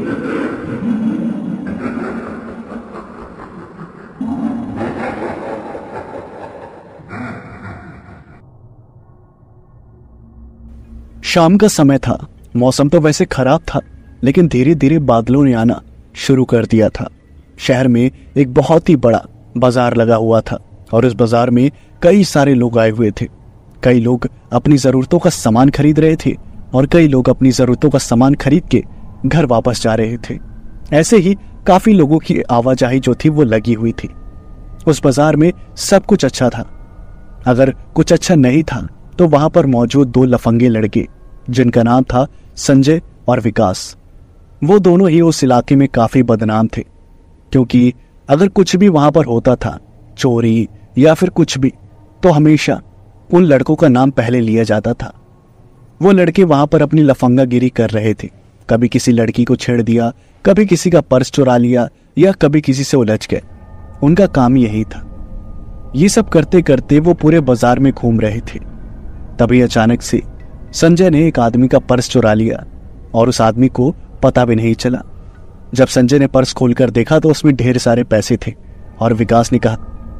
शाम का समय था मौसम तो वैसे खराब था लेकिन धीरे धीरे बादलों ने आना शुरू कर दिया था शहर में एक बहुत ही बड़ा बाजार लगा हुआ था और इस बाजार में कई सारे लोग आए हुए थे कई लोग अपनी जरूरतों का सामान खरीद रहे थे और कई लोग अपनी जरूरतों का सामान खरीद के घर वापस जा रहे थे ऐसे ही काफी लोगों की आवाजाही जो थी वो लगी हुई थी उस बाजार में सब कुछ अच्छा था अगर कुछ अच्छा नहीं था तो वहां पर मौजूद दो लफंगे लड़के जिनका नाम था संजय और विकास वो दोनों ही उस इलाके में काफी बदनाम थे क्योंकि अगर कुछ भी वहां पर होता था चोरी या फिर कुछ भी तो हमेशा उन लड़कों का नाम पहले लिया जाता था वो लड़के वहां पर अपनी लफंगागिरी कर रहे थे कभी किसी लड़की को छेड़ दिया कभी किसी का पर्स चुरा लिया या कभी किसी से उलझ गए उनका काम यही था ये सब करते करते वो पूरे बाजार में घूम रहे थे तभी अचानक से संजय ने एक आदमी का पर्स चुरा लिया और उस आदमी को पता भी नहीं चला जब संजय ने पर्स खोलकर देखा तो उसमें ढेर सारे पैसे थे और विकास ने कहा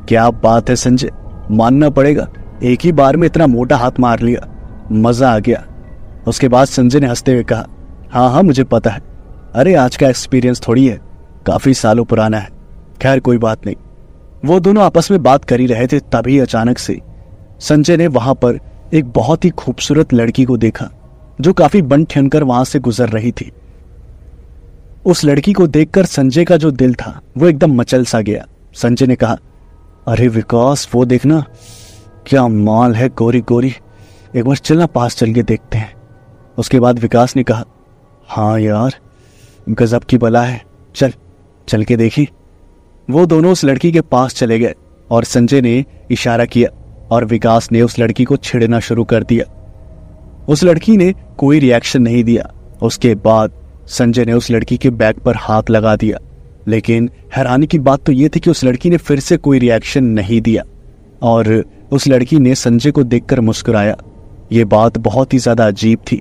क्या बात है संजय मानना पड़ेगा एक ही बार में इतना मोटा हाथ मार लिया मजा आ गया उसके बाद संजय ने हंसते हुए कहा हाँ हाँ मुझे पता है अरे आज का एक्सपीरियंस थोड़ी है काफी सालों पुराना है खैर कोई बात नहीं वो दोनों आपस में बात कर ही रहे थे तभी अचानक से संजय ने वहां पर एक बहुत ही खूबसूरत लड़की को देखा जो काफी बन ठनकर वहां से गुजर रही थी उस लड़की को देखकर संजय का जो दिल था वो एकदम मचल सा गया संजय ने कहा अरे विकास वो देखना क्या माल है गोरी गोरी एक बार चलना पास चल के देखते हैं उसके बाद विकास ने कहा हाँ यार गजब की बला है चल चल के देखी वो दोनों उस लड़की के पास चले गए और संजय ने इशारा किया और विकास ने उस लड़की को छिड़ना शुरू कर दिया उस लड़की ने कोई रिएक्शन नहीं दिया उसके बाद संजय ने उस लड़की के बैग पर हाथ लगा दिया लेकिन हैरानी की बात तो ये थी कि उस लड़की ने फिर से कोई रिएक्शन नहीं दिया और उस लड़की ने संजय को देखकर मुस्कुराया ये बात बहुत ही ज्यादा अजीब थी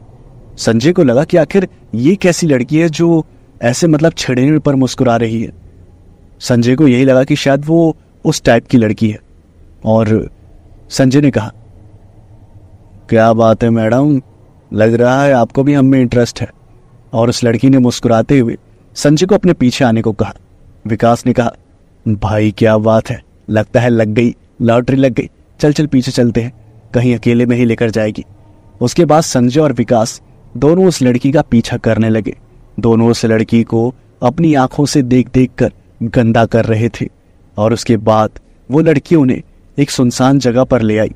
संजय को लगा कि आखिर ये कैसी लड़की है जो ऐसे मतलब छिड़ने पर मुस्कुरा रही है संजय को यही लगा कि शायद वो उस टाइप की लड़की है और संजय ने कहा क्या बात है मैडम लग रहा है आपको भी हम में इंटरेस्ट है और उस लड़की ने मुस्कुराते हुए संजय को अपने पीछे आने को कहा विकास ने कहा भाई क्या बात है लगता है लग गई लॉटरी लग गई चल चल पीछे चलते हैं कहीं अकेले में ही लेकर जाएगी उसके बाद संजय और विकास दोनों उस लड़की का पीछा करने लगे दोनों उस लड़की को अपनी आंखों से देख देख कर गंदा कर रहे थे और उसके बाद वो लड़की उन्हें एक सुनसान जगह पर ले आई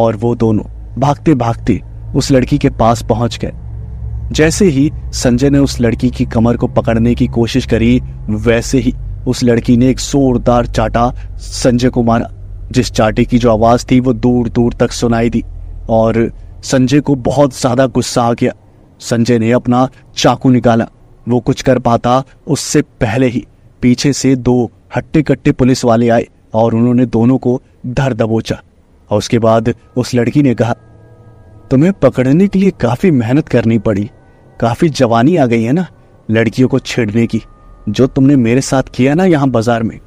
और वो दोनों भागते भागते उस लड़की के पास पहुंच गए जैसे ही संजय ने उस लड़की की कमर को पकड़ने की कोशिश करी वैसे ही उस लड़की ने एक जोरदार चाटा संजय को मारा जिस चाटे की जो आवाज थी वो दूर दूर तक सुनाई दी और संजय को बहुत ज्यादा गुस्सा आ गया संजय ने अपना चाकू निकाला वो कुछ कर पाता उससे पहले ही पीछे से दो हट्टे कट्टे पुलिस वाले आए और उन्होंने दोनों को धर दबोचा और उसके बाद उस लड़की ने कहा तुम्हें पकड़ने के लिए काफी मेहनत करनी पड़ी काफी जवानी आ गई है ना लड़कियों को छेड़ने की जो तुमने मेरे साथ किया ना यहाँ बाजार में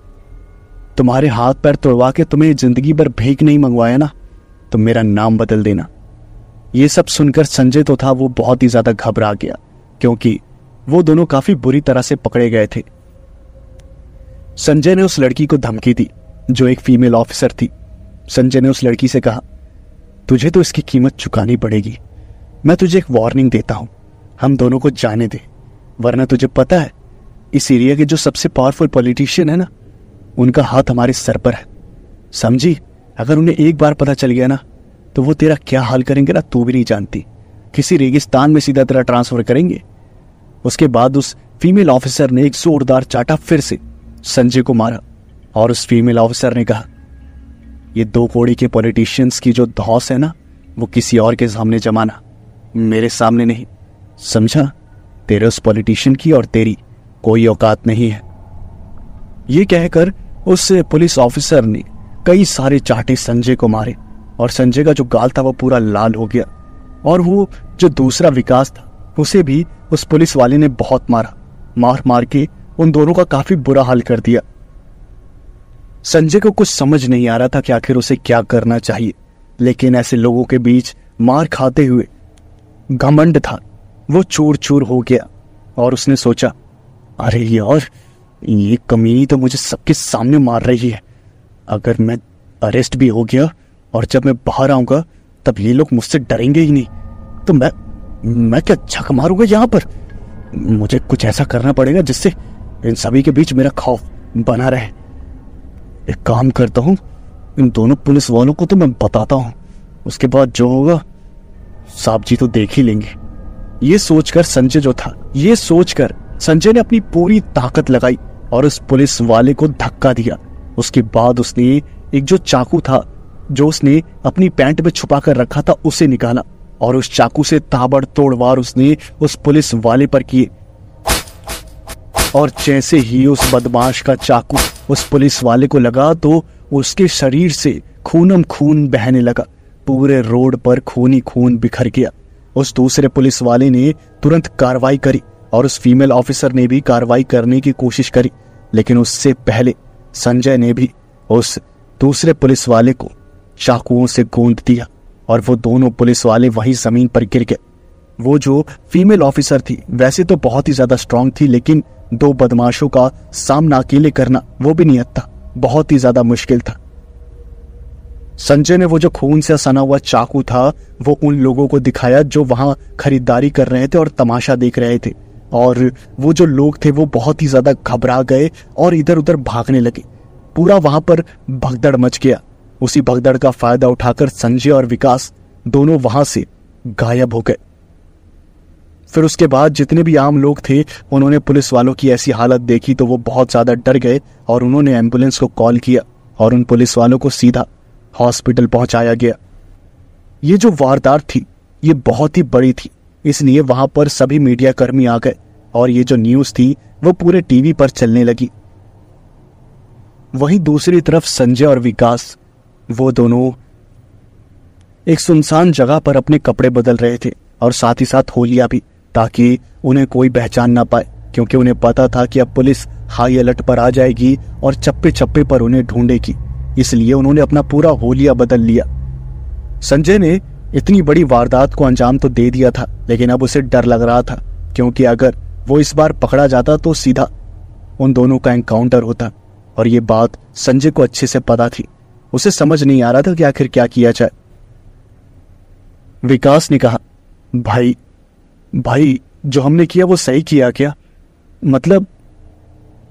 तुम्हारे हाथ पैर तोड़वा के तुम्हें जिंदगी भर भीख नहीं मंगवाया ना तो मेरा नाम बदल देना ये सब सुनकर संजय तो था वो बहुत ही ज्यादा घबरा गया क्योंकि वो दोनों काफी बुरी तरह से पकड़े गए थे संजय ने उस लड़की को धमकी दी जो एक फीमेल ऑफिसर थी संजय ने उस लड़की से कहा तुझे तो इसकी कीमत चुकानी पड़ेगी मैं तुझे एक वार्निंग देता हूं हम दोनों को जाने दे वरना तुझे पता है इस एरिया के जो सबसे पावरफुल पॉलिटिशियन है ना उनका हाथ हमारे सर पर है समझी अगर उन्हें एक बार पता चल गया ना तो वो तेरा क्या हाल करेंगे ना तू भी नहीं जानती किसी रेगिस्तान में सीधा तेरा ट्रांसफर करेंगे उसके बाद उस फीमेल ऑफिसर ने एक जोरदार चाटा फिर से संजय को मारा और उस फीमेल ऑफिसर ने कहा ये दो कोड़ी के पॉलिटिशियंस की जो धौस है ना वो किसी और के सामने जमाना मेरे सामने नहीं समझा तेरे उस पॉलिटिशियन की और तेरी कोई औकात नहीं है ये कहकर उस पुलिस ऑफिसर ने कई सारे चाटे संजय को मारे और संजय का जो गाल था वो पूरा लाल हो गया और वो जो दूसरा विकास था उसे भी उस पुलिस वाले ने बहुत मारा मार मार के उन दोनों का काफी बुरा हाल कर दिया संजय को कुछ समझ नहीं आ रहा था कि आखिर उसे क्या करना चाहिए लेकिन ऐसे लोगों के बीच मार खाते हुए घमंड था वो चूर चूर हो गया और उसने सोचा अरे यार ये कमीनी तो मुझे सबके सामने मार रही है अगर मैं अरेस्ट भी हो गया और जब मैं बाहर आऊंगा तब ये लोग मुझसे डरेंगे ही नहीं तो मैं मैं क्या झक मारूंगा यहाँ पर मुझे कुछ ऐसा करना पड़ेगा जिससे इन सभी के बीच मेरा खौफ बना रहे एक काम करता हूँ इन दोनों पुलिस वालों को तो मैं बताता हूँ उसके बाद जो होगा साहब जी तो देख ही लेंगे ये सोचकर संजय जो था ये सोचकर संजय ने अपनी पूरी ताकत लगाई और उस पुलिस वाले को धक्का दिया उसके बाद उसने एक जो चाकू था जो उसने अपनी पैंट में छुपा कर रखा था उसे निकाला और उस चाकू से ताबड़तोड़ वार उसने उस पुलिस वाले पर किए और जैसे ही उस बदमाश का चाकू उस पुलिस वाले को लगा तो उसके शरीर से खूनम खून बहने लगा पूरे रोड पर खूनी खून बिखर गया उस दूसरे पुलिस वाले ने तुरंत कार्रवाई करी और उस फीमेल ऑफिसर ने भी कार्रवाई करने की कोशिश करी लेकिन उससे पहले संजय ने भी उस दूसरे पुलिस वाले को चाकुओं से गोंद दिया और वो दोनों पुलिस वाले वही जमीन पर गिर गए वो जो फीमेल ऑफिसर थी वैसे तो बहुत ही ज्यादा स्ट्रांग थी लेकिन दो बदमाशों का सामना अकेले करना वो भी नियत था बहुत ही ज्यादा मुश्किल था संजय ने वो जो खून से सना हुआ चाकू था वो उन लोगों को दिखाया जो वहां खरीदारी कर रहे थे और तमाशा देख रहे थे और वो जो लोग थे वो बहुत ही ज्यादा घबरा गए और इधर उधर भागने लगे पूरा वहां पर भगदड़ मच गया उसी भगदड़ का फायदा उठाकर संजय और विकास दोनों वहां से गायब हो गए फिर उसके बाद जितने भी आम लोग थे उन्होंने पुलिस वालों की ऐसी हालत देखी तो वो बहुत ज्यादा डर गए और उन्होंने एम्बुलेंस को कॉल किया और उन पुलिस वालों को सीधा हॉस्पिटल पहुंचाया गया ये जो वारदात थी ये बहुत ही बड़ी थी इसलिए वहां पर सभी मीडिया कर्मी आ गए और ये जो न्यूज थी वो पूरे टीवी पर चलने लगी वहीं दूसरी तरफ संजय और विकास वो दोनों एक सुनसान जगह पर अपने कपड़े बदल रहे थे और साथ ही साथ होलिया भी ताकि उन्हें कोई पहचान ना पाए क्योंकि उन्हें पता था कि अब पुलिस हाई अलर्ट पर आ जाएगी और चप्पे चप्पे पर उन्हें ढूंढेगी इसलिए उन्होंने अपना पूरा होलिया बदल लिया संजय ने इतनी बड़ी वारदात को अंजाम तो दे दिया था लेकिन अब उसे डर लग रहा था क्योंकि अगर वो इस बार पकड़ा जाता तो सीधा उन दोनों का एनकाउंटर होता और ये बात संजय को अच्छे से पता थी उसे समझ नहीं आ रहा था कि आखिर क्या किया जाए विकास ने कहा भाई भाई जो हमने किया वो सही किया क्या मतलब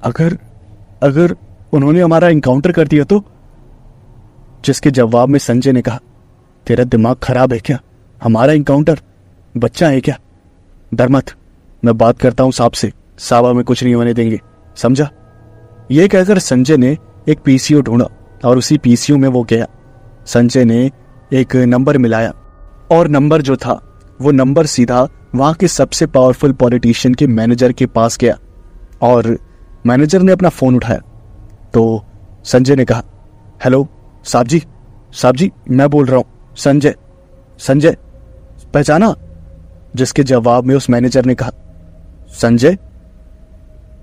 अगर अगर उन्होंने हमारा इंकाउंटर कर दिया तो जिसके जवाब में संजय ने कहा तेरा दिमाग खराब है क्या हमारा इंकाउंटर बच्चा है क्या डरमत मैं बात करता हूं साहब से साहब में कुछ नहीं होने देंगे समझा यह कहकर संजय ने एक पीसीओ ढूंढा और उसी पी में वो गया संजय ने एक नंबर मिलाया और नंबर जो था वो नंबर सीधा वहाँ के सबसे पावरफुल पॉलिटिशियन के मैनेजर के पास गया और मैनेजर ने अपना फ़ोन उठाया तो संजय ने कहा हेलो साहब जी साहब जी मैं बोल रहा हूँ संजय संजय पहचाना जिसके जवाब में उस मैनेजर ने कहा संजय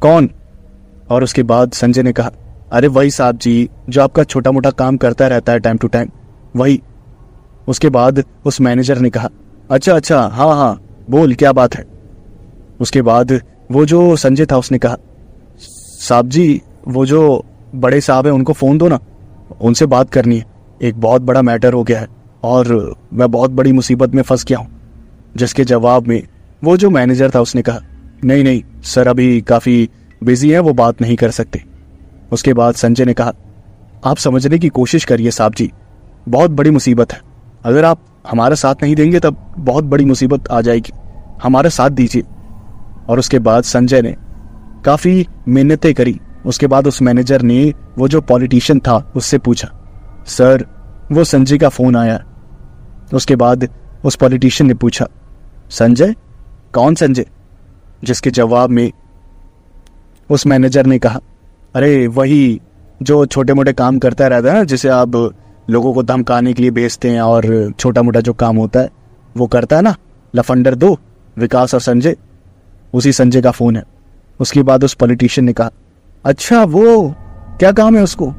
कौन और उसके बाद संजय ने कहा अरे वही साहब जी जो आपका छोटा मोटा काम करता रहता है टाइम टू टाइम वही उसके बाद उस मैनेजर ने कहा अच्छा अच्छा हाँ हाँ बोल क्या बात है उसके बाद वो जो संजय था उसने कहा साहब जी वो जो बड़े साहब हैं उनको फ़ोन दो ना उनसे बात करनी है एक बहुत बड़ा मैटर हो गया है और मैं बहुत बड़ी मुसीबत में फंस गया हूँ जिसके जवाब में वो जो मैनेजर था उसने कहा नहीं नहीं सर अभी काफ़ी बिजी है वो बात नहीं कर सकते उसके बाद संजय ने कहा आप समझने की कोशिश करिए साहब जी बहुत बड़ी मुसीबत है अगर आप हमारा साथ नहीं देंगे तब बहुत बड़ी मुसीबत आ जाएगी हमारा साथ दीजिए और उसके बाद संजय ने काफ़ी मेहनतें करी उसके बाद उस मैनेजर ने वो जो पॉलिटिशियन था उससे पूछा सर वो संजय का फ़ोन आया उसके बाद उस पॉलिटिशियन ने पूछा संजय कौन संजय जिसके जवाब में उस मैनेजर ने कहा अरे वही जो छोटे मोटे काम करता रहता है ना जिसे आप लोगों को धमकाने के लिए बेचते हैं और छोटा मोटा जो काम होता है वो करता है ना लफंडर दो विकास और संजय उसी संजय का फ़ोन है उसके बाद उस पॉलिटिशियन ने कहा अच्छा वो क्या काम है उसको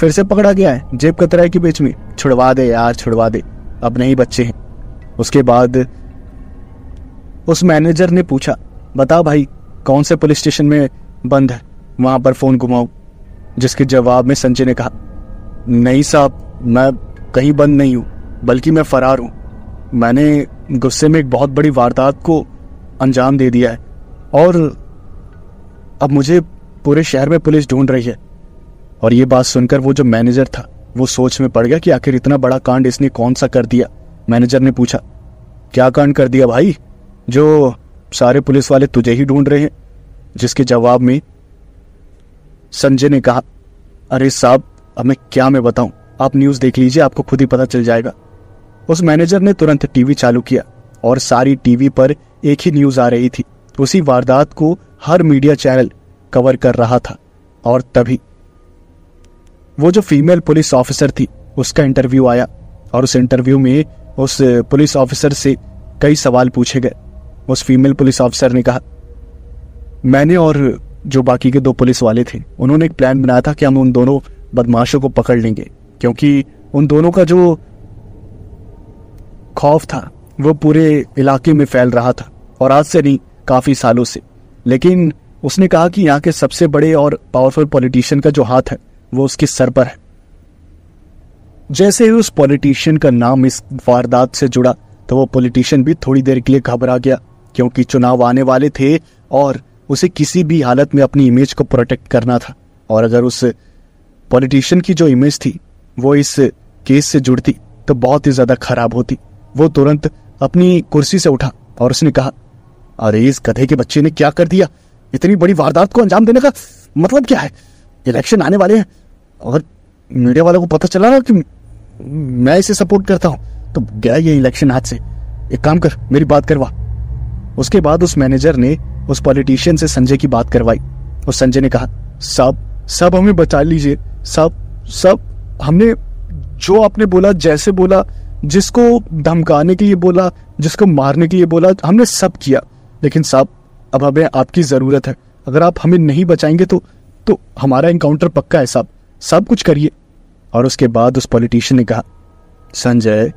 फिर से पकड़ा गया है जेब कतराई के बीच में छुड़वा दे यार छुड़वा दे अब नहीं बच्चे हैं उसके बाद उस मैनेजर ने पूछा बताओ भाई कौन से पुलिस स्टेशन में बंद है वहां पर फ़ोन घुमाओ जिसके जवाब में संजय ने कहा नहीं साहब मैं कहीं बंद नहीं हूं बल्कि मैं फरार हूं मैंने गुस्से में एक बहुत बड़ी वारदात को अंजाम दे दिया है और अब मुझे पूरे शहर में पुलिस ढूंढ रही है और ये बात सुनकर वो जो मैनेजर था वो सोच में पड़ गया कि आखिर इतना बड़ा कांड इसने कौन सा कर दिया मैनेजर ने पूछा क्या कांड कर दिया भाई जो सारे पुलिस वाले तुझे ही ढूंढ रहे हैं जिसके जवाब में संजय ने कहा अरे साहब अब मैं क्या मैं बताऊं आप न्यूज देख लीजिए आपको खुद ही पता चल जाएगा उस मैनेजर ने तुरंत टीवी चालू किया और सारी टीवी पर एक ही न्यूज आ रही थी उसी वारदात को हर मीडिया चैनल कवर कर रहा था और तभी वो जो फीमेल पुलिस ऑफिसर थी उसका इंटरव्यू आया और उस इंटरव्यू में उस पुलिस ऑफिसर से कई सवाल पूछे गए उस फीमेल पुलिस ऑफिसर ने कहा मैंने और जो बाकी के दो पुलिस वाले थे उन्होंने एक प्लान बनाया था कि हम उन दोनों बदमाशों को पकड़ लेंगे क्योंकि उन दोनों का जो खौफ था वो पूरे इलाके में फैल रहा था और आज से नहीं काफ़ी सालों से लेकिन उसने कहा कि यहाँ के सबसे बड़े और पावरफुल पॉलिटिशियन का जो हाथ है वो उसके सर पर है जैसे ही उस पॉलिटिशियन का नाम इस वारदात से जुड़ा तो वो पॉलिटिशियन भी थोड़ी देर के लिए घबरा गया क्योंकि चुनाव आने वाले थे और उसे किसी भी हालत में अपनी इमेज को प्रोटेक्ट करना था और अगर उस पॉलिटिशियन की जो इमेज थी वो इस केस से जुड़ती तो बहुत ही ज्यादा खराब होती वो तुरंत अपनी कुर्सी से उठा और उसने कहा अरे इस गधे के बच्चे ने क्या कर दिया इतनी बड़ी वारदात को अंजाम देने का मतलब क्या है इलेक्शन आने वाले हैं और मीडिया वालों को पता चला ना कि मैं इसे सपोर्ट करता हूँ तो गया ये इलेक्शन हाथ से एक काम कर मेरी बात करवा उसके बाद उस मैनेजर ने उस पॉलिटिशियन से संजय की बात करवाई और संजय ने कहा साहब सब हमें बचा लीजिए साहब सब हमने जो आपने बोला जैसे बोला जिसको धमकाने के लिए बोला जिसको मारने के लिए बोला हमने सब किया लेकिन साहब अब हमें आपकी ज़रूरत है अगर आप हमें नहीं बचाएंगे तो तो हमारा इनकाउंटर पक्का है साहब सब कुछ करिए और उसके बाद उस पॉलिटिशियन ने कहा संजय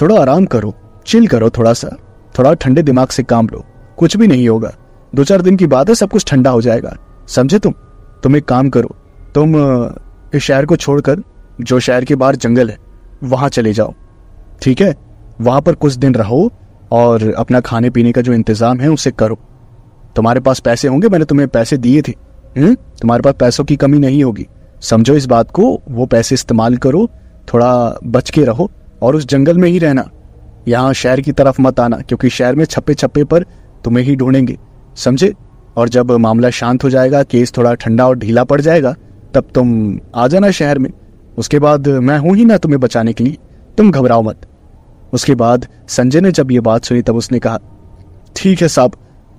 थोड़ा आराम करो चिल करो थोड़ा सा थोड़ा ठंडे दिमाग से काम लो कुछ भी नहीं होगा दो चार दिन की बात है सब कुछ ठंडा हो जाएगा समझे तुम तुम एक काम करो तुम इस शहर को छोड़कर जो शहर के बाहर जंगल है वहां चले जाओ ठीक है वहां पर कुछ दिन रहो और अपना खाने पीने का जो इंतज़ाम है उसे करो तुम्हारे पास पैसे होंगे मैंने तुम्हें पैसे दिए थे हुँ? हम्म? तुम्हारे पास पैसों की कमी नहीं होगी समझो इस बात को वो पैसे इस्तेमाल करो थोड़ा बच के रहो और उस जंगल में ही रहना यहाँ शहर की तरफ मत आना क्योंकि शहर में छप्पे छप्पे पर तुम्हें ही ढूंढेंगे समझे और जब मामला शांत हो जाएगा केस थोड़ा ठंडा और ढीला पड़ जाएगा तब तुम आ जाना शहर में उसके बाद मैं हूं ही ना तुम्हें बचाने के लिए तुम घबराओ मत उसके बाद संजय ने जब ये बात सुनी तब उसने कहा ठीक है साहब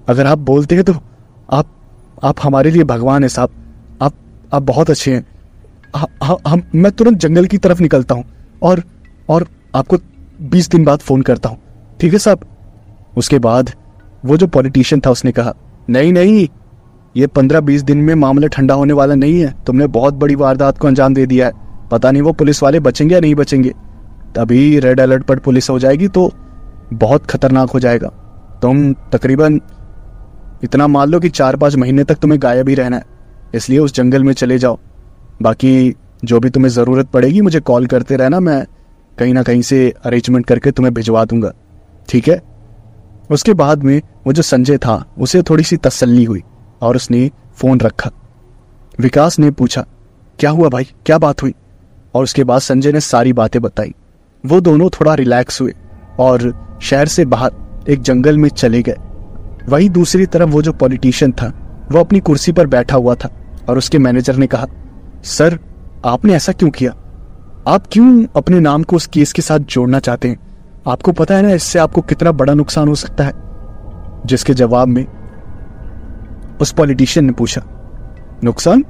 अगर आप बोलते हैं तो आप आप हमारे लिए भगवान हैं साहब आप आप बहुत अच्छे हैं हम मैं तुरंत जंगल की तरफ निकलता हूँ और और आपको बीस दिन बाद फ़ोन करता हूँ ठीक है साहब उसके बाद वो जो पॉलिटिशियन था उसने कहा नहीं नहीं ये पंद्रह बीस दिन में मामला ठंडा होने वाला नहीं है तुमने बहुत बड़ी वारदात को अंजाम दे दिया है पता नहीं वो पुलिस वाले बचेंगे या नहीं बचेंगे तभी रेड अलर्ट पर पुलिस हो जाएगी तो बहुत खतरनाक हो जाएगा तुम तकरीबन इतना मान लो कि चार पाँच महीने तक तुम्हें गायब ही रहना है इसलिए उस जंगल में चले जाओ बाकी जो भी तुम्हें ज़रूरत पड़ेगी मुझे कॉल करते रहना मैं कहीं ना कहीं से अरेंजमेंट करके तुम्हें भिजवा दूंगा ठीक है उसके बाद में वो जो संजय था उसे थोड़ी सी तसल्ली हुई और उसने फोन रखा विकास ने पूछा क्या हुआ भाई क्या बात हुई और उसके बाद संजय ने सारी बातें बताई वो दोनों थोड़ा रिलैक्स हुए और शहर से बाहर एक जंगल में चले गए वहीं दूसरी तरफ वो जो पॉलिटिशियन था वो अपनी कुर्सी पर बैठा हुआ था और उसके मैनेजर ने कहा सर आपने ऐसा क्यों किया आप क्यों अपने नाम को उस केस के साथ जोड़ना चाहते हैं आपको पता है ना इससे आपको कितना बड़ा नुकसान हो सकता है जिसके जवाब में उस पॉलिटिशियन ने पूछा नुकसान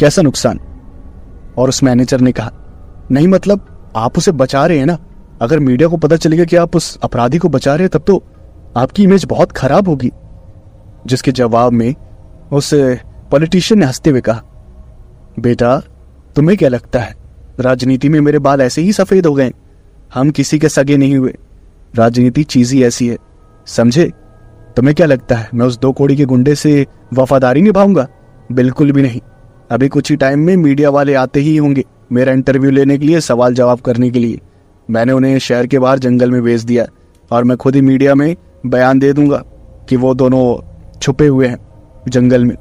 कैसा नुकसान और उस मैनेजर ने कहा नहीं मतलब आप उसे बचा रहे हैं ना अगर मीडिया को पता चलेगा कि आप उस अपराधी को बचा रहे हैं तब तो आपकी इमेज बहुत खराब होगी जिसके जवाब में उस पॉलिटिशियन ने हंसते हुए कहा बेटा तुम्हें क्या लगता है राजनीति में मेरे बाल ऐसे ही सफेद हो गए हम किसी के सगे नहीं हुए राजनीति चीज ही ऐसी है समझे तुम्हें क्या लगता है मैं उस दो कोड़ी के गुंडे से वफादारी निभाऊंगा बिल्कुल भी नहीं अभी कुछ ही टाइम में मीडिया वाले आते ही होंगे मेरा इंटरव्यू लेने के लिए सवाल जवाब करने के लिए मैंने उन्हें शहर के बाहर जंगल में भेज दिया और मैं खुद ही मीडिया में बयान दे दूंगा कि वो दोनों छुपे हुए हैं जंगल में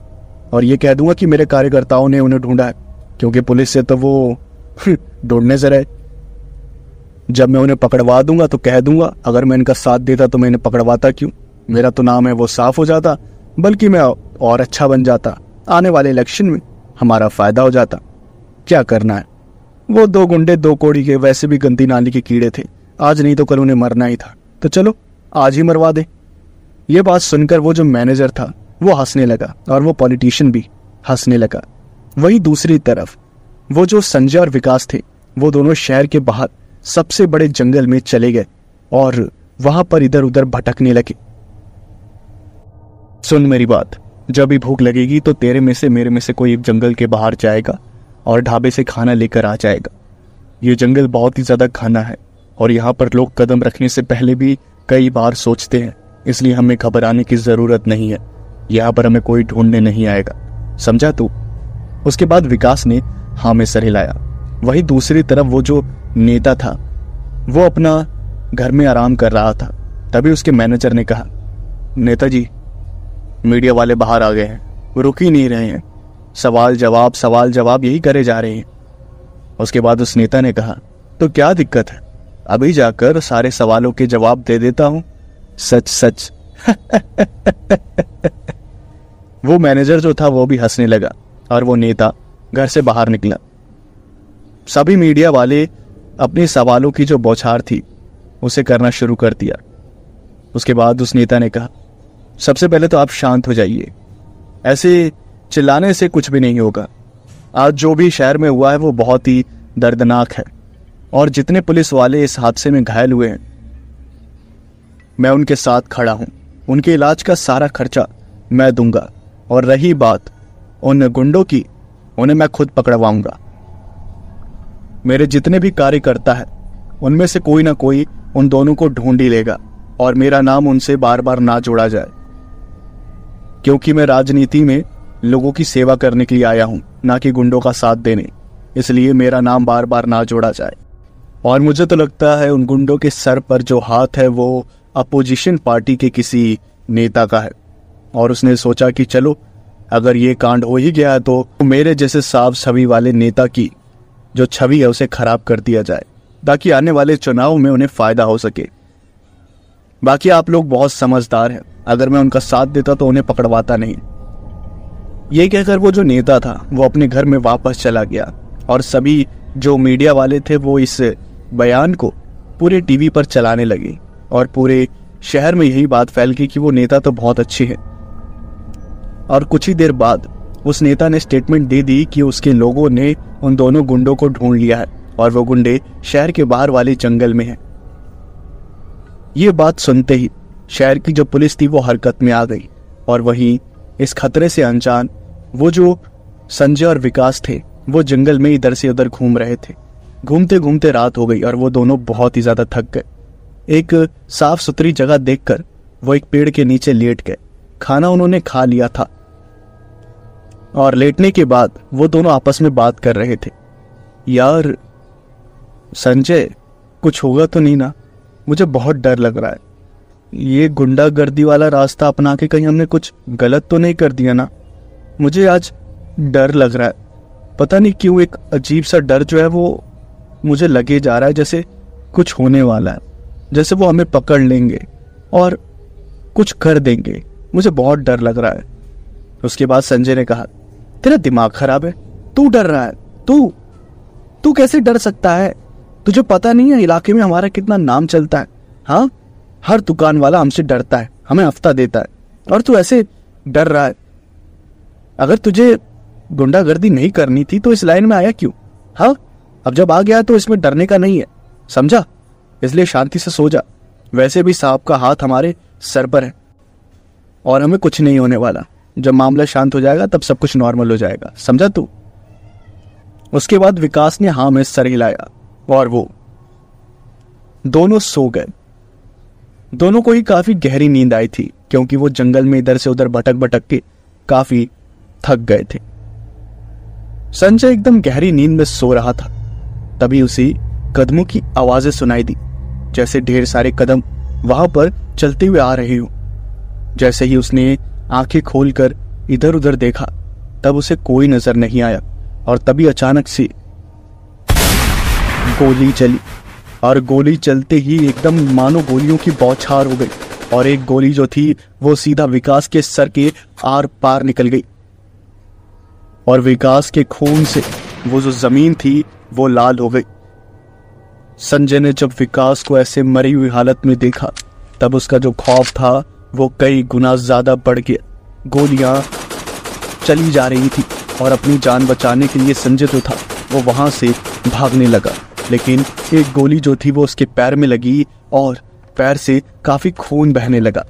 और ये कह दूंगा कि मेरे कार्यकर्ताओं ने उन्हें ढूंढा है क्योंकि पुलिस से तो वो ढूंढने से रहे जब मैं उन्हें पकड़वा दूंगा तो कह दूंगा अगर मैं इनका साथ देता तो मैं इन्हें पकड़वाता क्यों मेरा तो नाम है वो साफ हो जाता बल्कि मैं और अच्छा बन जाता आने वाले इलेक्शन में हमारा फायदा हो जाता क्या करना है वो दो गुंडे दो कोड़ी के वैसे भी गंदी नाली के कीड़े थे आज नहीं तो कल उन्हें मरना ही था तो चलो आज ही मरवा दे ये बात सुनकर वो जो मैनेजर था वो हंसने लगा और वो पॉलिटिशियन भी हंसने लगा वही दूसरी तरफ वो जो संजय और विकास थे वो दोनों शहर के बाहर सबसे बड़े जंगल में चले गए और वहां पर इधर उधर भटकने लगे सुन मेरी बात जब भी भूख लगेगी तो तेरे में से मेरे में से कोई एक जंगल के बाहर जाएगा और ढाबे से खाना लेकर आ जाएगा ये जंगल बहुत ही ज़्यादा खाना है और यहाँ पर लोग कदम रखने से पहले भी कई बार सोचते हैं इसलिए हमें घबराने की ज़रूरत नहीं है यहाँ पर हमें कोई ढूंढने नहीं आएगा समझा तू उसके बाद विकास ने हाँ में सर हिलाया वही दूसरी तरफ वो जो नेता था वो अपना घर में आराम कर रहा था तभी उसके मैनेजर ने कहा नेताजी मीडिया वाले बाहर आ गए हैं वो रुक ही नहीं रहे हैं सवाल जवाब सवाल जवाब यही करे जा रहे हैं उसके बाद उस नेता ने कहा तो क्या दिक्कत है अभी जाकर सारे सवालों के जवाब दे देता हूँ सच सच वो मैनेजर जो था वो भी हंसने लगा और वो नेता घर से बाहर निकला सभी मीडिया वाले अपने सवालों की जो बौछार थी उसे करना शुरू कर दिया उसके बाद उस नेता ने कहा सबसे पहले तो आप शांत हो जाइए ऐसे चिल्लाने से कुछ भी नहीं होगा आज जो भी शहर में हुआ है वो बहुत ही दर्दनाक है और जितने पुलिस वाले इस हादसे में घायल हुए हैं मैं उनके साथ खड़ा हूं उनके इलाज का सारा खर्चा मैं दूंगा और रही बात उन गुंडों की उन्हें मैं खुद पकड़वाऊंगा मेरे जितने भी कार्यकर्ता है उनमें से कोई ना कोई उन दोनों को ढूंढ ही लेगा और मेरा नाम उनसे बार बार ना जोड़ा जाए क्योंकि मैं राजनीति में लोगों की सेवा करने के लिए आया हूं ना कि गुंडों का साथ देने इसलिए मेरा नाम बार बार ना जोड़ा जाए और मुझे तो लगता है उन गुंडों के सर पर जो हाथ है वो अपोजिशन पार्टी के किसी नेता का है और उसने सोचा कि चलो अगर ये कांड हो ही गया तो मेरे जैसे साफ छवि वाले नेता की जो छवि है उसे खराब कर दिया जाए ताकि आने वाले चुनाव में उन्हें फायदा हो सके बाकी आप लोग बहुत समझदार हैं अगर मैं उनका साथ देता तो उन्हें पकड़वाता नहीं ये कहकर वो जो नेता था वो अपने घर में वापस चला गया और सभी जो मीडिया वाले थे वो इस बयान को पूरे टीवी पर चलाने लगे और पूरे शहर में यही बात फैल गई कि वो नेता तो बहुत अच्छे हैं और कुछ ही देर बाद उस नेता ने स्टेटमेंट दे दी कि उसके लोगों ने उन दोनों गुंडों को ढूंढ लिया है और वो गुंडे शहर के बाहर वाले जंगल में हैं। ये बात सुनते ही शहर की जो पुलिस थी वो हरकत में आ गई और वहीं इस खतरे से अनजान वो जो संजय और विकास थे वो जंगल में इधर से उधर घूम रहे थे घूमते घूमते रात हो गई और वो दोनों बहुत ही ज़्यादा थक गए एक साफ सुथरी जगह देखकर वो एक पेड़ के नीचे लेट गए खाना उन्होंने खा लिया था और लेटने के बाद वो दोनों आपस में बात कर रहे थे यार संजय कुछ होगा तो नहीं ना मुझे बहुत डर लग रहा है ये गुंडागर्दी वाला रास्ता अपना के कहीं हमने कुछ गलत तो नहीं कर दिया ना मुझे आज डर लग रहा है पता नहीं क्यों एक अजीब सा डर जो है वो मुझे लगे जा रहा है जैसे कुछ होने वाला है जैसे वो हमें पकड़ लेंगे और कुछ कर देंगे मुझे बहुत डर लग रहा है उसके बाद संजय ने कहा तेरा दिमाग खराब है तू डर रहा है तू तू कैसे डर सकता है तुझे पता नहीं है इलाके में हमारा कितना नाम चलता है हाँ हर दुकान वाला हमसे डरता है हमें हफ्ता देता है और तू ऐसे डर रहा है अगर तुझे गुंडागर्दी नहीं करनी थी तो इस लाइन में आया क्यों हाँ अब जब आ गया तो इसमें डरने का नहीं है समझा इसलिए शांति से सो जा वैसे भी साहब का हाथ हमारे सर पर है और हमें कुछ नहीं होने वाला जब मामला शांत हो जाएगा तब सब कुछ नॉर्मल हो जाएगा समझा तू उसके बाद विकास ने हाँ में सर हिलाया और वो दोनों सो गए दोनों को ही काफी गहरी नींद आई थी क्योंकि वो जंगल में इधर से उधर भटक भटक के काफी थक गए थे संजय एकदम गहरी नींद में सो रहा था तभी उसे कदमों की आवाजें सुनाई दी जैसे ढेर सारे कदम वहां पर चलते हुए आ रहे हो जैसे ही उसने आंखें खोलकर इधर उधर देखा तब उसे कोई नजर नहीं आया और तभी अचानक से गोली चली और गोली चलते ही एकदम मानो गोलियों की बौछार हो गई और एक गोली जो थी वो सीधा विकास के सर के आर पार निकल गई और विकास के खून से वो जो जमीन थी वो लाल हो गई संजय ने जब विकास को ऐसे मरी हुई हालत में देखा तब उसका जो खौफ था वो कई गुना ज़्यादा बढ़ गया गोलियां चली जा रही थी और अपनी जान बचाने के लिए संजय जो था वो वहां से भागने लगा लेकिन एक गोली जो थी वो उसके पैर में लगी और पैर से काफ़ी खून बहने लगा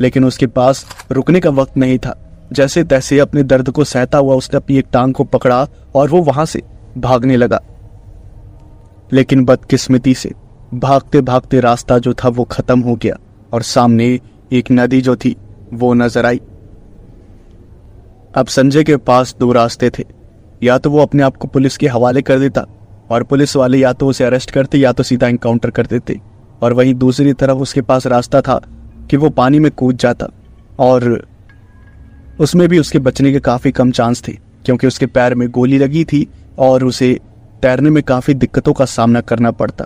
लेकिन उसके पास रुकने का वक्त नहीं था जैसे तैसे अपने दर्द को सहता हुआ उसने अपनी एक टांग को पकड़ा और वो वहां से भागने लगा लेकिन बदकिस्मती से भागते भागते रास्ता जो था वो खत्म हो गया और सामने एक नदी जो थी वो नजर आई अब संजय के पास दो रास्ते थे या तो वो अपने आप को पुलिस के हवाले कर देता और पुलिस वाले या तो उसे अरेस्ट करते या तो सीधा इंकाउंटर कर देते और वहीं दूसरी तरफ उसके पास रास्ता था कि वो पानी में कूद जाता और उसमें भी उसके बचने के काफ़ी कम चांस थे क्योंकि उसके पैर में गोली लगी थी और उसे तैरने में काफ़ी दिक्कतों का सामना करना पड़ता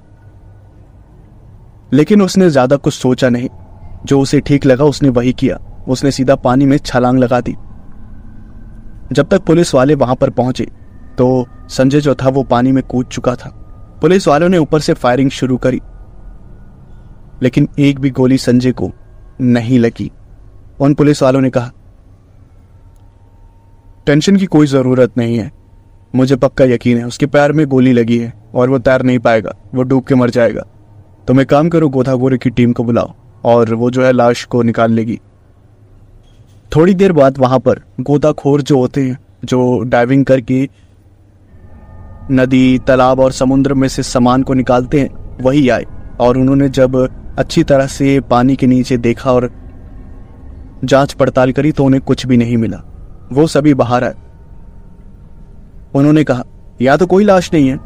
लेकिन उसने ज़्यादा कुछ सोचा नहीं जो उसे ठीक लगा उसने वही किया उसने सीधा पानी में छलांग लगा दी जब तक पुलिस वाले वहां पर पहुंचे तो संजय जो था वो पानी में कूद चुका था पुलिस वालों ने ऊपर से फायरिंग शुरू करी लेकिन एक भी गोली संजय को नहीं लगी उन पुलिस वालों ने कहा टेंशन की कोई जरूरत नहीं है मुझे पक्का यकीन है उसके पैर में गोली लगी है और वो तैर नहीं पाएगा वो डूब के मर जाएगा तुम तो एक काम करो गोरे की टीम को बुलाओ और वो जो है लाश को निकाल लेगी थोड़ी देर बाद वहाँ पर गोताखोर जो होते हैं जो डाइविंग करके नदी तालाब और समुद्र में से सामान को निकालते हैं वही आए और उन्होंने जब अच्छी तरह से पानी के नीचे देखा और जांच पड़ताल करी तो उन्हें कुछ भी नहीं मिला वो सभी बाहर आए उन्होंने कहा या तो कोई लाश नहीं है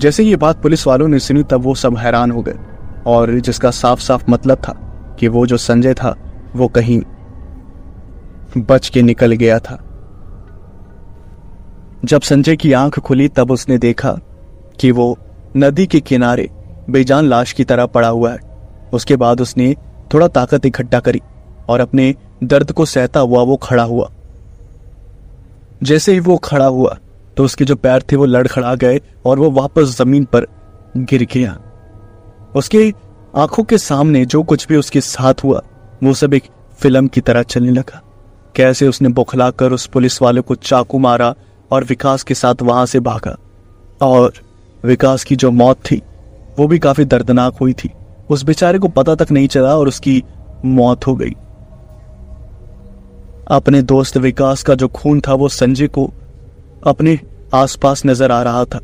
जैसे ये बात पुलिस वालों ने सुनी तब वो सब हैरान हो गए और जिसका साफ साफ मतलब था कि वो जो संजय था वो कहीं बच के निकल गया था जब संजय की आंख खुली तब उसने देखा कि वो नदी के किनारे बेजान लाश की तरह पड़ा हुआ है उसके बाद उसने थोड़ा ताकत इकट्ठा करी और अपने दर्द को सहता हुआ वो खड़ा हुआ जैसे ही वो खड़ा हुआ तो उसके जो पैर थे वो लड़खड़ा गए और वो वापस जमीन पर गिर गया उसके आंखों के सामने जो कुछ भी उसके साथ हुआ वो सब एक फिल्म की तरह चलने लगा कैसे उसने बौखलाकर उस पुलिस वाले को चाकू मारा और विकास के साथ वहां से भागा और विकास की जो मौत थी वो भी काफी दर्दनाक हुई थी उस बेचारे को पता तक नहीं चला और उसकी मौत हो गई अपने दोस्त विकास का जो खून था वो संजय को अपने आसपास नजर आ रहा था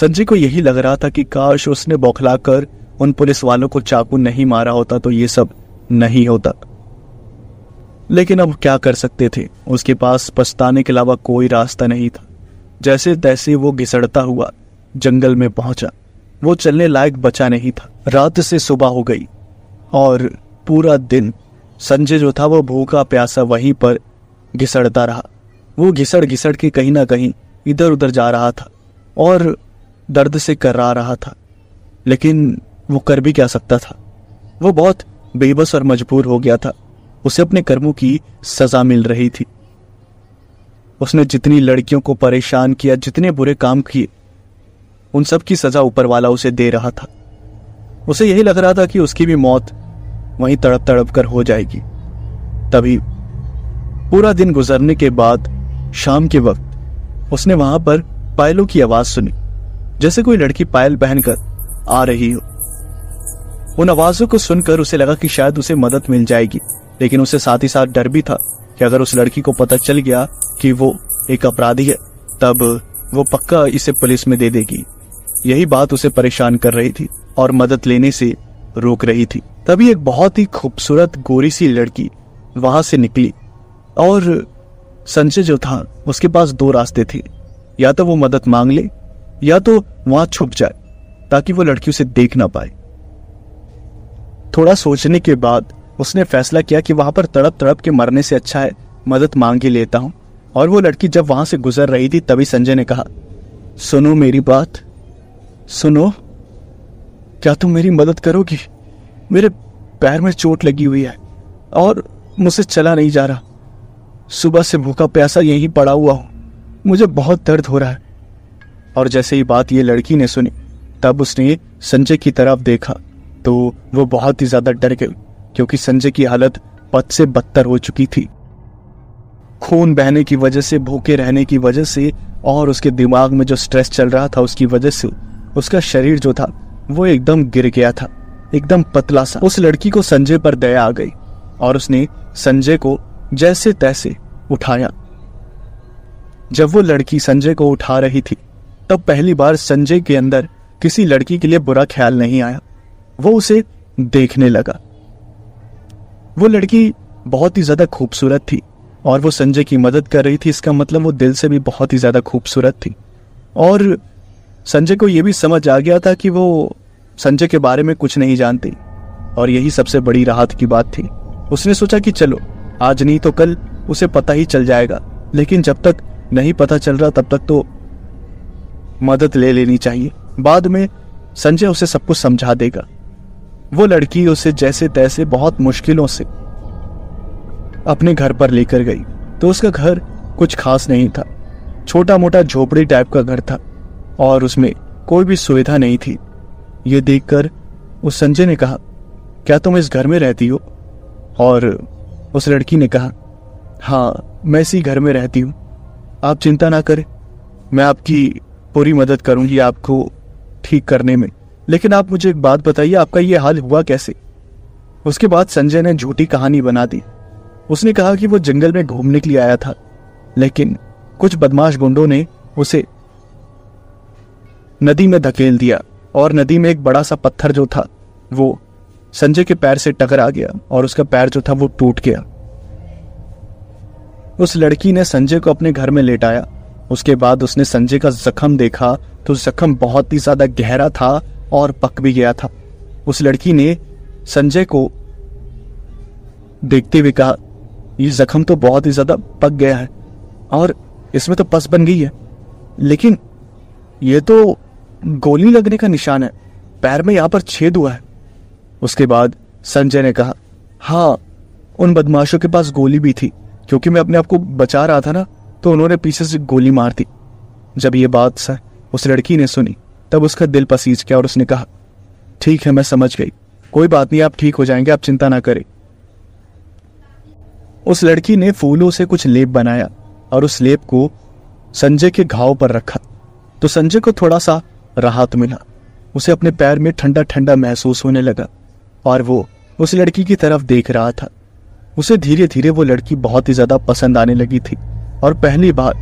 संजय को यही लग रहा था कि काश उसने बौखलाकर उन पुलिस वालों को चाकू नहीं मारा होता तो ये सब नहीं होता लेकिन अब क्या कर सकते थे उसके पास पछताने के अलावा कोई रास्ता नहीं था जैसे तैसे वो घिसड़ता हुआ जंगल में पहुंचा वो चलने लायक बचा नहीं था रात से सुबह हो गई और पूरा दिन संजय जो था वो भूखा प्यासा वहीं पर घिसड़ता रहा वो घिसड़ घिसड़ के कहीं ना कहीं इधर उधर जा रहा था और दर्द से कर रहा था लेकिन वो कर भी क्या सकता था वो बहुत बेबस और मजबूर हो गया था उसे अपने कर्मों की सजा मिल रही थी उसने जितनी लड़कियों को परेशान किया जितने बुरे काम किए उन सब की सजा ऊपर वाला उसे दे रहा था उसे यही लग रहा था कि उसकी भी मौत वहीं तड़प तड़प कर हो जाएगी तभी पूरा दिन गुजरने के बाद शाम के वक्त उसने वहां पर पायलों की आवाज सुनी जैसे कोई लड़की पायल पहनकर आ रही हो उन आवाजों को सुनकर उसे लगा कि शायद उसे मदद मिल जाएगी लेकिन उसे साथ ही साथ डर भी था कि अगर उस लड़की को पता चल गया कि वो एक अपराधी है तब वो पक्का इसे पुलिस में दे देगी यही बात उसे परेशान कर रही थी और मदद लेने से रोक रही थी तभी एक बहुत ही खूबसूरत गोरी सी लड़की वहां से निकली और संजय जो था उसके पास दो रास्ते थे या तो वो मदद मांग ले या तो वहां छुप जाए ताकि वो लड़की उसे देख ना पाए थोड़ा सोचने के बाद उसने फैसला किया कि वहाँ पर तड़प तड़प के मरने से अच्छा है मदद मांग ही लेता हूँ और वो लड़की जब वहाँ से गुजर रही थी तभी संजय ने कहा सुनो मेरी बात सुनो क्या तुम मेरी मदद करोगी मेरे पैर में चोट लगी हुई है और मुझसे चला नहीं जा रहा सुबह से भूखा प्यासा यहीं पड़ा हुआ हूँ मुझे बहुत दर्द हो रहा है और जैसे ही बात ये लड़की ने सुनी तब उसने संजय की तरफ देखा तो वो बहुत ही ज्यादा डर गई क्योंकि संजय की हालत पद से बदतर हो चुकी थी खून बहने की वजह से भूखे रहने की वजह से और उसके दिमाग में जो स्ट्रेस चल रहा था उसकी वजह से उसका शरीर जो था वो एकदम गिर गया था एकदम पतला सा उस लड़की को संजय पर दया आ गई और उसने संजय को जैसे तैसे उठाया जब वो लड़की संजय को उठा रही थी तब पहली बार संजय के अंदर किसी लड़की के लिए बुरा ख्याल नहीं आया वो उसे देखने लगा वो लड़की बहुत ही ज्यादा खूबसूरत थी और वो संजय की मदद कर रही थी इसका मतलब वो दिल से भी बहुत ही ज्यादा खूबसूरत थी और संजय को यह भी समझ आ गया था कि वो संजय के बारे में कुछ नहीं जानती और यही सबसे बड़ी राहत की बात थी उसने सोचा कि चलो आज नहीं तो कल उसे पता ही चल जाएगा लेकिन जब तक नहीं पता चल रहा तब तक तो मदद ले लेनी चाहिए बाद में संजय उसे सब कुछ समझा देगा वो लड़की उसे जैसे तैसे बहुत मुश्किलों से अपने घर पर लेकर गई तो उसका घर कुछ खास नहीं था छोटा मोटा झोपड़ी टाइप का घर था और उसमें कोई भी सुविधा नहीं थी ये देखकर उस संजय ने कहा क्या तुम इस घर में रहती हो और उस लड़की ने कहा हाँ मैं इसी घर में रहती हूँ आप चिंता ना करें मैं आपकी पूरी मदद करूंगी आपको ठीक करने में लेकिन आप मुझे एक बात बताइए आपका ये हाल हुआ कैसे उसके बाद संजय ने झूठी कहानी बना दी उसने कहा कि वो जंगल में घूमने के लिए आया था लेकिन कुछ बदमाश गुंडों ने उसे नदी में धकेल दिया और नदी में एक बड़ा सा पत्थर जो था वो संजय के पैर से टकरा गया और उसका पैर जो था वो टूट गया उस लड़की ने संजय को अपने घर में लेटाया उसके बाद उसने संजय का जख्म देखा तो जख्म बहुत ही ज्यादा गहरा था और पक भी गया था उस लड़की ने संजय को देखते हुए कहा ये जख्म तो बहुत ही ज्यादा पक गया है और इसमें तो पस बन गई है लेकिन ये तो गोली लगने का निशान है पैर में यहाँ पर छेद हुआ है उसके बाद संजय ने कहा हाँ उन बदमाशों के पास गोली भी थी क्योंकि मैं अपने आप को बचा रहा था ना तो उन्होंने पीछे से गोली मार दी जब ये बात उस लड़की ने सुनी तब उसका दिल पसीज गया और उसने कहा ठीक है मैं समझ गई कोई बात नहीं आप ठीक हो जाएंगे आप चिंता ना करें उस लड़की ने फूलों से कुछ लेप बनाया और उस लेप को संजय के घाव पर रखा तो संजय को थोड़ा सा राहत मिला उसे अपने पैर में ठंडा ठंडा महसूस होने लगा और वो उस लड़की की तरफ देख रहा था उसे धीरे धीरे वो लड़की बहुत ही ज्यादा पसंद आने लगी थी और पहली बार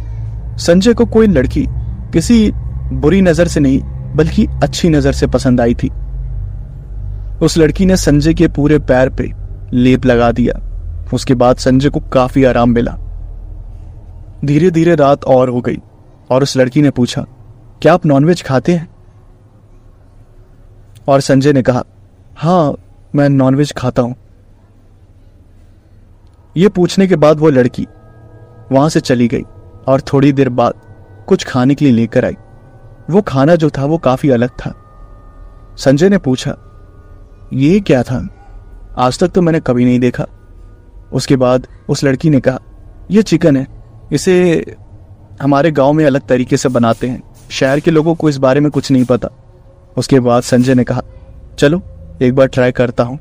संजय को कोई लड़की किसी बुरी नजर से नहीं बल्कि अच्छी नजर से पसंद आई थी उस लड़की ने संजय के पूरे पैर पे लेप लगा दिया उसके बाद संजय को काफी आराम मिला धीरे धीरे रात और हो गई और उस लड़की ने पूछा क्या आप नॉनवेज खाते हैं और संजय ने कहा हाँ मैं नॉनवेज खाता हूं यह पूछने के बाद वो लड़की वहां से चली गई और थोड़ी देर बाद कुछ खाने के लिए लेकर आई वो खाना जो था वो काफी अलग था संजय ने पूछा ये क्या था आज तक तो मैंने कभी नहीं देखा उसके बाद उस लड़की ने कहा यह चिकन है इसे हमारे गांव में अलग तरीके से बनाते हैं शहर के लोगों को इस बारे में कुछ नहीं पता उसके बाद संजय ने कहा चलो एक बार ट्राई करता हूँ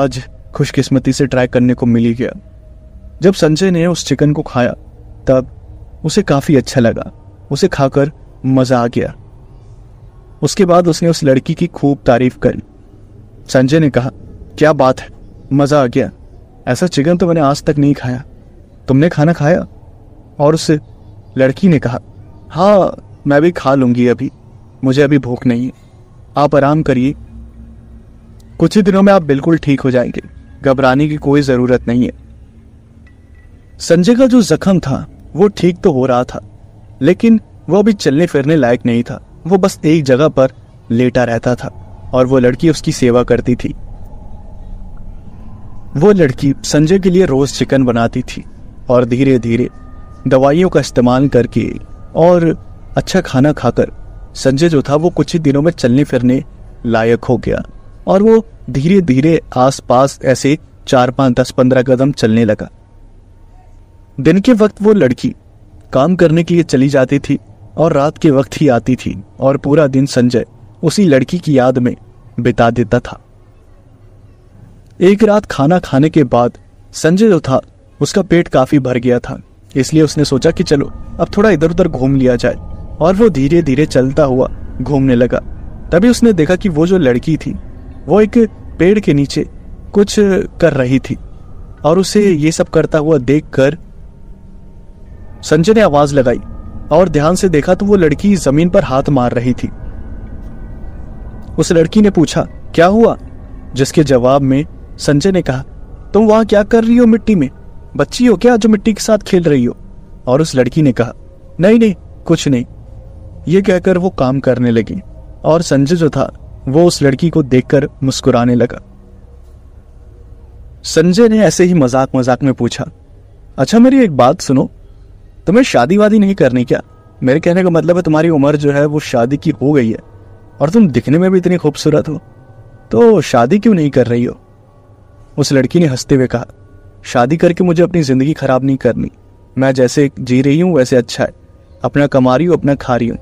आज खुशकिस्मती से ट्राई करने को मिल ही गया जब संजय ने उस चिकन को खाया तब उसे काफ़ी अच्छा लगा उसे खाकर मज़ा आ गया उसके बाद उसने उस लड़की की खूब तारीफ कर संजय ने कहा क्या बात है मज़ा आ गया ऐसा चिकन तो मैंने आज तक नहीं खाया तुमने खाना खाया और उस लड़की ने कहा हाँ मैं भी खा लूंगी अभी मुझे अभी भूख नहीं है आप आराम करिए कुछ ही दिनों में आप बिल्कुल ठीक हो जाएंगे घबराने की कोई ज़रूरत नहीं है संजय का जो जख्म था वो ठीक तो हो रहा था लेकिन वो अभी चलने फिरने लायक नहीं था वो बस एक जगह पर लेटा रहता था और वो लड़की उसकी सेवा करती थी वो लड़की संजय के लिए रोज चिकन बनाती थी और धीरे धीरे दवाइयों का इस्तेमाल करके और अच्छा खाना खाकर संजय जो था वो कुछ ही दिनों में चलने फिरने लायक हो गया और वो धीरे धीरे आसपास ऐसे चार पांच दस पंद्रह कदम चलने लगा दिन के वक्त वो लड़की काम करने के लिए चली जाती थी और रात के वक्त ही आती थी और पूरा दिन संजय उसी लड़की की याद में बिता देता था एक रात खाना खाने के बाद संजय जो था उसका पेट काफी भर गया था इसलिए उसने सोचा कि चलो अब थोड़ा इधर उधर घूम लिया जाए और वो धीरे धीरे चलता हुआ घूमने लगा तभी उसने देखा कि वो जो लड़की थी वो एक पेड़ के नीचे कुछ कर रही थी और उसे ये सब करता हुआ देखकर संजय ने आवाज लगाई और ध्यान से देखा तो वो लड़की जमीन पर हाथ मार रही थी उस लड़की ने पूछा क्या हुआ जिसके जवाब में संजय ने कहा तुम वहां क्या कर रही हो मिट्टी में बच्ची हो क्या जो मिट्टी के साथ खेल रही हो और उस लड़की ने कहा नहीं नहीं कुछ नहीं ये कहकर वो काम करने लगी और संजय जो था वो उस लड़की को देखकर मुस्कुराने लगा संजय ने ऐसे ही मजाक मजाक में पूछा अच्छा मेरी एक बात सुनो तुम्हें शादी वादी नहीं करनी क्या मेरे कहने का मतलब है तुम्हारी उम्र जो है वो शादी की हो गई है और तुम दिखने में भी इतनी खूबसूरत हो तो शादी क्यों नहीं कर रही हो उस लड़की ने हंसते हुए कहा शादी करके मुझे अपनी ज़िंदगी ख़राब नहीं करनी मैं जैसे जी रही हूँ वैसे अच्छा है अपना कमा रही हूँ अपना खा रही हूँ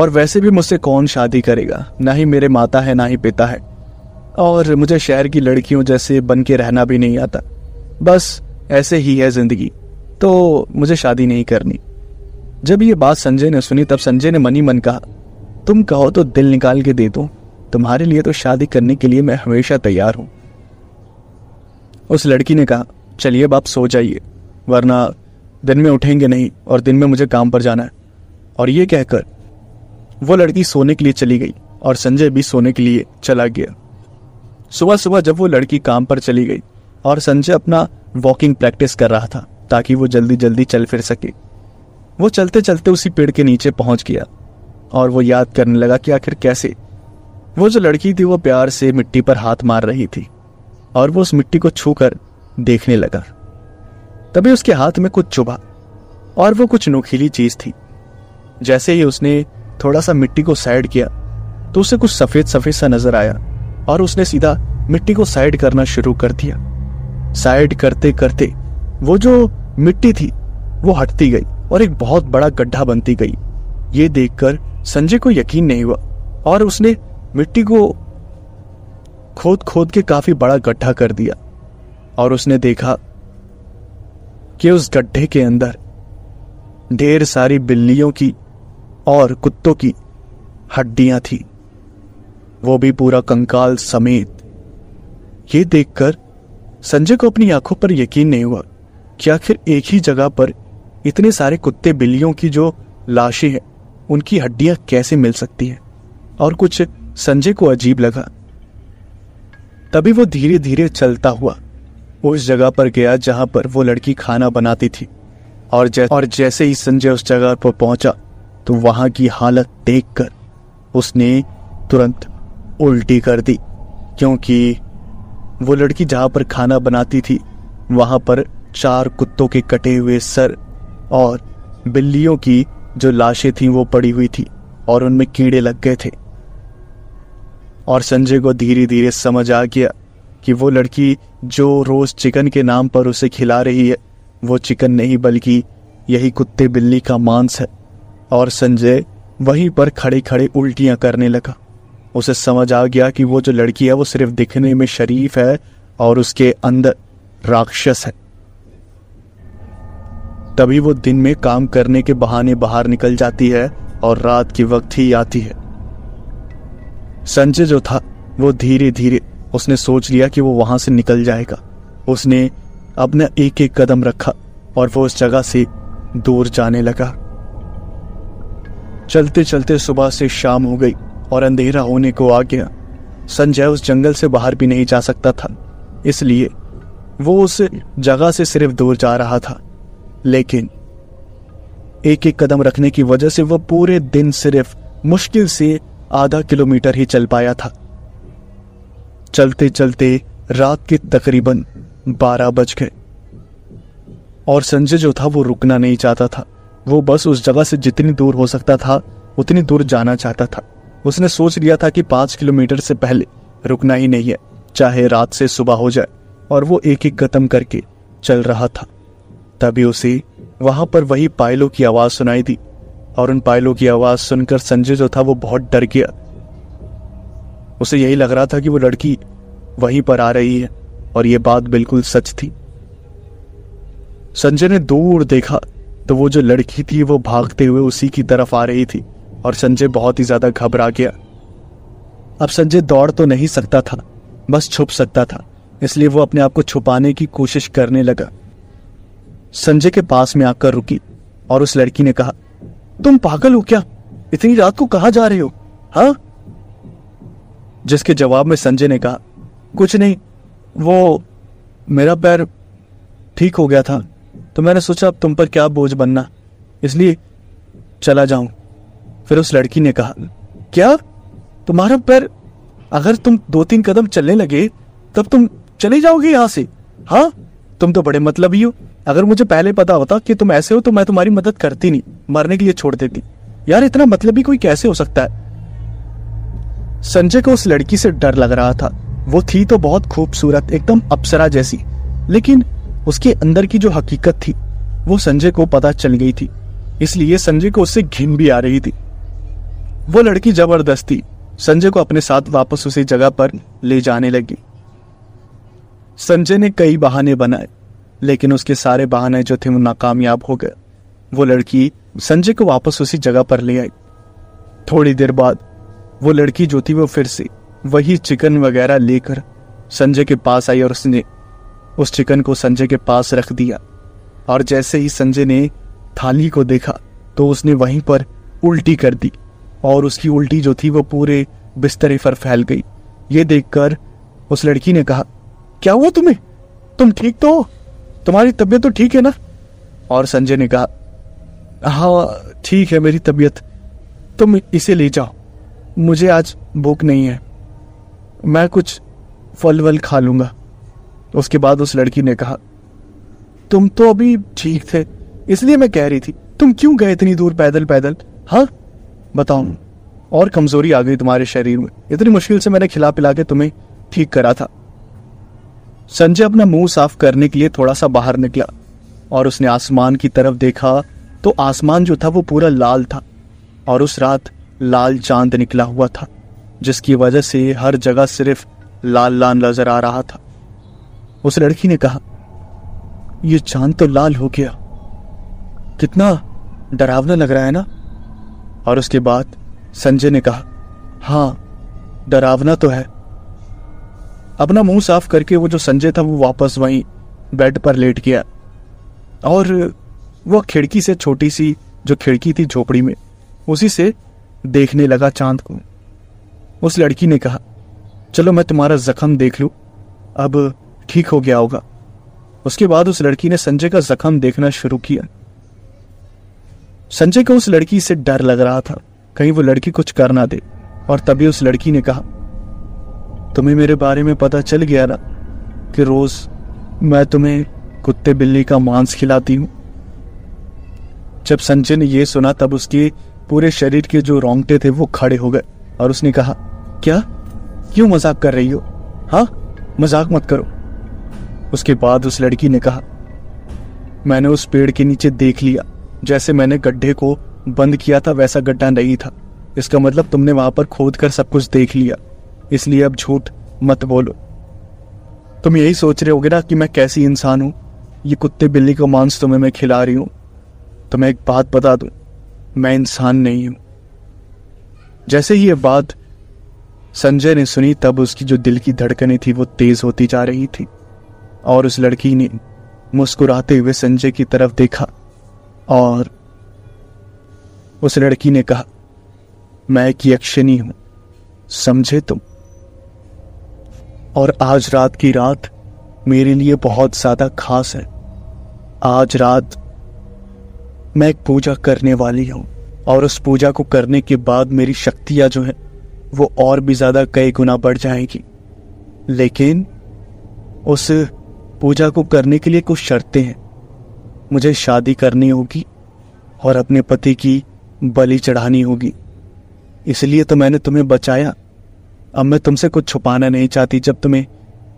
और वैसे भी मुझसे कौन शादी करेगा ना ही मेरे माता है ना ही पिता है और मुझे शहर की लड़कियों जैसे बन के रहना भी नहीं आता बस ऐसे ही है ज़िंदगी तो मुझे शादी नहीं करनी जब ये बात संजय ने सुनी तब संजय ने मनी मन कहा तुम कहो तो दिल निकाल के दे दो तुम्हारे लिए तो शादी करने के लिए मैं हमेशा तैयार हूं उस लड़की ने कहा चलिए बाप सो जाइए वरना दिन में उठेंगे नहीं और दिन में मुझे काम पर जाना है और ये कहकर वो लड़की सोने के लिए चली गई और संजय भी सोने के लिए चला गया सुबह सुबह जब वो लड़की काम पर चली गई और संजय अपना वॉकिंग प्रैक्टिस कर रहा था ताकि वो जल्दी जल्दी चल फिर सके वो चलते चलते उसी पेड़ के नीचे पहुंच गया और वो याद करने लगा कि आखिर कैसे वो जो लड़की थी वो प्यार से मिट्टी पर हाथ मार रही थी और वो उस मिट्टी को छू देखने लगा तभी उसके हाथ में कुछ चुभा और वो कुछ नोखीली चीज थी जैसे ही उसने थोड़ा सा मिट्टी को साइड किया तो उसे कुछ सफेद सफेद सा नजर आया और उसने सीधा मिट्टी को साइड करना शुरू कर दिया साइड करते करते वो जो मिट्टी थी वो हटती गई और एक बहुत बड़ा गड्ढा बनती गई ये देखकर संजय को यकीन नहीं हुआ और उसने मिट्टी को खोद खोद के काफी बड़ा गड्ढा कर दिया और उसने देखा कि उस गड्ढे के अंदर ढेर सारी बिल्लियों की और कुत्तों की हड्डियां थी वो भी पूरा कंकाल समेत ये देखकर संजय को अपनी आंखों पर यकीन नहीं हुआ कि आखिर एक ही जगह पर इतने सारे कुत्ते बिल्लियों की जो लाशें हैं उनकी हड्डियां कैसे मिल सकती हैं और कुछ संजय को अजीब लगा तभी वो धीरे धीरे चलता हुआ उस जगह पर गया जहां पर वो लड़की खाना बनाती थी और जै, और जैसे ही संजय उस जगह पर पहुंचा तो वहां की हालत देखकर उसने तुरंत उल्टी कर दी क्योंकि वो लड़की जहां पर खाना बनाती थी वहां पर चार कुत्तों के कटे हुए सर और बिल्लियों की जो लाशें थीं वो पड़ी हुई थी और उनमें कीड़े लग गए थे और संजय को धीरे धीरे समझ आ गया कि वो लड़की जो रोज चिकन के नाम पर उसे खिला रही है वो चिकन नहीं बल्कि यही कुत्ते बिल्ली का मांस है और संजय वहीं पर खड़े खड़े उल्टियां करने लगा उसे समझ आ गया कि वो जो लड़की है वो सिर्फ दिखने में शरीफ है और उसके अंदर राक्षस है तभी वो दिन में काम करने के बहाने बाहर निकल जाती है और रात के वक्त ही आती है संजय जो था वो धीरे धीरे उसने सोच लिया कि वो वहां से निकल जाएगा उसने अपना एक एक कदम रखा और वो उस जगह से दूर जाने लगा चलते चलते सुबह से शाम हो गई और अंधेरा होने को आ गया संजय उस जंगल से बाहर भी नहीं जा सकता था इसलिए वो उस जगह से सिर्फ दूर जा रहा था लेकिन एक एक कदम रखने की वजह से वह पूरे दिन सिर्फ मुश्किल से आधा किलोमीटर ही चल पाया था चलते चलते रात के तकरीबन बारह बज गए और संजय जो था वो रुकना नहीं चाहता था वो बस उस जगह से जितनी दूर हो सकता था उतनी दूर जाना चाहता था उसने सोच लिया था कि पांच किलोमीटर से पहले रुकना ही नहीं है चाहे रात से सुबह हो जाए और वो एक एक कदम करके चल रहा था तभी उसे वहां पर वही पायलों की आवाज सुनाई दी और उन पायलों की आवाज सुनकर संजय जो था वो बहुत डर गया उसे यही लग रहा था कि वो लड़की वहीं पर आ रही है और ये बात बिल्कुल सच थी संजय ने दूर देखा तो वो जो लड़की थी वो भागते हुए उसी की तरफ आ रही थी और संजय बहुत ही ज्यादा घबरा गया अब संजय दौड़ तो नहीं सकता था बस छुप सकता था इसलिए वो अपने आप को छुपाने की कोशिश करने लगा संजय के पास में आकर रुकी और उस लड़की ने कहा तुम पागल हो क्या इतनी रात को कहा जा रहे हो हा जिसके जवाब में संजय ने कहा कुछ नहीं वो मेरा पैर ठीक हो गया था तो मैंने सोचा अब तुम पर क्या बोझ बनना इसलिए चला जाऊं फिर उस लड़की ने कहा क्या तुम्हारा पैर अगर तुम दो तीन कदम चलने लगे तब तुम चले जाओगे यहां से हाँ तुम तो बड़े मतलब ही हो अगर मुझे पहले पता होता कि तुम ऐसे हो तो मैं तुम्हारी मदद करती नहीं मरने के लिए छोड़ देती यार इतना मतलब ही कोई कैसे हो सकता है संजय को उस लड़की से डर लग रहा था वो थी तो बहुत खूबसूरत एकदम अप्सरा जैसी लेकिन उसके अंदर की जो हकीकत थी वो संजय को पता चल गई थी इसलिए संजय को उससे घिन भी आ रही थी वो लड़की जबरदस्ती संजय को अपने साथ वापस उसी जगह पर ले जाने लगी संजय ने कई बहाने बनाए लेकिन उसके सारे बहाने जो थे वो नाकामयाब हो गए वो लड़की संजय को वापस उसी जगह पर ले आई थोड़ी देर बाद वो लड़की जो थी वो फिर से वही चिकन वगैरह लेकर संजय के पास आई और उसने उस चिकन को संजय के पास रख दिया और जैसे ही संजय ने थाली को देखा तो उसने वहीं पर उल्टी कर दी और उसकी उल्टी जो थी वो पूरे बिस्तरे पर फैल गई ये देखकर उस लड़की ने कहा क्या हुआ तुम्हें तुम ठीक तो हो तुम्हारी तबीयत तो ठीक है ना और संजय ने कहा हाँ ठीक है मेरी तबीयत तुम इसे ले जाओ मुझे आज भूख नहीं है मैं कुछ फल वल खा लूंगा उसके बाद उस लड़की ने कहा तुम तो अभी ठीक थे इसलिए मैं कह रही थी तुम क्यों गए इतनी दूर पैदल पैदल हाँ बताओ और कमजोरी आ गई तुम्हारे शरीर में इतनी मुश्किल से मैंने खिला पिला के तुम्हें ठीक करा था संजय अपना मुंह साफ करने के लिए थोड़ा सा बाहर निकला और उसने आसमान की तरफ देखा तो आसमान जो था वो पूरा लाल था और उस रात लाल चांद निकला हुआ था जिसकी वजह से हर जगह सिर्फ लाल लाल नजर आ रहा था उस लड़की ने कहा यह चांद तो लाल हो गया कितना डरावना लग रहा है ना और उसके बाद संजय ने कहा हाँ डरावना तो है अपना मुंह साफ करके वो जो संजय था वो वापस वहीं बेड पर लेट गया और वह खिड़की से छोटी सी जो खिड़की थी झोपड़ी में उसी से देखने लगा चांद को उस लड़की ने कहा चलो मैं तुम्हारा जख्म देख लू अब ठीक हो गया होगा उसके बाद उस लड़की ने संजय का जख्म देखना शुरू किया संजय को उस लड़की से डर लग रहा था कहीं वो लड़की कुछ कर ना दे और तभी उस लड़की ने कहा तुम्हें मेरे बारे में पता चल गया ना कि रोज मैं तुम्हें कुत्ते बिल्ली का मांस खिलाती हूँ जब संजय ने यह सुना तब उसके पूरे शरीर के जो रोंगटे थे वो खड़े हो गए और उसने कहा क्या क्यों मजाक कर रही हो हाँ मजाक मत करो उसके बाद उस लड़की ने कहा मैंने उस पेड़ के नीचे देख लिया जैसे मैंने गड्ढे को बंद किया था वैसा गड्ढा नहीं था इसका मतलब तुमने वहां पर खोद कर सब कुछ देख लिया इसलिए अब झूठ मत बोलो तुम यही सोच रहे होगे ना कि मैं कैसी इंसान हूं ये कुत्ते बिल्ली का मांस तुम्हें मैं खिला रही हूं तो मैं एक बात बता दू मैं इंसान नहीं हूं जैसे ही ये बात संजय ने सुनी तब उसकी जो दिल की धड़कनें थी वो तेज होती जा रही थी और उस लड़की ने मुस्कुराते हुए संजय की तरफ देखा और उस लड़की ने कहा मैं एक यक्षिणी हूं समझे तुम और आज रात की रात मेरे लिए बहुत ज़्यादा खास है आज रात मैं एक पूजा करने वाली हूँ और उस पूजा को करने के बाद मेरी शक्तियाँ जो है वो और भी ज़्यादा कई गुना बढ़ जाएंगी लेकिन उस पूजा को करने के लिए कुछ शर्तें हैं मुझे शादी करनी होगी और अपने पति की बलि चढ़ानी होगी इसलिए तो मैंने तुम्हें बचाया अब मैं तुमसे कुछ छुपाना नहीं चाहती जब तुम्हें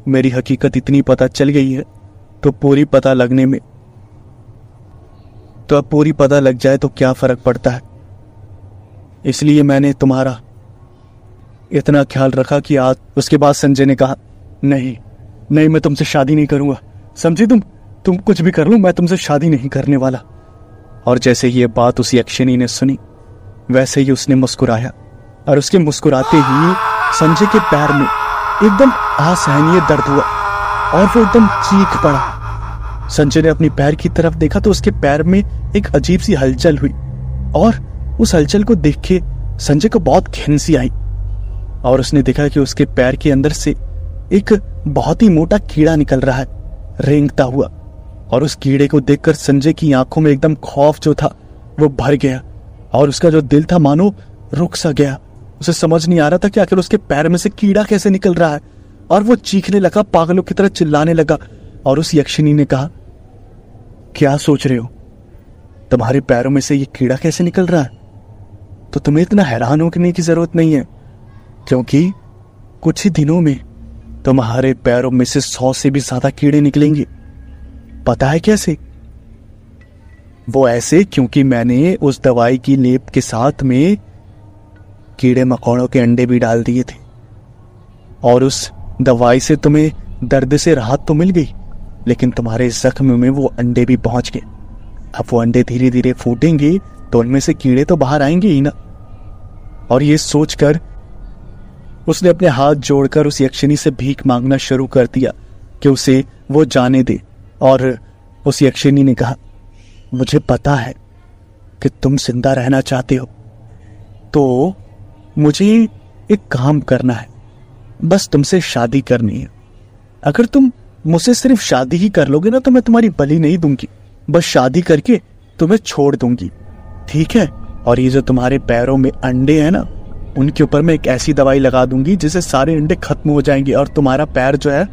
मेरी हकीकत इतनी पता चल गई है तो पूरी पता लगने में तो अब पूरी पता लग जाए तो क्या फर्क पड़ता है इसलिए मैंने तुम्हारा इतना ख्याल रखा कि आज उसके बाद संजय ने कहा नहीं नहीं मैं तुमसे शादी नहीं करूंगा समझी तुम तुम कुछ भी कर लो मैं तुमसे शादी नहीं करने वाला और जैसे ही ये बात उसी अक्षिनी ने सुनी वैसे ही उसने मुस्कुराया और उसके मुस्कुराते ही संजय के पैर में एकदम असहनीय दर्द हुआ और वो एकदम चीख पड़ा संजय ने अपनी पैर की तरफ देखा तो उसके पैर में एक अजीब सी हलचल हुई और उस हलचल को देख के संजय को बहुत घिनसी आई और उसने देखा कि उसके पैर के अंदर से एक बहुत ही मोटा कीड़ा निकल रहा है रेंगता हुआ और उस कीड़े को देखकर संजय की आंखों में एकदम खौफ जो था वो भर गया और उसका जो दिल था मानो रुक सा गया उसे समझ नहीं आ रहा था कि आखिर उसके पैर में से कीड़ा कैसे निकल रहा है और वो चीखने लगा पागलों की तरह चिल्लाने लगा और उस यक्षिनी ने कहा क्या सोच रहे हो तुम्हारे पैरों में से ये कीड़ा कैसे निकल रहा है तो तुम्हें इतना हैरान होने की जरूरत नहीं है क्योंकि कुछ ही दिनों में तुम्हारे पैरों में से सौ से भी ज्यादा कीड़े निकलेंगे पता है कैसे वो ऐसे क्योंकि मैंने उस दवाई की लेप के साथ में कीड़े मकौड़ों के अंडे भी डाल दिए थे और उस दवाई से तुम्हें दर्द से राहत तो मिल गई लेकिन तुम्हारे जख्म में वो अंडे भी पहुंच गए अब वो अंडे धीरे धीरे फूटेंगे तो उनमें से कीड़े तो बाहर आएंगे ही ना और ये सोचकर उसने अपने हाथ जोड़कर उस यक्षिणी से भीख मांगना शुरू कर दिया कि उसे वो जाने दे और उस यक्षिणी ने कहा मुझे पता है कि तुम जिंदा रहना चाहते हो तो मुझे एक काम करना है बस तुमसे शादी करनी है अगर तुम मुझसे सिर्फ शादी ही कर लोगे ना तो मैं तुम्हारी बलि नहीं दूंगी बस शादी करके तुम्हें छोड़ दूंगी ठीक है और ये जो तुम्हारे पैरों में अंडे हैं ना उनके ऊपर मैं एक ऐसी दवाई लगा दूंगी जिससे सारे अंडे खत्म हो जाएंगे और तुम्हारा पैर जो है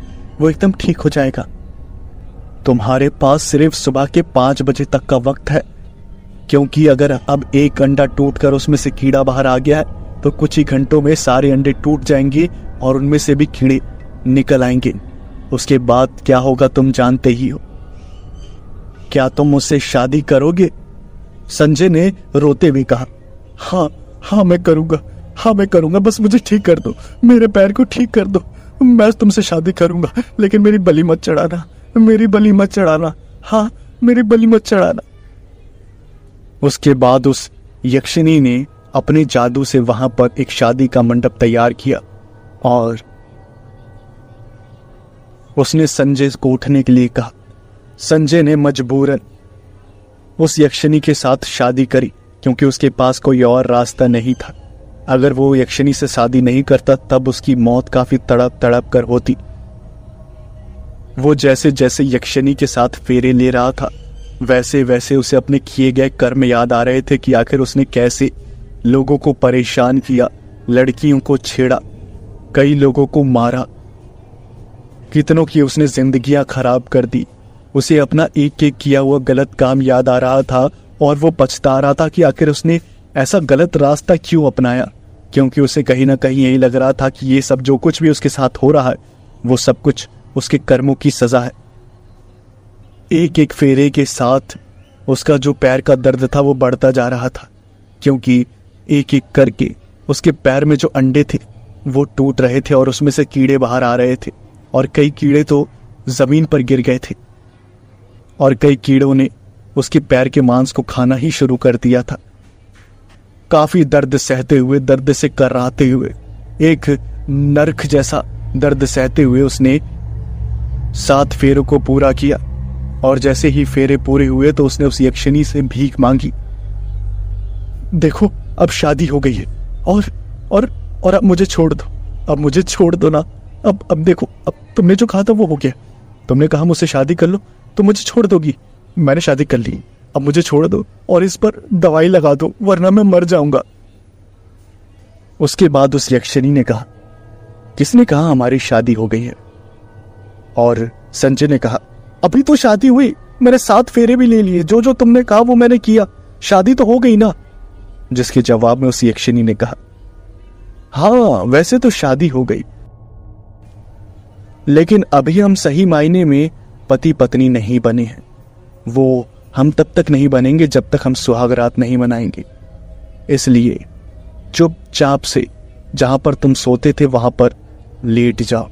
वो एकदम ठीक हो जाएगा तुम्हारे पास सिर्फ सुबह के पांच बजे तक का वक्त है क्योंकि अगर अब एक अंडा टूट कर उसमें से कीड़ा बाहर आ गया है तो कुछ ही घंटों में सारे अंडे टूट जाएंगे और उनमें से भी कीड़े निकल आएंगे उसके बाद क्या होगा तुम जानते ही हो क्या तुम मुझसे शादी करोगे संजय ने रोते हुए कहा हाँ हाँ मैं करूंगा हाँ मैं करूंगा बस मुझे ठीक कर दो मेरे पैर को ठीक कर दो मैं तुमसे शादी करूंगा लेकिन मेरी बली मत चढ़ाना मेरी बली मत चढ़ाना हाँ मेरी बली मत चढ़ाना उसके बाद उस यक्षिणी ने अपने जादू से वहां पर एक शादी का मंडप तैयार किया और उसने संजय को उठने के लिए कहा संजय ने मजबूरन उस यक्षिणी के साथ शादी करी क्योंकि उसके पास कोई और रास्ता नहीं था अगर वो यक्षिणी से शादी नहीं करता तब उसकी मौत काफी तड़प तड़प कर होती वो जैसे जैसे यक्षिणी के साथ फेरे ले रहा था वैसे वैसे उसे अपने किए गए कर्म याद आ रहे थे कि आखिर उसने कैसे लोगों को परेशान किया लड़कियों को छेड़ा कई लोगों को मारा कितनों की उसने जिंदगियां खराब कर दी उसे अपना एक एक किया हुआ गलत काम याद आ रहा था और वो पछता रहा था कि आखिर उसने ऐसा गलत रास्ता क्यों अपनाया क्योंकि उसे कहीं ना कहीं यही लग रहा था कि ये सब जो कुछ भी उसके साथ हो रहा है वो सब कुछ उसके कर्मों की सजा है एक एक फेरे के साथ उसका जो पैर का दर्द था वो बढ़ता जा रहा था क्योंकि एक एक करके उसके पैर में जो अंडे थे वो टूट रहे थे और उसमें से कीड़े बाहर आ रहे थे और कई कीड़े तो ज़मीन पर गिर गए थे और कई कीड़ों ने उसके पैर के मांस को खाना ही शुरू कर दिया था काफ़ी दर्द सहते हुए दर्द से कराते हुए एक नरक जैसा दर्द सहते हुए उसने सात फेरों को पूरा किया और जैसे ही फेरे पूरे हुए तो उसने उस यक्षिणी से भीख मांगी देखो अब शादी हो गई है और और और अब मुझे छोड़ दो अब मुझे छोड़ दो ना अब अब देखो अब तुमने जो कहा था वो हो गया तुमने कहा मुझसे शादी कर लो तो मुझे छोड़ दोगी मैंने शादी कर ली अब मुझे छोड़ दो और इस पर दवाई लगा दो वरना मैं मर जाऊंगा उसके बाद उस यक्षिणी ने कहा किसने कहा हमारी शादी हो गई है और संजय ने कहा अभी तो शादी हुई मैंने सात फेरे भी ले लिए जो जो तुमने कहा वो मैंने किया शादी तो हो गई ना जिसके जवाब में उस यक्षिणी ने कहा हाँ वैसे तो शादी हो गई लेकिन अभी हम सही मायने में पति पत्नी नहीं बने हैं वो हम तब तक नहीं बनेंगे जब तक हम सुहागरात नहीं मनाएंगे इसलिए चुपचाप से जहां पर तुम सोते थे वहां पर लेट जाओ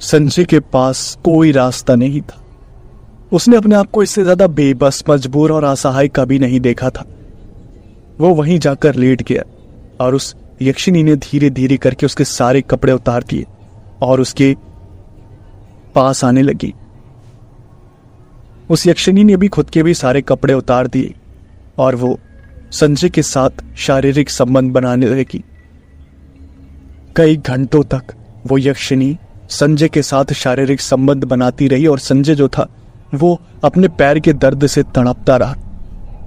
संजय के पास कोई रास्ता नहीं था उसने अपने आप को इससे ज्यादा बेबस मजबूर और असहाय कभी नहीं देखा था वो वहीं जाकर लेट गया और उस यक्षिणी ने धीरे धीरे करके उसके सारे कपड़े उतार दिए और उसके पास आने लगी उस यक्षिणी ने भी खुद के भी सारे कपड़े उतार दिए और वो संजय के साथ शारीरिक संबंध बनाने लगी कई घंटों तक वो यक्षिणी संजय के साथ शारीरिक संबंध बनाती रही और संजय जो था वो अपने पैर के दर्द से तड़पता रहा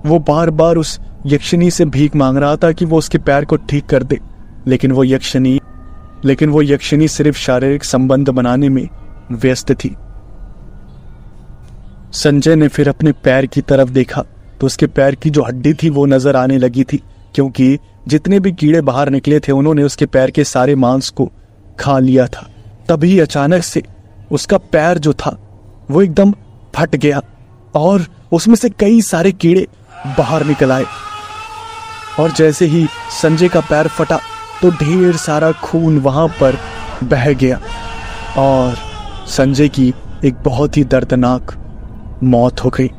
वो बार बार उस यक्षिनी से भीख मांग रहा था कि वो उसके पैर को ठीक कर दे लेकिन वो यक्षिनी लेकिन वो यक्षिनी सिर्फ शारीरिक संबंध बनाने में व्यस्त थी संजय ने फिर अपने पैर की तरफ देखा तो उसके पैर की जो हड्डी थी वो नजर आने लगी थी क्योंकि जितने भी कीड़े बाहर निकले थे उन्होंने उसके पैर के सारे मांस को खा लिया था तभी अचानक से उसका पैर जो था वो एकदम फट गया और उसमें से कई सारे कीड़े बाहर निकल आए और जैसे ही संजय का पैर फटा तो ढेर सारा खून वहाँ पर बह गया और संजय की एक बहुत ही दर्दनाक मौत हो गई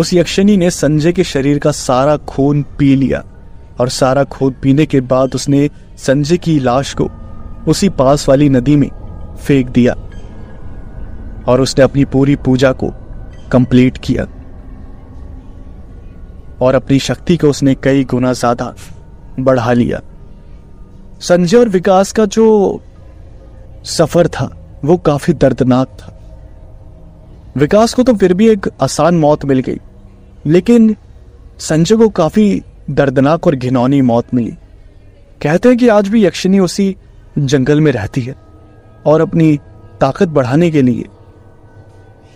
उस यक्षिणी ने संजय के शरीर का सारा खून पी लिया और सारा खून पीने के बाद उसने संजय की लाश को उसी पास वाली नदी में फेंक दिया और उसने अपनी पूरी पूजा को कंप्लीट किया और अपनी शक्ति को उसने कई गुना ज्यादा बढ़ा लिया संजय और विकास का जो सफर था वो काफी दर्दनाक था विकास को तो फिर भी एक आसान मौत मिल गई लेकिन संजय को काफी दर्दनाक और घिनौनी मौत मिली कहते हैं कि आज भी यक्षिनी उसी जंगल में रहती है और अपनी ताकत बढ़ाने के लिए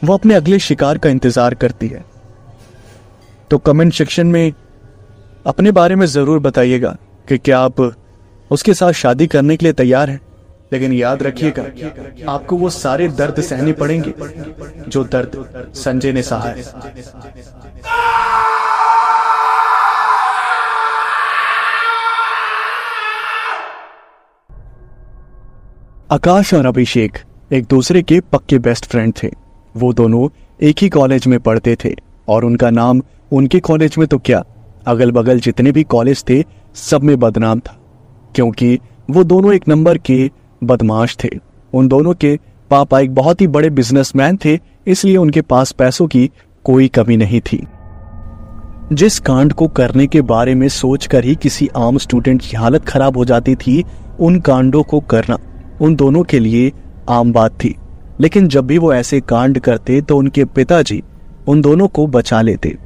वो अपने अगले शिकार का इंतजार करती है तो कमेंट सेक्शन में अपने बारे में ज़रूर बताइएगा कि क्या आप उसके साथ शादी करने के लिए तैयार हैं लेकिन याद रखिएगा आपको वो सारे दर्द सहने पड़ेंगे जो दर्द संजय ने सहा है आकाश और अभिषेक एक दूसरे के पक्के बेस्ट फ्रेंड थे वो दोनों एक ही कॉलेज में पढ़ते थे और उनका नाम उनके कॉलेज में तो क्या अगल बगल जितने भी कॉलेज थे सब में बदनाम था क्योंकि वो दोनों एक नंबर के बदमाश थे उन दोनों के पापा एक बहुत ही बड़े बिजनेसमैन थे इसलिए उनके पास पैसों की कोई कमी नहीं थी जिस कांड को करने के बारे में सोचकर ही किसी आम स्टूडेंट की हालत खराब हो जाती थी उन कांडों को करना उन दोनों के लिए आम बात थी लेकिन जब भी वो ऐसे कांड करते तो उनके पिताजी उन दोनों को बचा लेते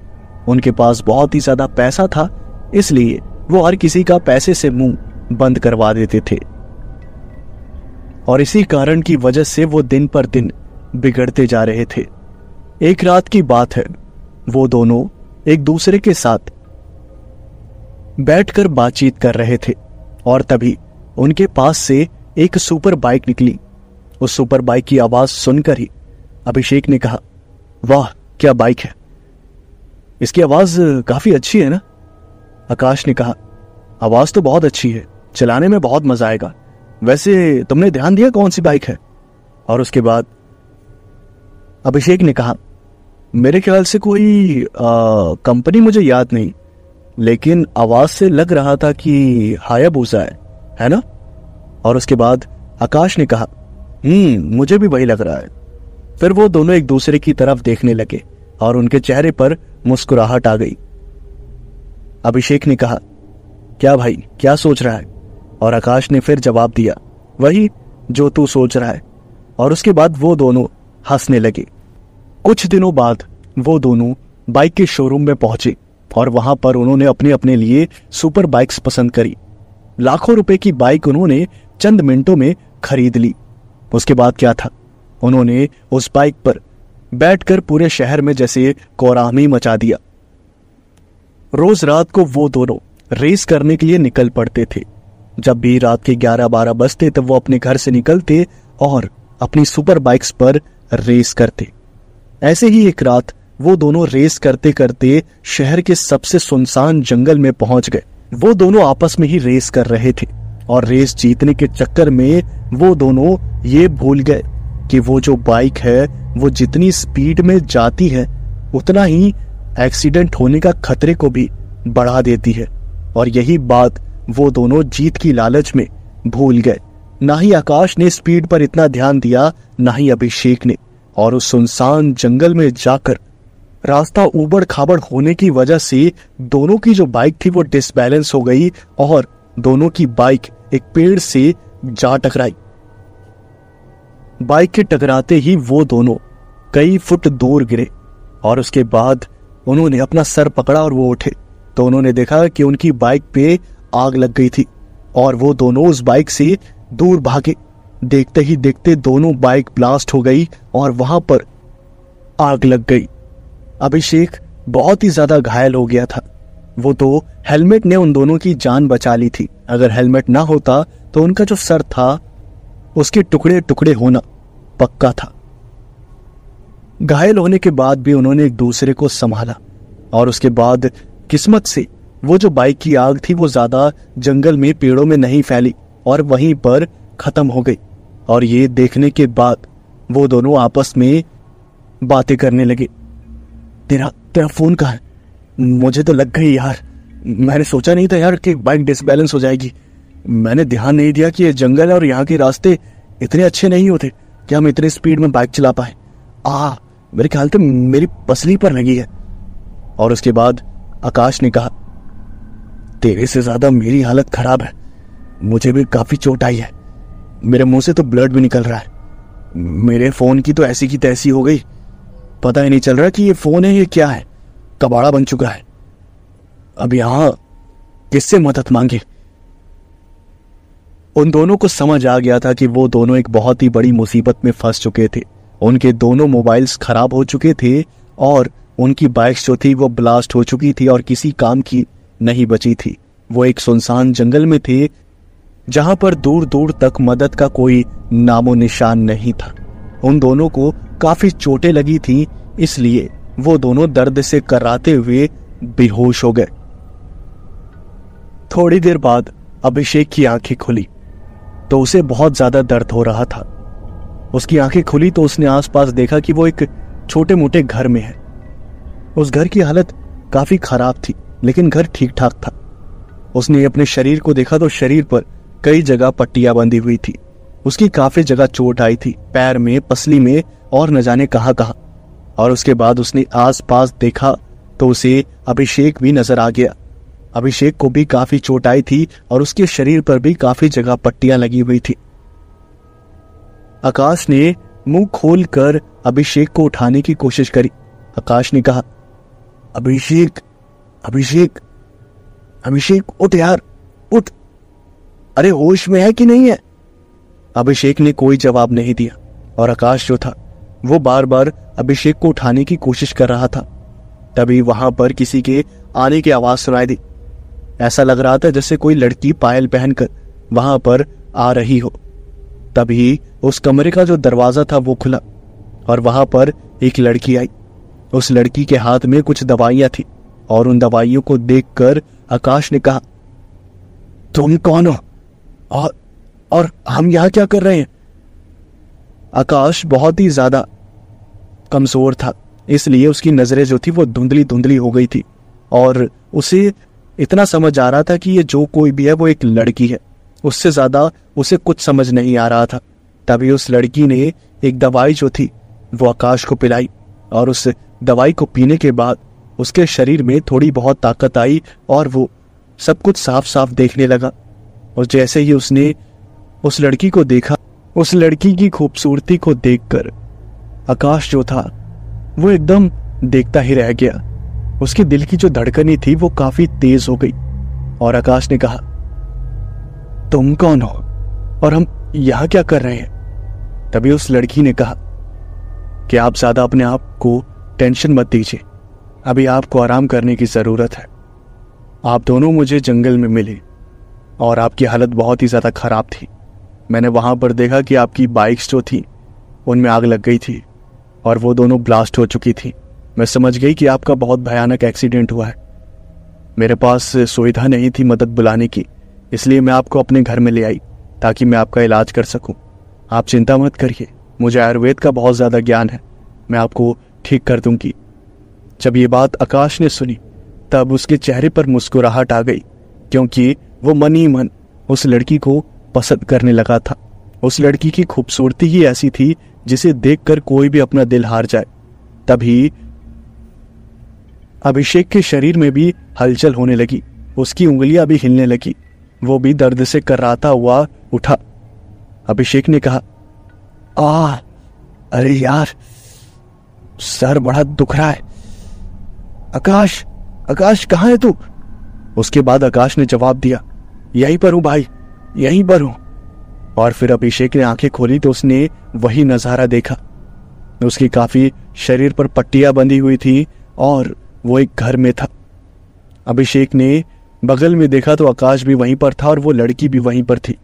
उनके पास बहुत ही ज्यादा पैसा था इसलिए वो हर किसी का पैसे से मुंह बंद करवा देते थे और इसी कारण की वजह से वो दिन पर दिन बिगड़ते जा रहे थे एक रात की बात है वो दोनों एक दूसरे के साथ बैठकर बातचीत कर रहे थे और तभी उनके पास से एक सुपर बाइक निकली उस सुपर बाइक की आवाज सुनकर ही अभिषेक ने कहा वाह क्या बाइक है इसकी आवाज काफी अच्छी है ना आकाश ने कहा आवाज तो बहुत अच्छी है चलाने में बहुत मजा आएगा वैसे तुमने ध्यान दिया कौन सी बाइक है और उसके बाद अभिषेक ने कहा मेरे ख्याल से कोई कंपनी मुझे याद नहीं लेकिन आवाज से लग रहा था कि भूसा है है ना और उसके बाद आकाश ने कहा हम्म मुझे भी वही लग रहा है फिर वो दोनों एक दूसरे की तरफ देखने लगे और उनके चेहरे पर मुस्कुराहट आ गई अभिषेक ने कहा क्या भाई क्या सोच रहा है और आकाश ने फिर जवाब दिया वही जो तू सोच रहा है और उसके बाद वो दोनों हंसने लगे कुछ दिनों बाद वो दोनों बाइक के शोरूम में पहुंचे और वहां पर उन्होंने अपने अपने लिए सुपर बाइक्स पसंद करी लाखों रुपए की बाइक उन्होंने चंद मिनटों में खरीद ली उसके बाद क्या था उन्होंने उस बाइक पर बैठकर पूरे शहर में जैसे कोरामी मचा दिया रोज रात को वो दोनों रेस करने के लिए निकल पड़ते थे जब भी रात के 11-12 बजते तब वो अपने घर से निकलते और अपनी सुपर बाइक्स पर रेस करते ऐसे ही एक रात वो दोनों रेस करते करते शहर के सबसे सुनसान जंगल में पहुंच गए वो दोनों आपस में ही रेस कर रहे थे और रेस जीतने के चक्कर में वो दोनों ये भूल गए कि वो जो बाइक है वो जितनी स्पीड में जाती है उतना ही एक्सीडेंट होने का खतरे को भी बढ़ा देती है और यही बात वो दोनों जीत की लालच में भूल गए ना ही आकाश ने स्पीड पर इतना ध्यान दिया ना ही अभिषेक ने और उस सुनसान जंगल में जाकर रास्ता उबड़ खाबड़ होने की वजह से दोनों की जो बाइक थी वो डिसबैलेंस हो गई और दोनों की बाइक एक पेड़ से जा टकराई बाइक के टकराते ही वो दोनों कई फुट दूर गिरे और उसके बाद उन्होंने अपना सर पकड़ा और वो उठे तो उन्होंने देखा कि उनकी बाइक पे आग लग गई थी और वो दोनों उस बाइक से दूर भागे देखते ही देखते दोनों बाइक ब्लास्ट हो गई और वहां पर आग लग गई अभिषेक बहुत ही ज्यादा घायल हो गया था वो तो हेलमेट ने उन दोनों की जान बचा ली थी अगर हेलमेट ना होता तो उनका जो सर था उसके टुकड़े टुकड़े होना पक्का था घायल होने के बाद भी उन्होंने एक दूसरे को संभाला और उसके बाद किस्मत से वो जो बाइक की आग थी वो ज्यादा जंगल में पेड़ों में नहीं फैली और वहीं पर खत्म हो गई और ये देखने के बाद वो दोनों आपस में बातें करने लगे तेरा तेरा फोन कहा है मुझे तो लग गई यार मैंने सोचा नहीं था यार कि बाइक डिसबैलेंस हो जाएगी मैंने ध्यान नहीं दिया कि ये जंगल है और यहाँ के रास्ते इतने अच्छे नहीं होते कि हम इतने स्पीड में बाइक चला पाए आ मेरे ख्याल तो मेरी पसली पर लगी है और उसके बाद आकाश ने कहा तेरे से ज्यादा मेरी हालत खराब है मुझे भी काफी चोट आई है मेरे मुंह से तो ब्लड भी निकल रहा है मेरे फोन की तो ऐसी की तैसी हो गई पता ही नहीं चल रहा कि ये फोन है ये क्या है कबाड़ा बन चुका है अब यहां किससे मदद मांगे उन दोनों को समझ आ गया था कि वो दोनों एक बहुत ही बड़ी मुसीबत में फंस चुके थे उनके दोनों मोबाइल्स खराब हो चुके थे और उनकी बाइक्स जो थी वो ब्लास्ट हो चुकी थी और किसी काम की नहीं बची थी वो एक सुनसान जंगल में थे जहां पर दूर दूर तक मदद का कोई नामो निशान नहीं था उन दोनों को काफी चोटें लगी थी इसलिए वो दोनों दर्द से कराते हुए बेहोश हो गए थोड़ी देर बाद अभिषेक की आंखें खुली तो उसे बहुत ज्यादा दर्द हो रहा था उसकी आंखें खुली तो उसने आसपास देखा कि वो एक छोटे मोटे घर में है उस घर की हालत काफी खराब थी लेकिन घर ठीक ठाक था उसने अपने शरीर को देखा तो शरीर पर कई जगह पट्टियां बंधी हुई थी उसकी काफी जगह चोट आई थी पैर में पसली में और न जाने कहा कहा और उसके बाद उसने आसपास देखा तो उसे अभिषेक भी नजर आ गया अभिषेक को भी काफी चोट आई थी और उसके शरीर पर भी काफी जगह पट्टियां लगी हुई थी आकाश ने मुंह खोलकर अभिषेक को उठाने की कोशिश करी आकाश ने कहा अभिषेक अभिषेक अभिषेक उठ यार उठ अरे होश में है कि नहीं है अभिषेक ने कोई जवाब नहीं दिया और आकाश जो था वो बार बार अभिषेक को उठाने की कोशिश कर रहा था तभी वहां पर किसी के आने की आवाज सुनाई दी ऐसा लग रहा था जैसे कोई लड़की पायल पहनकर वहां पर आ रही हो तभी उस कमरे का जो दरवाजा था वो खुला और वहां पर एक लड़की आई उस लड़की के हाथ में कुछ दवाइयां थी और उन दवाइयों को देखकर आकाश ने कहा तुम कौन हो और और हम यहां क्या कर रहे हैं आकाश बहुत ही ज्यादा कमजोर था इसलिए उसकी नजरें जो थी वो धुंधली धुंधली हो गई थी और उसे इतना समझ आ रहा था कि ये जो कोई भी है वो एक लड़की है उससे ज्यादा उसे कुछ समझ नहीं आ रहा था तभी उस लड़की ने एक दवाई जो थी वो आकाश को पिलाई और उस दवाई को पीने के बाद उसके शरीर में थोड़ी बहुत ताकत आई और वो सब कुछ साफ साफ देखने लगा और जैसे ही उसने उस लड़की को देखा उस लड़की की खूबसूरती को देखकर आकाश जो था वो एकदम देखता ही रह गया उसके दिल की जो धड़कनी थी वो काफी तेज हो गई और आकाश ने कहा तुम कौन हो और हम यहां क्या कर रहे हैं तभी उस लड़की ने कहा कि आप ज्यादा अपने आप को टेंशन मत दीजिए अभी आपको आराम करने की जरूरत है आप दोनों मुझे जंगल में मिले और आपकी हालत बहुत ही ज्यादा खराब थी मैंने वहां पर देखा कि आपकी बाइक्स जो थी उनमें आग लग गई थी और वो दोनों ब्लास्ट हो चुकी थी मैं समझ गई कि आपका बहुत भयानक एक्सीडेंट हुआ है मेरे पास सुविधा नहीं थी मदद बुलाने की इसलिए मैं आपको अपने घर में ले आई ताकि मैं आपका इलाज कर सकूं। आप चिंता मत करिए मुझे आयुर्वेद का बहुत ज़्यादा ज्ञान है मैं आपको ठीक कर दूंगी जब ये बात आकाश ने सुनी तब उसके चेहरे पर मुस्कुराहट आ गई क्योंकि वो मन ही मन उस लड़की को पसंद करने लगा था उस लड़की की खूबसूरती ही ऐसी थी जिसे देखकर कोई भी अपना दिल हार जाए तभी अभिषेक के शरीर में भी हलचल होने लगी उसकी उंगलियां भी हिलने लगी वो भी दर्द से कराता हुआ उठा अभिषेक ने कहा आ अरे यार सर बड़ा दुख रहा है आकाश आकाश कहाँ है तू उसके बाद आकाश ने जवाब दिया यहीं पर हूं भाई यहीं पर हूं और फिर अभिषेक ने आंखें खोली तो उसने वही नजारा देखा उसकी काफी शरीर पर पट्टियां बंधी हुई थी और वो एक घर में था अभिषेक ने बगल में देखा तो आकाश भी वहीं पर था और वो लड़की भी वहीं पर थी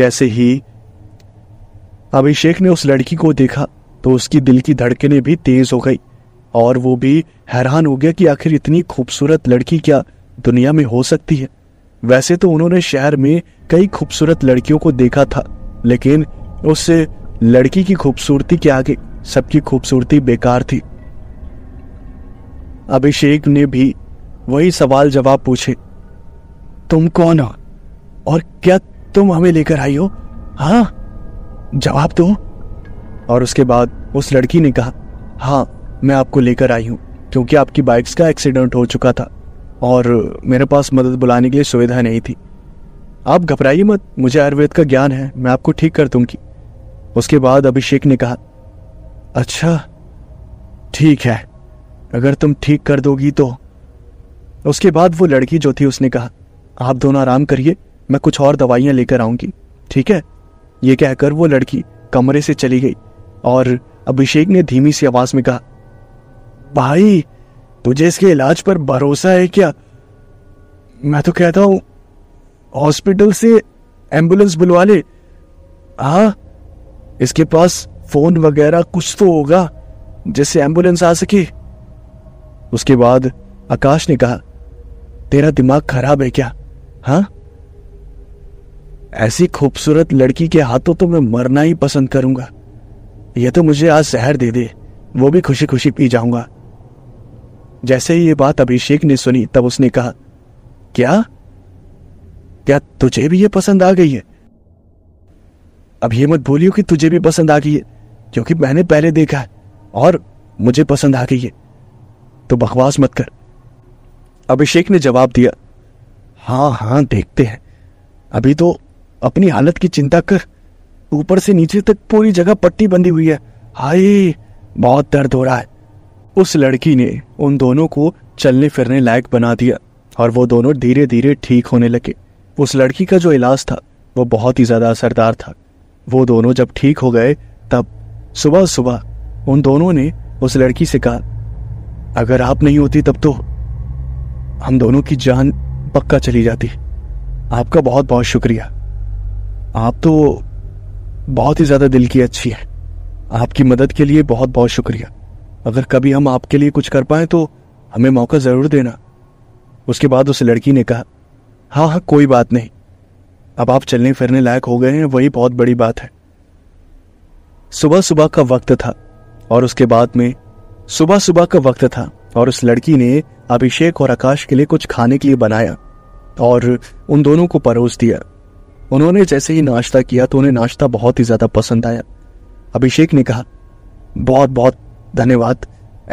जैसे ही अभिषेक ने उस लड़की को देखा तो उसकी दिल की धड़कने भी तेज हो गई और वो भी हैरान हो गया कि आखिर इतनी खूबसूरत लड़की क्या दुनिया में हो सकती है वैसे तो उन्होंने शहर में कई खूबसूरत लड़कियों को देखा था लेकिन उस लड़की की खूबसूरती के आगे सबकी खूबसूरती बेकार थी अभिषेक ने भी वही सवाल जवाब पूछे तुम कौन हो और क्या तुम हमें लेकर आई हो हाँ जवाब दो और उसके बाद उस लड़की ने कहा हाँ मैं आपको लेकर आई हूँ क्योंकि आपकी बाइक्स का एक्सीडेंट हो चुका था और मेरे पास मदद बुलाने के लिए सुविधा नहीं थी आप घबराइए मत मुझे आयुर्वेद का ज्ञान है मैं आपको ठीक कर दूंगी उसके बाद अभिषेक ने कहा अच्छा ठीक है अगर तुम ठीक कर दोगी तो उसके बाद वो लड़की जो थी उसने कहा आप दोनों आराम करिए मैं कुछ और दवाइयां लेकर आऊंगी ठीक है ये कहकर वो लड़की कमरे से चली गई और अभिषेक ने धीमी सी आवाज में कहा भाई तुझे इसके इलाज पर भरोसा है क्या मैं तो कहता हूं हॉस्पिटल से एम्बुलेंस बुलवा ले हाँ इसके पास फोन वगैरह कुछ तो होगा जिससे एम्बुलेंस आ सके उसके बाद आकाश ने कहा तेरा दिमाग खराब है क्या हाँ ऐसी खूबसूरत लड़की के हाथों तो मैं मरना ही पसंद करूंगा यह तो मुझे आज शहर दे दे वो भी खुशी खुशी पी जाऊंगा जैसे ही ये बात अभिषेक ने सुनी तब उसने कहा क्या क्या तुझे भी ये पसंद आ गई है अब ये मत बोलियो कि तुझे भी पसंद आ गई है क्योंकि मैंने पहले देखा और मुझे पसंद आ गई है तो बकवास मत कर अभिषेक ने जवाब दिया हाँ हाँ देखते हैं अभी तो अपनी हालत की चिंता कर ऊपर से नीचे तक पूरी जगह पट्टी बंधी हुई है हाय बहुत दर्द हो रहा है उस लड़की ने उन दोनों को चलने फिरने लायक बना दिया और वो दोनों धीरे धीरे ठीक होने लगे उस लड़की का जो इलाज था वो बहुत ही ज़्यादा असरदार था वो दोनों जब ठीक हो गए तब सुबह सुबह उन दोनों ने उस लड़की से कहा अगर आप नहीं होती तब तो हम दोनों की जान पक्का चली जाती आपका बहुत बहुत शुक्रिया आप तो बहुत ही ज़्यादा दिल की अच्छी है आपकी मदद के लिए बहुत बहुत शुक्रिया अगर कभी हम आपके लिए कुछ कर पाए तो हमें मौका ज़रूर देना उसके बाद उस लड़की ने कहा हाँ हाँ कोई बात नहीं अब आप चलने फिरने लायक हो गए हैं वही बहुत बड़ी बात है सुबह सुबह का वक्त था और उसके बाद में सुबह सुबह का वक्त था और उस लड़की ने अभिषेक और आकाश के लिए कुछ खाने के लिए बनाया और उन दोनों को परोस दिया उन्होंने जैसे ही नाश्ता किया तो उन्हें नाश्ता बहुत ही ज्यादा पसंद आया अभिषेक ने कहा बहुत बहुत धन्यवाद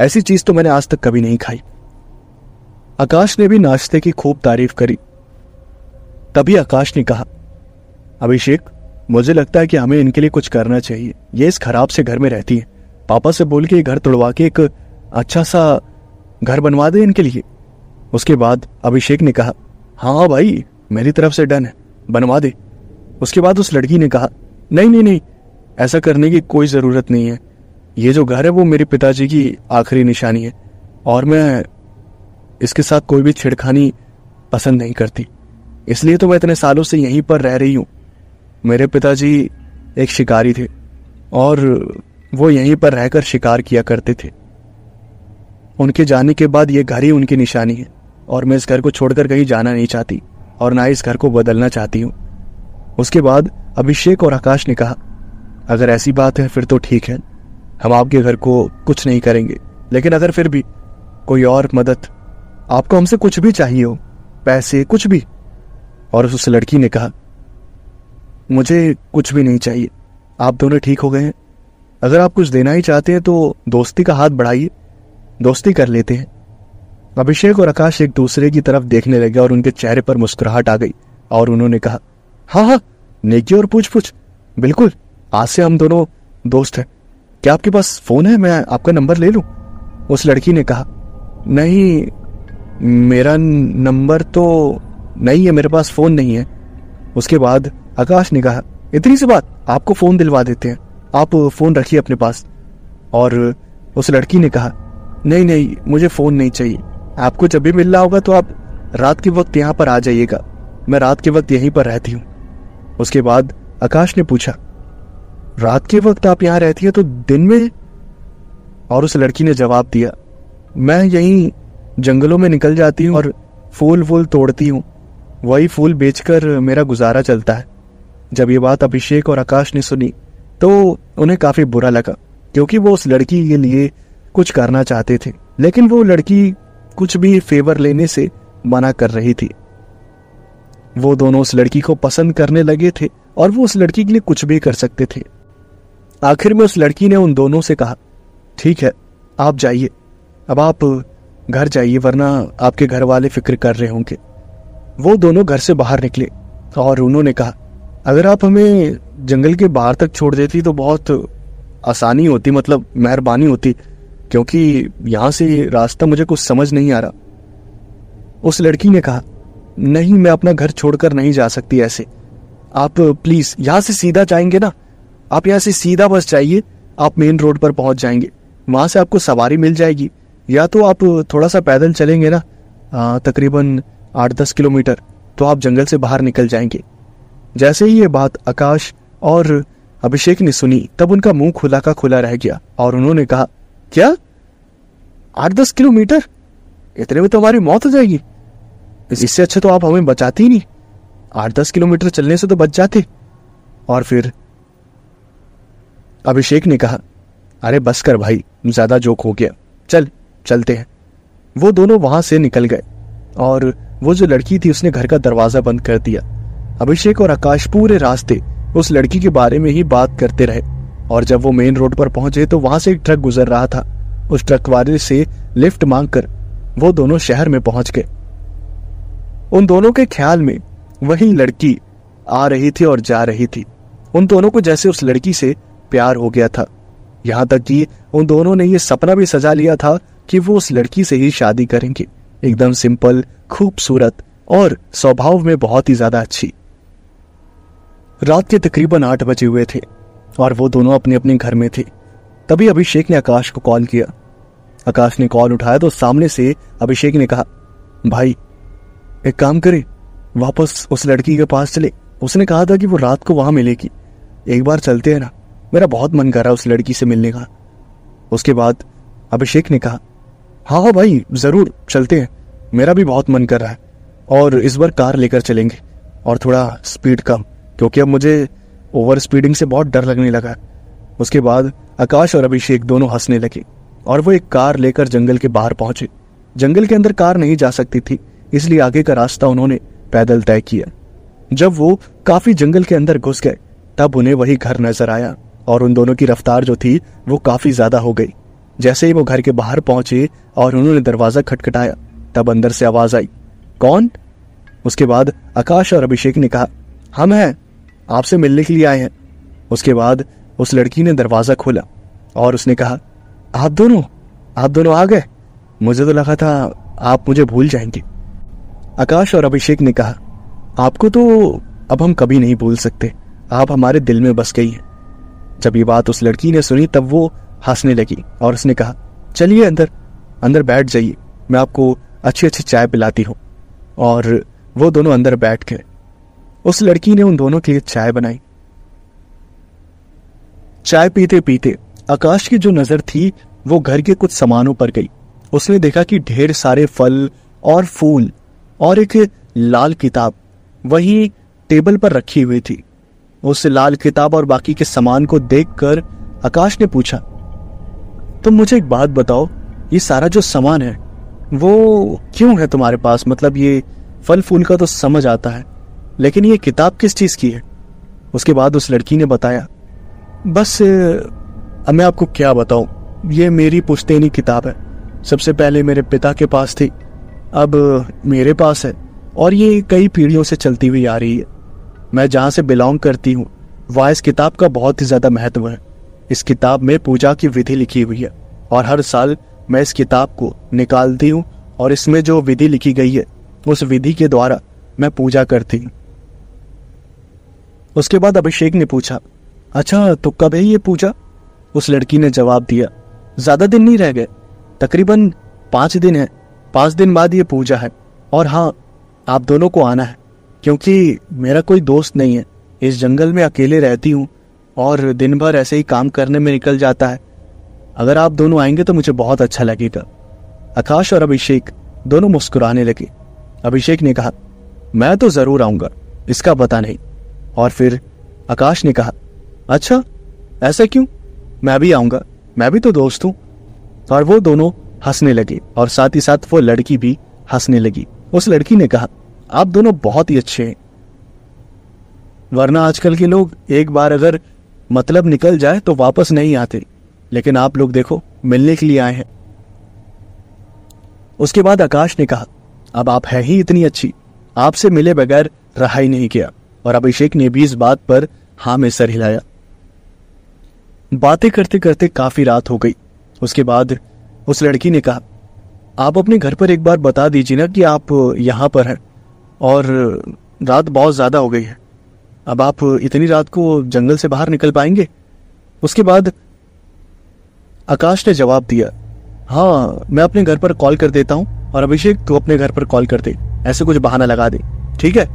ऐसी चीज तो मैंने आज तक कभी नहीं खाई आकाश ने भी नाश्ते की खूब तारीफ करी तभी आकाश ने कहा अभिषेक मुझे लगता है कि हमें इनके लिए कुछ करना चाहिए ये इस खराब से घर में रहती है पापा से बोल के घर तोड़वा के एक अच्छा सा घर बनवा दे इनके लिए उसके बाद अभिषेक ने कहा हाँ भाई मेरी तरफ से डन है बनवा दे उसके बाद उस लड़की ने कहा नहीं नहीं नहीं ऐसा करने की कोई ज़रूरत नहीं है ये जो घर है वो मेरे पिताजी की आखिरी निशानी है और मैं इसके साथ कोई भी छिड़खानी पसंद नहीं करती इसलिए तो मैं इतने सालों से यहीं पर रह रही हूँ मेरे पिताजी एक शिकारी थे और वो यहीं पर रहकर शिकार किया करते थे उनके जाने के बाद ये घर ही उनकी निशानी है और मैं इस घर को छोड़कर कहीं जाना नहीं चाहती और ना इस घर को बदलना चाहती हूँ उसके बाद अभिषेक और आकाश ने कहा अगर ऐसी बात है फिर तो ठीक है हम आपके घर को कुछ नहीं करेंगे लेकिन अगर फिर भी कोई और मदद आपको हमसे कुछ भी चाहिए हो पैसे कुछ भी और उस लड़की ने कहा मुझे कुछ भी नहीं चाहिए आप दोनों ठीक हो गए हैं अगर आप कुछ देना ही चाहते हैं तो दोस्ती का हाथ बढ़ाइए दोस्ती कर लेते हैं अभिषेक और आकाश एक दूसरे की तरफ देखने लगे और उनके चेहरे पर मुस्कुराहट आ गई और उन्होंने कहा हाँ हाँ नेकी और पूछ पूछ बिल्कुल आज से हम दोनों दोस्त हैं क्या आपके पास फोन है मैं आपका नंबर ले लूं उस लड़की ने कहा नहीं मेरा नंबर तो नहीं है मेरे पास फोन नहीं है उसके बाद आकाश ने कहा इतनी सी बात आपको फोन दिलवा देते हैं आप फ़ोन रखिए अपने पास और उस लड़की ने कहा नहीं नहीं मुझे फ़ोन नहीं चाहिए आपको जब भी मिलना होगा तो आप रात के वक्त यहाँ पर आ जाइएगा मैं रात के वक्त यहीं पर रहती हूँ उसके बाद आकाश ने पूछा रात के वक्त आप यहाँ रहती है तो दिन में और उस लड़की ने जवाब दिया मैं यहीं जंगलों में निकल जाती हूँ और फूल वूल तोड़ती हूँ वही फूल बेचकर मेरा गुजारा चलता है जब ये बात अभिषेक और आकाश ने सुनी तो उन्हें काफी बुरा लगा क्योंकि वो उस लड़की के लिए कुछ करना चाहते थे लेकिन वो लड़की कुछ भी फेवर लेने से मना कर रही थी वो दोनों उस लड़की को पसंद करने लगे थे और वो उस लड़की के लिए कुछ भी कर सकते थे आखिर में उस लड़की ने उन दोनों से कहा ठीक है आप जाइए अब आप घर जाइए वरना आपके घर वाले फिक्र कर रहे होंगे वो दोनों घर से बाहर निकले और उन्होंने कहा अगर आप हमें जंगल के बाहर तक छोड़ देती तो बहुत आसानी होती मतलब मेहरबानी होती क्योंकि यहां से रास्ता मुझे कुछ समझ नहीं आ रहा उस लड़की ने कहा नहीं मैं अपना घर छोड़कर नहीं जा सकती ऐसे आप प्लीज यहां से सीधा जाएंगे ना आप यहाँ से सीधा बस जाइए आप मेन रोड पर पहुंच जाएंगे वहां से आपको सवारी मिल जाएगी या तो आप थोड़ा सा पैदल चलेंगे ना तकरीबन आठ दस किलोमीटर तो आप जंगल से बाहर निकल जाएंगे जैसे ही ये बात आकाश और अभिषेक ने सुनी तब उनका मुंह खुला का खुला रह गया और उन्होंने कहा क्या आठ दस किलोमीटर इतने में तो हमारी मौत हो जाएगी इससे अच्छा तो आप हमें बचाते ही नहीं आठ दस किलोमीटर चलने से तो बच जाते और फिर अभिषेक ने कहा अरे बस कर भाई ज्यादा जोक हो गया चल चलते हैं वो दोनों वहां से निकल गए और वो जो लड़की थी उसने घर का दरवाजा बंद कर दिया अभिषेक और आकाश पूरे रास्ते उस लड़की के बारे में ही बात करते रहे और जब वो मेन रोड पर पहुंचे तो वहां से एक ट्रक गुजर रहा था उस ट्रक वाले से लिफ्ट मांगकर वो दोनों शहर में पहुंच गए उन दोनों के ख्याल में वही लड़की आ रही थी और जा रही थी उन दोनों को जैसे उस लड़की से प्यार हो गया था यहाँ तक कि उन दोनों ने ये सपना भी सजा लिया था कि वो उस लड़की से ही शादी करेंगे एकदम सिंपल खूबसूरत और स्वभाव में बहुत ही ज्यादा अच्छी रात के तकरीबन आठ बजे हुए थे और वो दोनों अपने अपने घर में थे तभी अभिषेक ने आकाश को कॉल किया आकाश ने कॉल उठाया तो सामने से अभिषेक ने कहा भाई एक काम करे वापस उस लड़की के पास चले उसने कहा था कि वो रात को वहां मिलेगी एक बार चलते हैं ना मेरा बहुत मन कर रहा उस लड़की से मिलने का उसके बाद अभिषेक ने कहा हाँ हाँ भाई ज़रूर चलते हैं मेरा भी बहुत मन कर रहा है और इस बार कार लेकर चलेंगे और थोड़ा स्पीड कम क्योंकि अब मुझे ओवर स्पीडिंग से बहुत डर लगने लगा उसके बाद आकाश और अभिषेक दोनों हंसने लगे और वो एक कार लेकर जंगल के बाहर पहुंचे जंगल के अंदर कार नहीं जा सकती थी इसलिए आगे का रास्ता उन्होंने पैदल तय किया जब वो काफी जंगल के अंदर घुस गए तब उन्हें वही घर नजर आया और उन दोनों की रफ्तार जो थी वो काफी ज्यादा हो गई जैसे ही वो घर के बाहर पहुंचे और उन्होंने दरवाजा खटखटाया तब अंदर से आवाज आई कौन उसके बाद आकाश और अभिषेक ने कहा हम हैं आपसे मिलने के लिए आए हैं उसके बाद उस लड़की ने दरवाज़ा खोला और उसने कहा आप दोनों आप दोनों आ गए मुझे तो लगा था आप मुझे भूल जाएंगे आकाश और अभिषेक ने कहा आपको तो अब हम कभी नहीं भूल सकते आप हमारे दिल में बस गई हैं जब ये बात उस लड़की ने सुनी तब वो हंसने लगी और उसने कहा चलिए अंदर अंदर बैठ जाइए मैं आपको अच्छी अच्छी चाय पिलाती हूँ और वो दोनों अंदर बैठ गए उस लड़की ने उन दोनों के लिए चाय बनाई चाय पीते पीते आकाश की जो नजर थी वो घर के कुछ सामानों पर गई उसने देखा कि ढेर सारे फल और फूल और एक लाल किताब वही टेबल पर रखी हुई थी उस लाल किताब और बाकी के सामान को देखकर आकाश ने पूछा तुम तो मुझे एक बात बताओ ये सारा जो सामान है वो क्यों है तुम्हारे पास मतलब ये फल फूल का तो समझ आता है लेकिन ये किताब किस चीज़ की है उसके बाद उस लड़की ने बताया बस अब मैं आपको क्या बताऊं ये मेरी पुश्तैनी किताब है सबसे पहले मेरे पिता के पास थी अब मेरे पास है और ये कई पीढ़ियों से चलती हुई आ रही है मैं जहाँ से बिलोंग करती हूँ वहां इस किताब का बहुत ही ज़्यादा महत्व है इस किताब में पूजा की विधि लिखी हुई है और हर साल मैं इस किताब को निकालती हूँ और इसमें जो विधि लिखी गई है उस विधि के द्वारा मैं पूजा करती हूँ उसके बाद अभिषेक ने पूछा अच्छा तो कब है ये पूजा उस लड़की ने जवाब दिया ज्यादा दिन नहीं रह गए तकरीबन पाँच दिन है पाँच दिन बाद ये पूजा है और हाँ आप दोनों को आना है क्योंकि मेरा कोई दोस्त नहीं है इस जंगल में अकेले रहती हूँ और दिन भर ऐसे ही काम करने में निकल जाता है अगर आप दोनों आएंगे तो मुझे बहुत अच्छा लगेगा आकाश और अभिषेक दोनों मुस्कुराने लगे अभिषेक ने कहा मैं तो जरूर आऊंगा इसका पता नहीं और फिर आकाश ने कहा अच्छा ऐसा क्यों मैं भी आऊंगा मैं भी तो दोस्त हूँ और वो दोनों हंसने लगे और साथ ही साथ वो लड़की भी हंसने लगी उस लड़की ने कहा आप दोनों बहुत ही अच्छे हैं वरना आजकल के लोग एक बार अगर मतलब निकल जाए तो वापस नहीं आते लेकिन आप लोग देखो मिलने के लिए आए हैं उसके बाद आकाश ने कहा अब आप है ही इतनी अच्छी आपसे मिले बगैर रहा ही नहीं किया और अभिषेक ने भी इस बात पर हा में सर हिलाया बातें करते करते काफी रात हो गई उसके बाद उस लड़की ने कहा आप अपने घर पर एक बार बता दीजिए ना कि आप यहां पर हैं और रात बहुत ज़्यादा हो गई है अब आप इतनी रात को जंगल से बाहर निकल पाएंगे उसके बाद आकाश ने जवाब दिया हाँ मैं अपने घर पर कॉल कर देता हूं और अभिषेक तू अपने घर पर कॉल कर दे ऐसे कुछ बहाना लगा दे ठीक है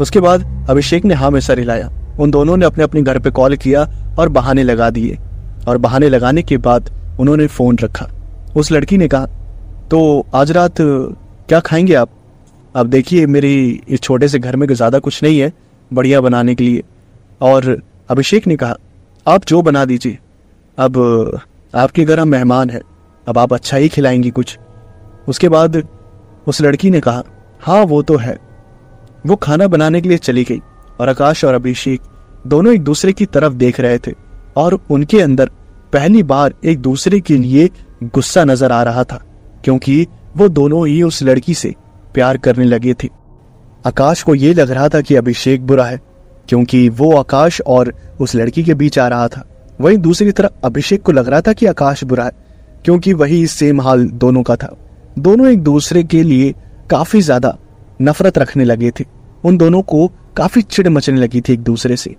उसके बाद अभिषेक ने हाँ में सर हिलाया उन दोनों ने अपने अपने घर पे कॉल किया और बहाने लगा दिए और बहाने लगाने के बाद उन्होंने फ़ोन रखा उस लड़की ने कहा तो आज रात क्या खाएंगे आप अब देखिए मेरी इस छोटे से घर में तो ज़्यादा कुछ नहीं है बढ़िया बनाने के लिए और अभिषेक ने कहा आप जो बना दीजिए अब आपके घर हम मेहमान हैं अब आप अच्छा ही खिलाएंगी कुछ उसके बाद उस लड़की ने कहा हाँ वो तो है वो खाना बनाने के लिए चली गई और आकाश और अभिषेक दोनों एक दूसरे की तरफ देख रहे थे और उनके अंदर पहली बार एक दूसरे के लिए गुस्सा नजर आ रहा था क्योंकि वो दोनों ही उस लड़की से प्यार करने लगे थे आकाश को ये लग रहा था कि अभिषेक बुरा है क्योंकि वो आकाश और उस लड़की के बीच आ रहा था वहीं दूसरी तरफ अभिषेक को लग रहा था कि आकाश बुरा है क्योंकि वही सेम हाल दोनों का था दोनों एक दूसरे के लिए काफी ज्यादा नफरत रखने लगे थे उन दोनों को काफी चिड़ मचने लगी थी एक दूसरे से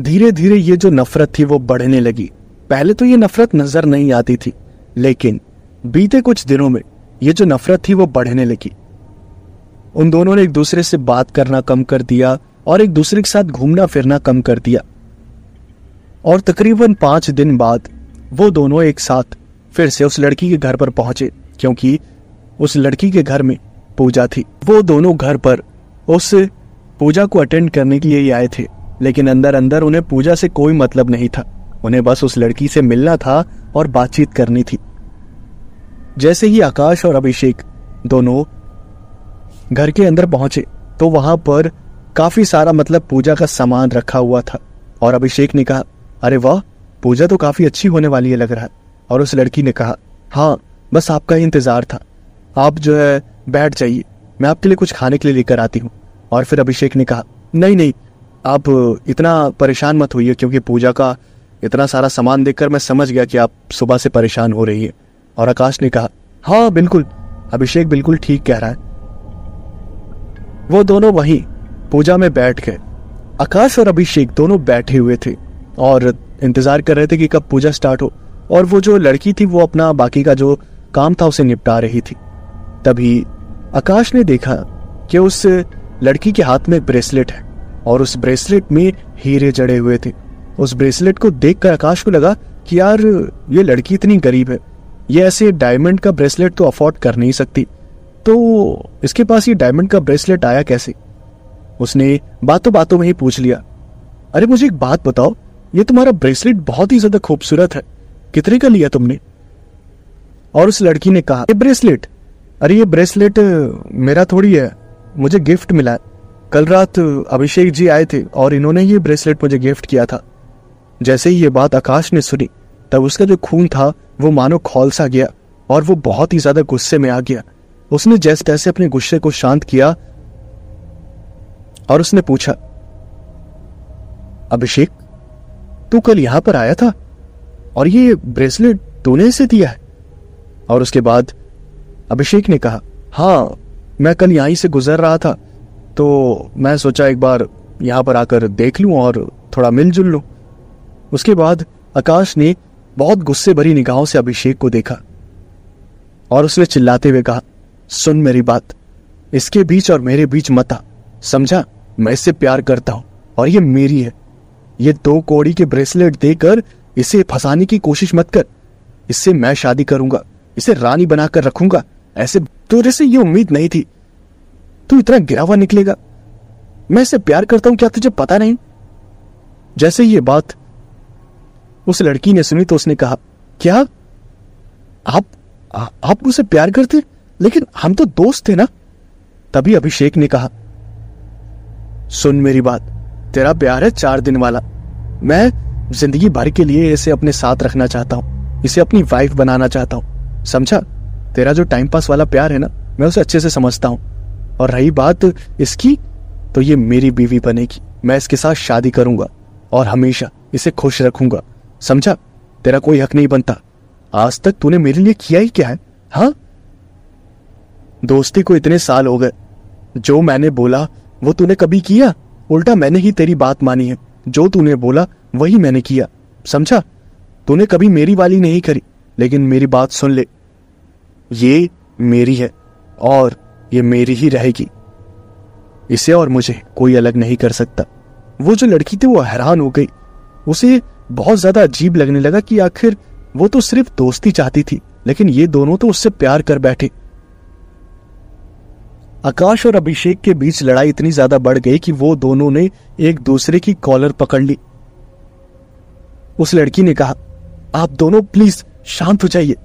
धीरे धीरे ये जो नफरत थी वो बढ़ने लगी पहले तो ये नफरत नजर नहीं आती थी लेकिन बीते कुछ दिनों में ये जो नफरत थी वो बढ़ने लगी उन दोनों ने एक दूसरे से बात करना कम कर दिया और एक दूसरे के साथ घूमना फिरना कम कर दिया और तकरीबन पांच दिन बाद वो दोनों एक साथ फिर से उस लड़की के घर पर पहुंचे क्योंकि उस लड़की के घर में पूजा थी वो दोनों घर पर उस पूजा को अटेंड करने के लिए ही आए थे लेकिन अंदर अंदर उन्हें पूजा से कोई मतलब नहीं था उन्हें बस उस लड़की से मिलना था और बातचीत करनी थी जैसे ही आकाश और अभिषेक दोनों घर के अंदर पहुंचे तो वहां पर काफी सारा मतलब पूजा का सामान रखा हुआ था और अभिषेक ने कहा अरे वाह पूजा तो काफी अच्छी होने वाली है लग रहा है और उस लड़की ने कहा हाँ बस आपका ही इंतजार था आप जो है बैठ जाइए मैं आपके लिए कुछ खाने के लिए लेकर आती हूँ और फिर अभिषेक ने कहा नहीं नहीं आप इतना परेशान मत होइए क्योंकि पूजा का इतना सारा सामान देखकर मैं समझ गया कि आप सुबह से परेशान हो रही है और आकाश ने कहा हाँ बिल्कुल अभिषेक बिल्कुल ठीक कह रहा है वो दोनों वहीं पूजा में बैठ गए आकाश और अभिषेक दोनों बैठे हुए थे और इंतजार कर रहे थे कि कब पूजा स्टार्ट हो और वो जो लड़की थी वो अपना बाकी का जो काम था उसे निपटा रही थी तभी आकाश ने देखा कि उस लड़की के हाथ में एक ब्रेसलेट है और उस ब्रेसलेट में हीरे जड़े हुए थे उस ब्रेसलेट को देखकर आकाश को लगा कि यार ये लड़की इतनी गरीब है ये ऐसे डायमंड का ब्रेसलेट तो अफोर्ड कर नहीं सकती तो इसके पास ये डायमंड का ब्रेसलेट आया कैसे उसने बातों बातों में ही पूछ लिया अरे मुझे एक बात बताओ ये तुम्हारा ब्रेसलेट बहुत ही ज्यादा खूबसूरत है कितने का लिया तुमने और उस लड़की ने कहा ये ब्रेसलेट अरे ये ब्रेसलेट मेरा थोड़ी है मुझे गिफ्ट मिला कल रात अभिषेक जी आए थे और इन्होंने ये ब्रेसलेट मुझे गिफ्ट किया था जैसे ही ये बात आकाश ने सुनी तब उसका जो खून था वो मानो खोल सा गया और वो बहुत ही ज्यादा गुस्से में आ गया उसने जैसे तैसे अपने गुस्से को शांत किया और उसने पूछा अभिषेक तू कल यहां पर आया था और ये ब्रेसलेट तूने इसे दिया है और उसके बाद अभिषेक ने कहा हाँ मैं कल यहाँ से गुजर रहा था तो मैं सोचा एक बार यहाँ पर आकर देख लू और थोड़ा मिलजुल लू उसके बाद आकाश ने बहुत गुस्से भरी निगाहों से अभिषेक को देखा और उसने चिल्लाते हुए कहा सुन मेरी बात इसके बीच और मेरे बीच मत आ समझा मैं इससे प्यार करता हूं और ये मेरी है ये दो कोड़ी के ब्रेसलेट देकर इसे फंसाने की कोशिश मत कर इससे मैं शादी करूंगा इसे रानी बनाकर रखूंगा ऐसे तुझे से ये उम्मीद नहीं थी तू इतना गिरा हुआ निकलेगा मैं इसे प्यार करता हूं क्या तुझे पता नहीं जैसे ये बात उस लड़की ने सुनी तो उसने कहा क्या आप आ, आप उसे प्यार करते लेकिन हम तो दोस्त थे ना तभी अभिषेक ने कहा सुन मेरी बात तेरा प्यार है चार दिन वाला मैं जिंदगी भर के लिए इसे अपने साथ रखना चाहता हूं इसे अपनी वाइफ बनाना चाहता हूं समझा तेरा जो टाइम पास वाला प्यार है ना मैं उसे अच्छे से समझता हूँ और रही बात इसकी तो ये मेरी बीवी बनेगी मैं इसके साथ शादी करूंगा और हमेशा इसे खुश रखूंगा समझा तेरा कोई हक नहीं बनता आज तक तूने मेरे लिए किया ही क्या है हाँ दोस्ती को इतने साल हो गए जो मैंने बोला वो तूने कभी किया उल्टा मैंने ही तेरी बात मानी है जो तूने बोला वही मैंने किया समझा तूने कभी मेरी वाली नहीं करी लेकिन मेरी बात सुन ले ये मेरी है और ये मेरी ही रहेगी इसे और मुझे कोई अलग नहीं कर सकता वो जो लड़की थी वो हैरान हो गई उसे बहुत ज्यादा अजीब लगने लगा कि आखिर वो तो सिर्फ दोस्ती चाहती थी लेकिन ये दोनों तो उससे प्यार कर बैठे आकाश और अभिषेक के बीच लड़ाई इतनी ज्यादा बढ़ गई कि वो दोनों ने एक दूसरे की कॉलर पकड़ ली उस लड़की ने कहा आप दोनों प्लीज शांत हो जाइए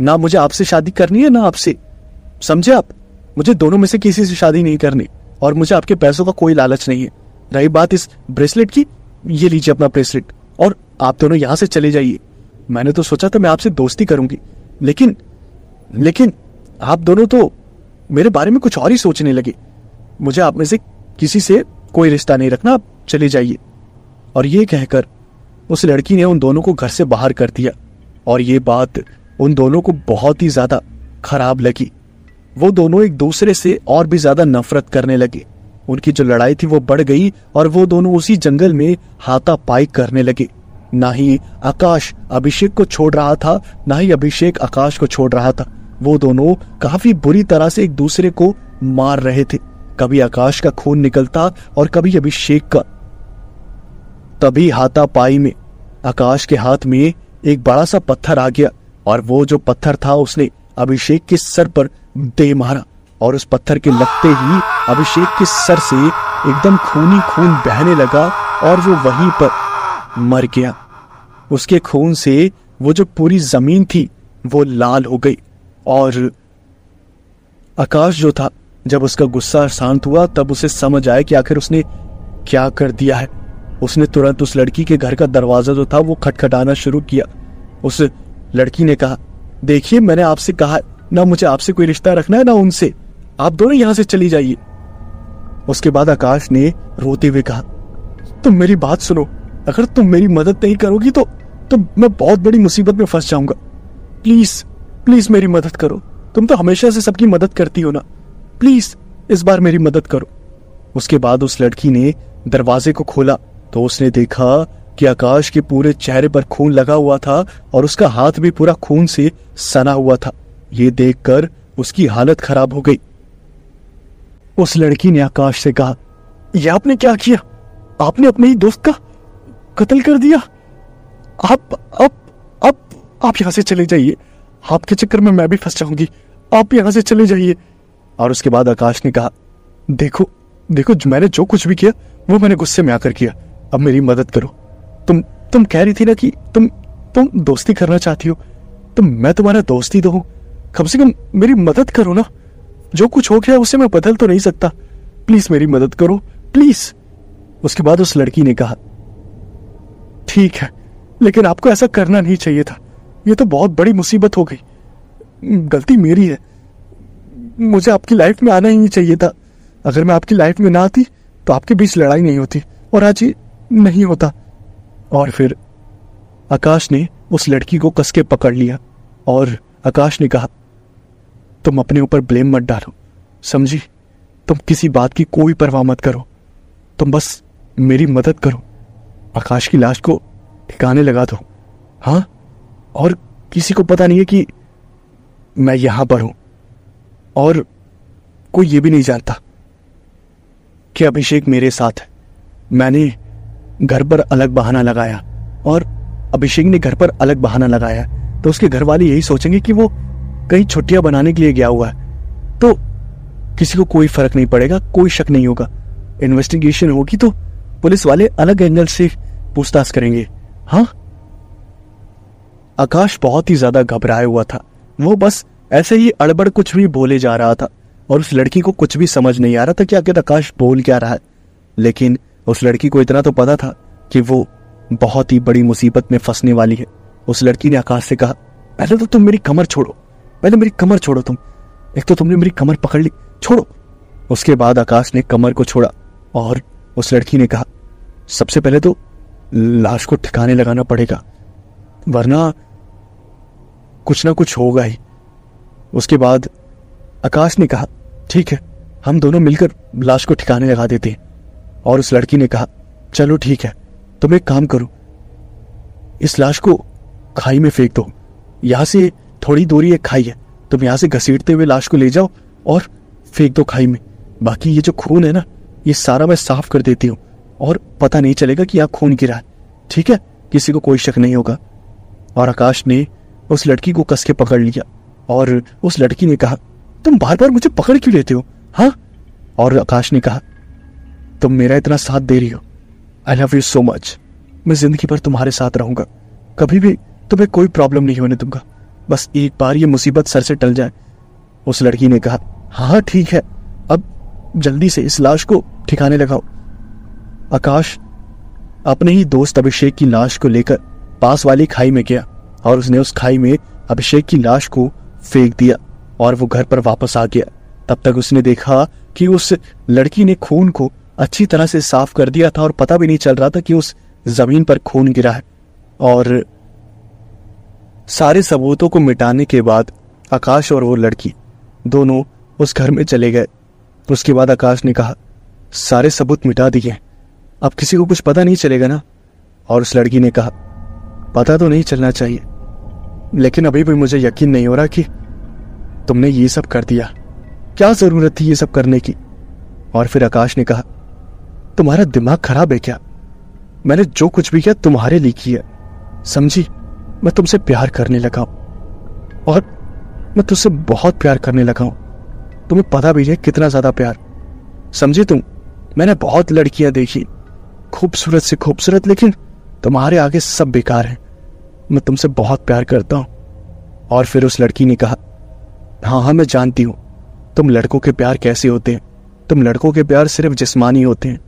ना मुझे आपसे शादी करनी है ना आपसे समझे आप मुझे दोनों में से किसी से शादी नहीं करनी और मुझे आपके पैसों का कोई लालच नहीं है रही बात इस ब्रेसलेट की ये लीजिए अपना ब्रेसलेट और आप दोनों यहाँ से चले जाइए मैंने तो सोचा था मैं आपसे दोस्ती करूंगी लेकिन लेकिन आप दोनों तो मेरे बारे में कुछ और ही सोचने लगे मुझे आप में से किसी से कोई रिश्ता नहीं रखना आप चले जाइए और ये कहकर उस लड़की ने उन दोनों को घर से बाहर कर दिया और ये बात उन दोनों को बहुत ही ज्यादा खराब लगी वो दोनों एक दूसरे से और भी ज्यादा नफरत करने लगे उनकी जो लड़ाई थी वो बढ़ गई और वो दोनों उसी जंगल में हाथापाई करने लगे ना ही आकाश अभिषेक को छोड़ रहा था ना ही अभिषेक आकाश को छोड़ रहा था वो दोनों काफी बुरी तरह से एक दूसरे को मार रहे थे कभी आकाश का खून निकलता और कभी अभिषेक का तभी हाथापाई में आकाश के हाथ में एक बड़ा सा पत्थर आ गया और वो जो पत्थर था उसने अभिषेक के सर पर दे मारा और उस पत्थर के लगते ही अभिषेक के सर से एकदम खूनी खून बहने लगा और वो वहीं पर मर गया उसके खून से वो जो पूरी जमीन थी वो लाल हो गई और आकाश जो था जब उसका गुस्सा शांत हुआ तब उसे समझ आया कि आखिर उसने क्या कर दिया है उसने तुरंत उस लड़की के घर का दरवाजा जो था वो खटखटाना शुरू किया उस लड़की ने कहा देखिए मैंने आपसे कहा ना मुझे आपसे कोई रिश्ता रखना है ना उनसे आप दोनों यहां से चली जाइए उसके बाद आकाश ने रोते हुए कहा तुम मेरी बात सुनो अगर तुम मेरी मदद नहीं करोगी तो तो मैं बहुत बड़ी मुसीबत में फंस जाऊंगा प्लीज प्लीज मेरी मदद करो तुम तो हमेशा से सबकी मदद करती हो ना प्लीज इस बार मेरी मदद करो उसके बाद उस लड़की ने दरवाजे को खोला तो उसने देखा कि आकाश के पूरे चेहरे पर खून लगा हुआ था और उसका हाथ भी पूरा खून से सना हुआ था ये देखकर उसकी हालत खराब हो गई उस लड़की ने आकाश से कहा यह आपने क्या किया आपने अपने ही दोस्त का कत्ल कर दिया आप आप आप आप यहां से चले जाइए आपके चक्कर में मैं भी फंस जाऊंगी आप यहां से चले जाइए और उसके बाद आकाश ने कहा देखो देखो मैंने जो कुछ भी किया वो मैंने गुस्से में आकर किया अब मेरी मदद करो तुम तुम कह रही थी ना कि तुम तुम दोस्ती करना चाहती हो तो मैं तुम्हारा दोस्त ही तो हूं कम से कम मेरी मदद करो ना जो कुछ हो गया उसे मैं बदल तो नहीं सकता प्लीज मेरी मदद करो प्लीज उसके बाद उस लड़की ने कहा ठीक है लेकिन आपको ऐसा करना नहीं चाहिए था ये तो बहुत बड़ी मुसीबत हो गई गलती मेरी है मुझे आपकी लाइफ में आना ही नहीं चाहिए था अगर मैं आपकी लाइफ में ना आती तो आपके बीच लड़ाई नहीं होती और आज ये नहीं होता और फिर आकाश ने उस लड़की को कसके पकड़ लिया और आकाश ने कहा तुम अपने ऊपर ब्लेम मत डालो समझी तुम किसी बात की कोई परवाह मत करो तुम बस मेरी मदद करो आकाश की लाश को ठिकाने लगा दो हाँ और किसी को पता नहीं है कि मैं यहां पर हूं और कोई ये भी नहीं जानता कि अभिषेक मेरे साथ है मैंने घर पर अलग बहाना लगाया और अभिषेक ने घर पर अलग बहाना लगाया तो उसके घर वाले यही सोचेंगे कि वो कहीं छुट्टियां बनाने के लिए गया हुआ है तो किसी को कोई फर्क नहीं पड़ेगा कोई शक नहीं होगा इन्वेस्टिगेशन होगी तो पुलिस वाले अलग एंगल से पूछताछ करेंगे हाँ आकाश बहुत ही ज्यादा घबराया हुआ था वो बस ऐसे ही अड़बड़ कुछ भी बोले जा रहा था और उस लड़की को कुछ भी समझ नहीं आ रहा था कि आखिर आकाश बोल क्या रहा है लेकिन उस लड़की को इतना तो पता था कि वो बहुत ही बड़ी मुसीबत में फंसने वाली है उस लड़की ने आकाश से कहा पहले तो तुम मेरी कमर छोड़ो पहले मेरी कमर छोड़ो तुम एक तो तुमने मेरी कमर पकड़ ली छोड़ो उसके बाद आकाश ने कमर को छोड़ा और उस लड़की ने कहा सबसे पहले तो लाश को ठिकाने लगाना पड़ेगा वरना कुछ ना कुछ होगा ही उसके बाद आकाश ने कहा ठीक है हम दोनों मिलकर लाश को ठिकाने लगा देते हैं और उस लड़की ने कहा चलो ठीक है तुम एक काम करो इस लाश को खाई में फेंक दो यहां से थोड़ी दूरी एक खाई है तुम यहां से घसीटते हुए लाश को ले जाओ और फेंक दो खाई में बाकी ये जो खून है ना ये सारा मैं साफ कर देती हूँ और पता नहीं चलेगा कि यहाँ खून गिरा है ठीक है किसी को कोई शक नहीं होगा और आकाश ने उस लड़की को कस के पकड़ लिया और उस लड़की ने कहा तुम बार बार मुझे पकड़ क्यों लेते हो हाँ और आकाश ने कहा तुम मेरा इतना साथ दे रही हो I love you so much मैं जिंदगी भर तुम्हारे साथ रहूंगा कभी भी तुम्हें कोई प्रॉब्लम नहीं होने दूंगा बस एक बार ये मुसीबत सर से टल जाए उस लड़की ने कहा हाँ ठीक है अब जल्दी से इस लाश को ठिकाने लगाओ आकाश अपने ही दोस्त अभिषेक की लाश को लेकर पास वाली खाई में गया और उसने उस खाई में अभिषेक की लाश को फेंक दिया और वो घर पर वापस आ गया तब तक उसने देखा कि उस लड़की ने खून को अच्छी तरह से साफ कर दिया था और पता भी नहीं चल रहा था कि उस जमीन पर खून गिरा है और सारे सबूतों को मिटाने के बाद आकाश और वो लड़की दोनों उस घर में चले गए उसके बाद आकाश ने कहा सारे सबूत मिटा दिए अब किसी को कुछ पता नहीं चलेगा ना और उस लड़की ने कहा पता तो नहीं चलना चाहिए लेकिन अभी भी मुझे यकीन नहीं हो रहा कि तुमने ये सब कर दिया क्या ज़रूरत थी ये सब करने की और फिर आकाश ने कहा तुम्हारा दिमाग खराब है क्या मैंने जो कुछ भी किया तुम्हारे लिए किया समझी मैं तुमसे प्यार करने लगा हूं और मैं तुझसे बहुत प्यार करने लगा हूं तुम्हें पता भी है कितना ज्यादा प्यार समझी तुम मैंने बहुत लड़कियां देखी खूबसूरत से खूबसूरत लेकिन तुम्हारे आगे सब बेकार है मैं तुमसे बहुत प्यार करता हूं और फिर उस लड़की ने कहा हाँ हाँ मैं जानती हूं तुम लड़कों के प्यार कैसे होते हैं तुम लड़कों के प्यार सिर्फ जिस्मानी होते हैं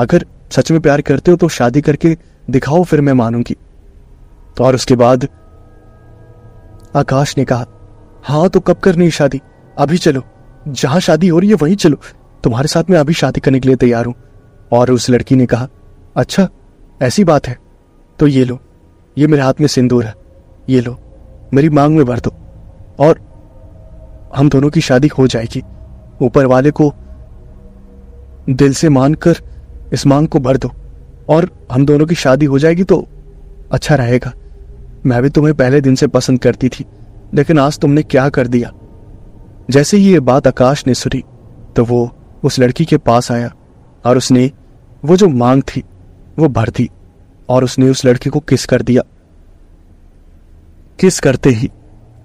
अगर सच में प्यार करते हो तो शादी करके दिखाओ फिर मैं मानूंगी तो और उसके बाद आकाश ने कहा हाँ तो कब करनी है शादी अभी चलो जहां शादी हो रही है वहीं चलो तुम्हारे साथ मैं अभी शादी करने के लिए तैयार हूं और उस लड़की ने कहा अच्छा ऐसी बात है तो ये लो ये मेरे हाथ में सिंदूर है ये लो मेरी मांग में भर दो और हम दोनों की शादी हो जाएगी ऊपर वाले को दिल से मानकर इस मांग को भर दो और हम दोनों की शादी हो जाएगी तो अच्छा रहेगा मैं भी तुम्हें पहले दिन से पसंद करती थी लेकिन आज तुमने क्या कर दिया जैसे ही ये बात आकाश ने सुनी तो वो उस लड़की के पास आया और उसने वो जो मांग थी वो भर दी और उसने उस लड़की को किस कर दिया किस करते ही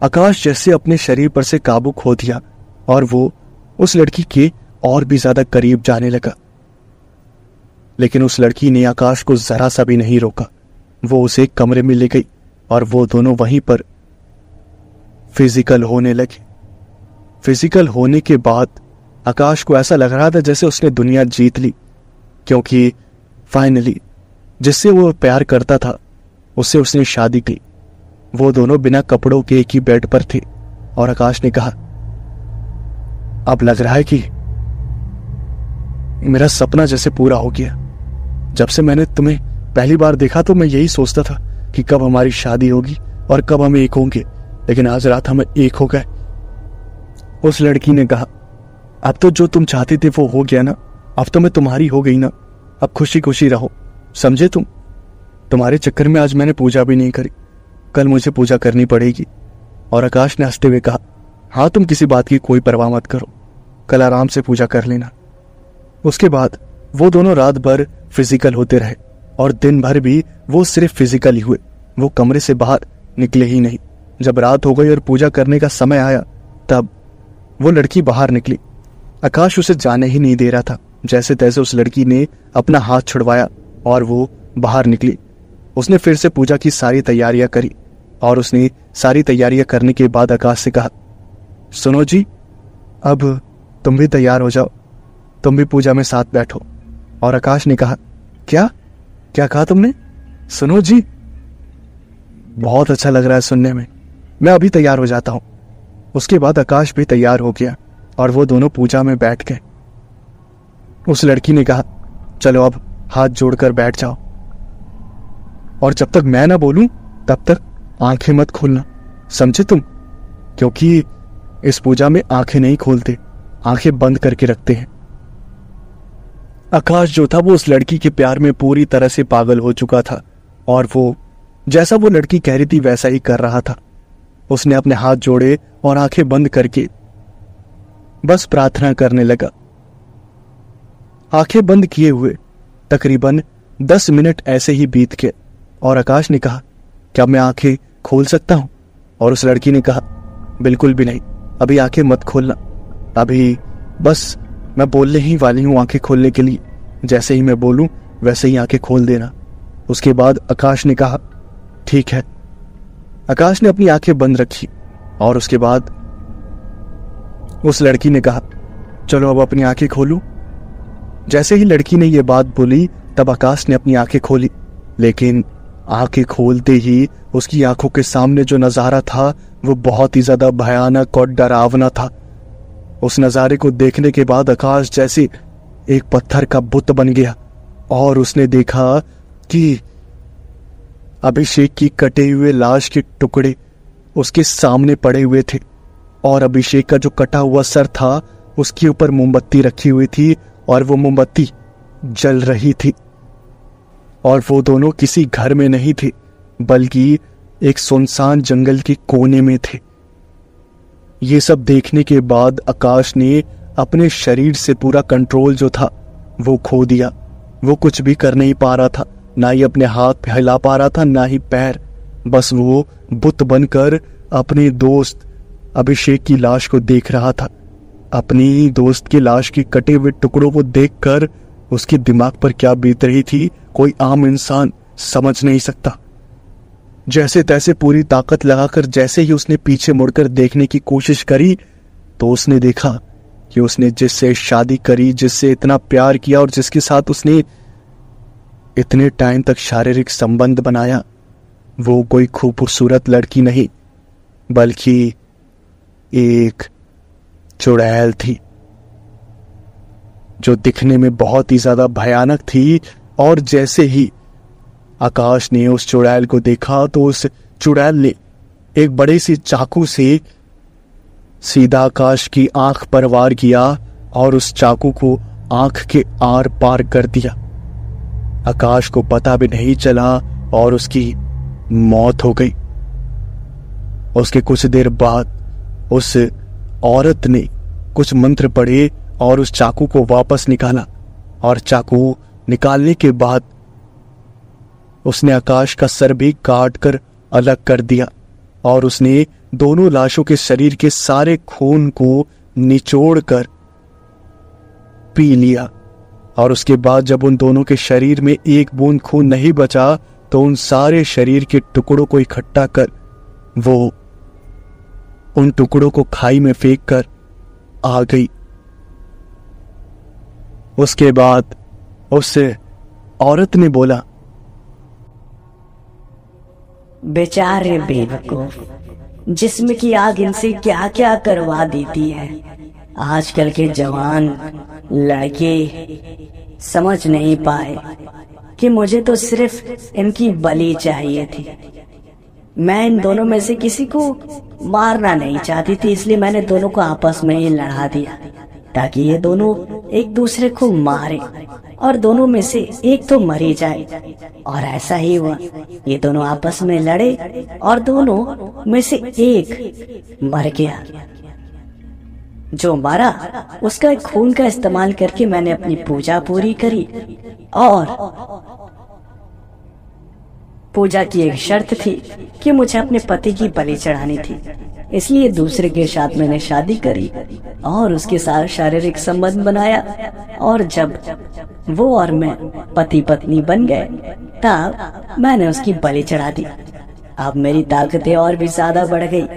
आकाश जैसे अपने शरीर पर से काबू खो दिया और वो उस लड़की के और भी ज्यादा करीब जाने लगा लेकिन उस लड़की ने आकाश को जरा सा भी नहीं रोका वो उसे कमरे में ले गई और वो दोनों वहीं पर फिजिकल होने लगे फिजिकल होने के बाद आकाश को ऐसा लग रहा था जैसे उसने दुनिया जीत ली क्योंकि फाइनली जिससे वो प्यार करता था उससे उसने शादी की वो दोनों बिना कपड़ों के एक ही बेड पर थे और आकाश ने कहा अब लग रहा है कि मेरा सपना जैसे पूरा हो गया जब से मैंने तुम्हें पहली बार देखा तो मैं यही सोचता था कि कब हमारी शादी होगी और कब हम एक होंगे लेकिन आज रात हम एक हो गए उस लड़की ने कहा अब तो जो तुम चाहते थे वो हो गया ना अब तो मैं तुम्हारी हो गई ना अब खुशी खुशी रहो समझे तुम तुम्हारे चक्कर में आज मैंने पूजा भी नहीं करी कल मुझे पूजा करनी पड़ेगी और आकाश ने हंसते हुए कहा हाँ तुम किसी बात की कोई परवाह मत करो कल आराम से पूजा कर लेना उसके बाद वो दोनों रात भर फिजिकल होते रहे और दिन भर भी वो सिर्फ फिजिकल ही हुए वो कमरे से बाहर निकले ही नहीं जब रात हो गई और पूजा करने का समय आया तब वो लड़की बाहर निकली आकाश उसे जाने ही नहीं दे रहा था जैसे तैसे उस लड़की ने अपना हाथ छुड़वाया और वो बाहर निकली उसने फिर से पूजा की सारी तैयारियां करी और उसने सारी तैयारियां करने के बाद आकाश से कहा सुनो जी अब तुम भी तैयार हो जाओ तुम भी पूजा में साथ बैठो और आकाश ने कहा क्या क्या कहा तुमने सुनो जी बहुत अच्छा लग रहा है सुनने में मैं अभी तैयार हो जाता हूं उसके बाद आकाश भी तैयार हो गया और वो दोनों पूजा में बैठ गए उस लड़की ने कहा चलो अब हाथ जोड़कर बैठ जाओ और जब तक मैं ना बोलूं तब तक आंखें मत खोलना समझे तुम क्योंकि इस पूजा में आंखें नहीं खोलते आंखें बंद करके रखते हैं आकाश जो था वो उस लड़की के प्यार में पूरी तरह से पागल हो चुका था और वो जैसा वो लड़की कह रही थी वैसा ही कर रहा था उसने अपने हाथ जोड़े और आंखें बंद करके बस प्रार्थना करने लगा आंखें बंद किए हुए तकरीबन दस मिनट ऐसे ही बीत गए और आकाश ने कहा क्या मैं आंखें खोल सकता हूं और उस लड़की ने कहा बिल्कुल भी नहीं अभी आंखें मत खोलना अभी बस मैं बोलने ही वाली हूँ आंखें खोलने के लिए जैसे ही मैं बोलूँ वैसे ही आंखें खोल देना उसके बाद आकाश ने कहा ठीक है आकाश ने अपनी आंखें बंद रखी और उसके बाद उस लड़की ने कहा चलो अब अपनी आंखें खोलू जैसे ही लड़की ने यह बात बोली तब आकाश ने अपनी आंखें खोली लेकिन आंखें खोलते ही उसकी आंखों के सामने जो नज़ारा था वो बहुत ही ज्यादा भयानक और डरावना था उस नज़ारे को देखने के बाद आकाश जैसे एक पत्थर का बुत बन गया और उसने देखा कि अभिषेक की कटे हुए लाश के टुकड़े उसके सामने पड़े हुए थे और अभिषेक का जो कटा हुआ सर था उसके ऊपर मोमबत्ती रखी हुई थी और वो मोमबत्ती जल रही थी और वो दोनों किसी घर में नहीं थे बल्कि एक सुनसान जंगल के कोने में थे ये सब देखने के बाद आकाश ने अपने शरीर से पूरा कंट्रोल जो था वो खो दिया वो कुछ भी कर नहीं पा रहा था ना ही अपने हाथ हिला पा रहा था ना ही पैर बस वो बुत बनकर अपने दोस्त अभिषेक की लाश को देख रहा था अपनी दोस्त की लाश की कटे हुए टुकड़ों को देखकर उसके दिमाग पर क्या बीत रही थी कोई आम इंसान समझ नहीं सकता जैसे तैसे पूरी ताकत लगाकर जैसे ही उसने पीछे मुड़कर देखने की कोशिश करी तो उसने देखा कि उसने जिससे शादी करी जिससे इतना प्यार किया और जिसके साथ उसने इतने टाइम तक शारीरिक संबंध बनाया वो कोई खूबसूरत लड़की नहीं बल्कि एक चुड़ैल थी जो दिखने में बहुत ही ज्यादा भयानक थी और जैसे ही आकाश ने उस चुड़ैल को देखा तो उस चुड़ैल ने एक बड़े से चाकू से सीधा आकाश की आंख पर वार किया और उस चाकू को आंख के आर पार कर दिया आकाश को पता भी नहीं चला और उसकी मौत हो गई उसके कुछ देर बाद उस औरत ने कुछ मंत्र पढ़े और उस चाकू को वापस निकाला और चाकू निकालने के बाद उसने आकाश का सर भी काट कर अलग कर दिया और उसने दोनों लाशों के शरीर के सारे खून को निचोड़ कर पी लिया और उसके बाद जब उन दोनों के शरीर में एक बूंद खून नहीं बचा तो उन सारे शरीर के टुकड़ों को इकट्ठा कर वो उन टुकड़ों को खाई में फेंक कर आ गई उसके बाद उस औरत ने बोला बेचारे बेवकूफ जिसम की आग इनसे क्या क्या करवा देती है आजकल के जवान लड़के समझ नहीं पाए कि मुझे तो सिर्फ इनकी बलि चाहिए थी मैं इन दोनों में से किसी को मारना नहीं चाहती थी इसलिए मैंने दोनों को आपस में ही लड़ा दिया ताकि ये दोनों एक दूसरे को मारे और दोनों में से एक तो मरी जाए और ऐसा ही हुआ ये दोनों आपस में लड़े और दोनों में से एक मर गया जो मारा उसका खून का इस्तेमाल करके मैंने अपनी पूजा पूरी करी और पूजा की एक शर्त थी कि मुझे अपने पति की बलि चढ़ानी थी इसलिए दूसरे के साथ मैंने शादी करी और उसके साथ शारीरिक संबंध बनाया और जब वो और मैं पति पत्नी बन गए तब मैंने उसकी बलि चढ़ा दी अब मेरी ताकतें और भी ज्यादा बढ़ गई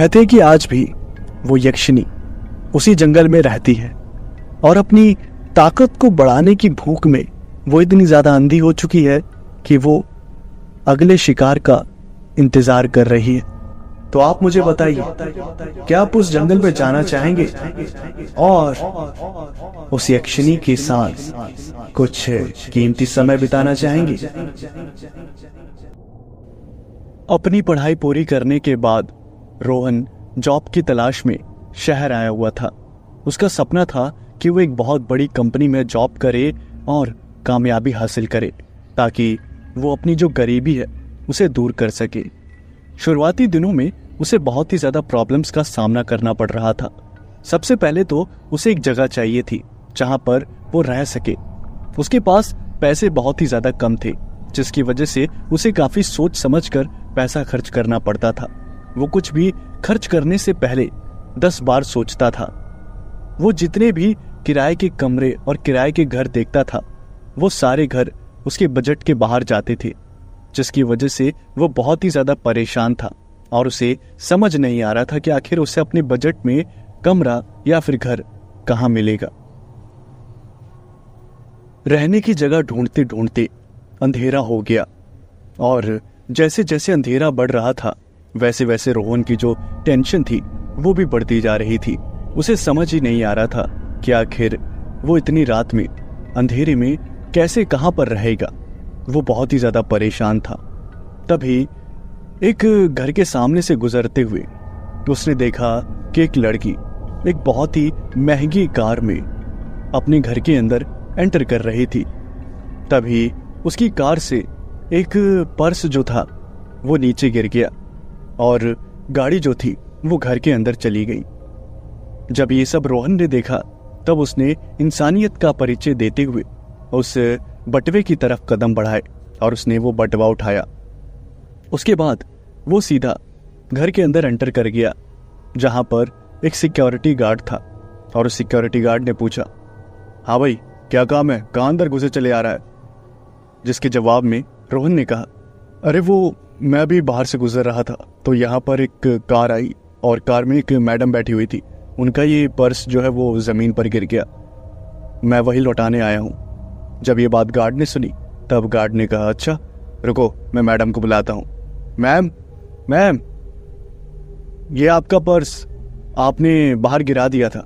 कहते कि आज भी वो यक्षिनी उसी जंगल में रहती है और अपनी ताकत को बढ़ाने की भूख में वो इतनी ज़्यादा अंधी हो चुकी है कि वो अगले शिकार का इंतज़ार कर रही है तो आप मुझे बताइए क्या आप उस जंगल में जाना चाहेंगे और उस यक्षिणी के साथ कुछ कीमती समय बिताना चाहेंगे अपनी पढ़ाई पूरी करने के बाद रोहन जॉब की तलाश में शहर आया हुआ था उसका सपना था कि वो एक बहुत बड़ी कंपनी में जॉब करे और कामयाबी हासिल करे ताकि वो अपनी जो गरीबी है उसे दूर कर सके शुरुआती दिनों में उसे बहुत ही ज़्यादा प्रॉब्लम्स का सामना करना पड़ रहा था सबसे पहले तो उसे एक जगह चाहिए थी जहाँ पर वो रह सके उसके पास पैसे बहुत ही ज़्यादा कम थे जिसकी वजह से उसे काफ़ी सोच समझ कर पैसा खर्च करना पड़ता था वो कुछ भी खर्च करने से पहले दस बार सोचता था वो जितने भी किराए के कमरे और किराए के घर देखता था वो सारे घर उसके बजट के बाहर जाते थे जिसकी वजह से वो बहुत ही ज़्यादा परेशान था और उसे समझ नहीं आ रहा था कि आखिर उसे अपने बजट में कमरा या फिर घर कहा मिलेगा रहने की जगह ढूंढते ढूंढते अंधेरा हो गया और जैसे जैसे अंधेरा बढ़ रहा था वैसे वैसे रोहन की जो टेंशन थी वो भी बढ़ती जा रही थी उसे समझ ही नहीं आ रहा था कि आखिर वो इतनी रात में अंधेरे में कैसे कहाँ पर रहेगा वो बहुत ही ज़्यादा परेशान था तभी एक घर के सामने से गुजरते हुए उसने देखा कि एक लड़की एक बहुत ही महंगी कार में अपने घर के अंदर एंटर कर रही थी तभी उसकी कार से एक पर्स जो था वो नीचे गिर गया और गाड़ी जो थी वो घर के अंदर चली गई जब ये सब रोहन ने देखा तब उसने इंसानियत का परिचय देते हुए उस बटवे की तरफ कदम बढ़ाए और उसने वो बटवा उठाया उसके बाद वो सीधा घर के अंदर एंटर कर गया जहां पर एक सिक्योरिटी गार्ड था और उस सिक्योरिटी गार्ड ने पूछा हाँ भाई क्या काम है कहाँ अंदर घुसे चले आ रहा है जिसके जवाब में रोहन ने कहा अरे वो मैं भी बाहर से गुजर रहा था तो यहाँ पर एक कार आई और कार में एक मैडम बैठी हुई थी उनका ये पर्स जो है वो ज़मीन पर गिर गया मैं वही लौटाने आया हूँ जब ये बात गार्ड ने सुनी तब गार्ड ने कहा अच्छा रुको मैं मैडम को बुलाता हूँ मैम मैम ये आपका पर्स आपने बाहर गिरा दिया था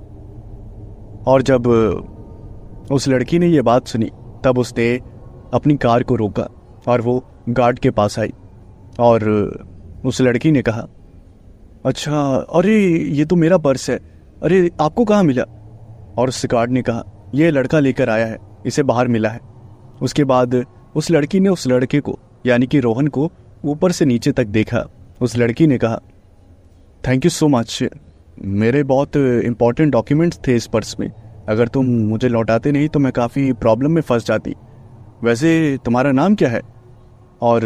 और जब उस लड़की ने यह बात सुनी तब उसने अपनी कार को रोका और वो गार्ड के पास आई और उस लड़की ने कहा अच्छा अरे ये तो मेरा पर्स है अरे आपको कहाँ मिला और उस गार्ड ने कहा यह लड़का लेकर आया है इसे बाहर मिला है उसके बाद उस लड़की ने उस लड़के को यानी कि रोहन को ऊपर से नीचे तक देखा उस लड़की ने कहा थैंक यू सो मच मेरे बहुत इंपॉर्टेंट डॉक्यूमेंट्स थे इस पर्स में अगर तुम मुझे लौटाते नहीं तो मैं काफ़ी प्रॉब्लम में फंस जाती वैसे तुम्हारा नाम क्या है और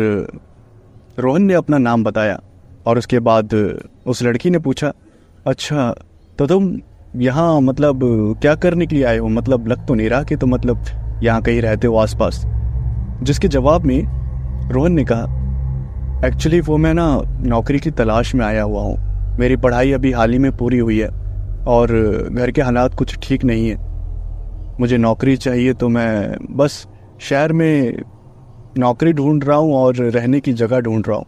रोहन ने अपना नाम बताया और उसके बाद उस लड़की ने पूछा अच्छा तो तुम यहाँ मतलब क्या करने के लिए आए हो मतलब लग तो नहीं रहा कि तुम मतलब यहाँ कहीं रहते हो आसपास जिसके जवाब में रोहन ने कहा एक्चुअली वो मैं ना नौकरी की तलाश में आया हुआ हूँ मेरी पढ़ाई अभी हाल ही में पूरी हुई है और घर के हालात कुछ ठीक नहीं है मुझे नौकरी चाहिए तो मैं बस शहर में नौकरी ढूंढ रहा हूँ और रहने की जगह ढूंढ रहा हूँ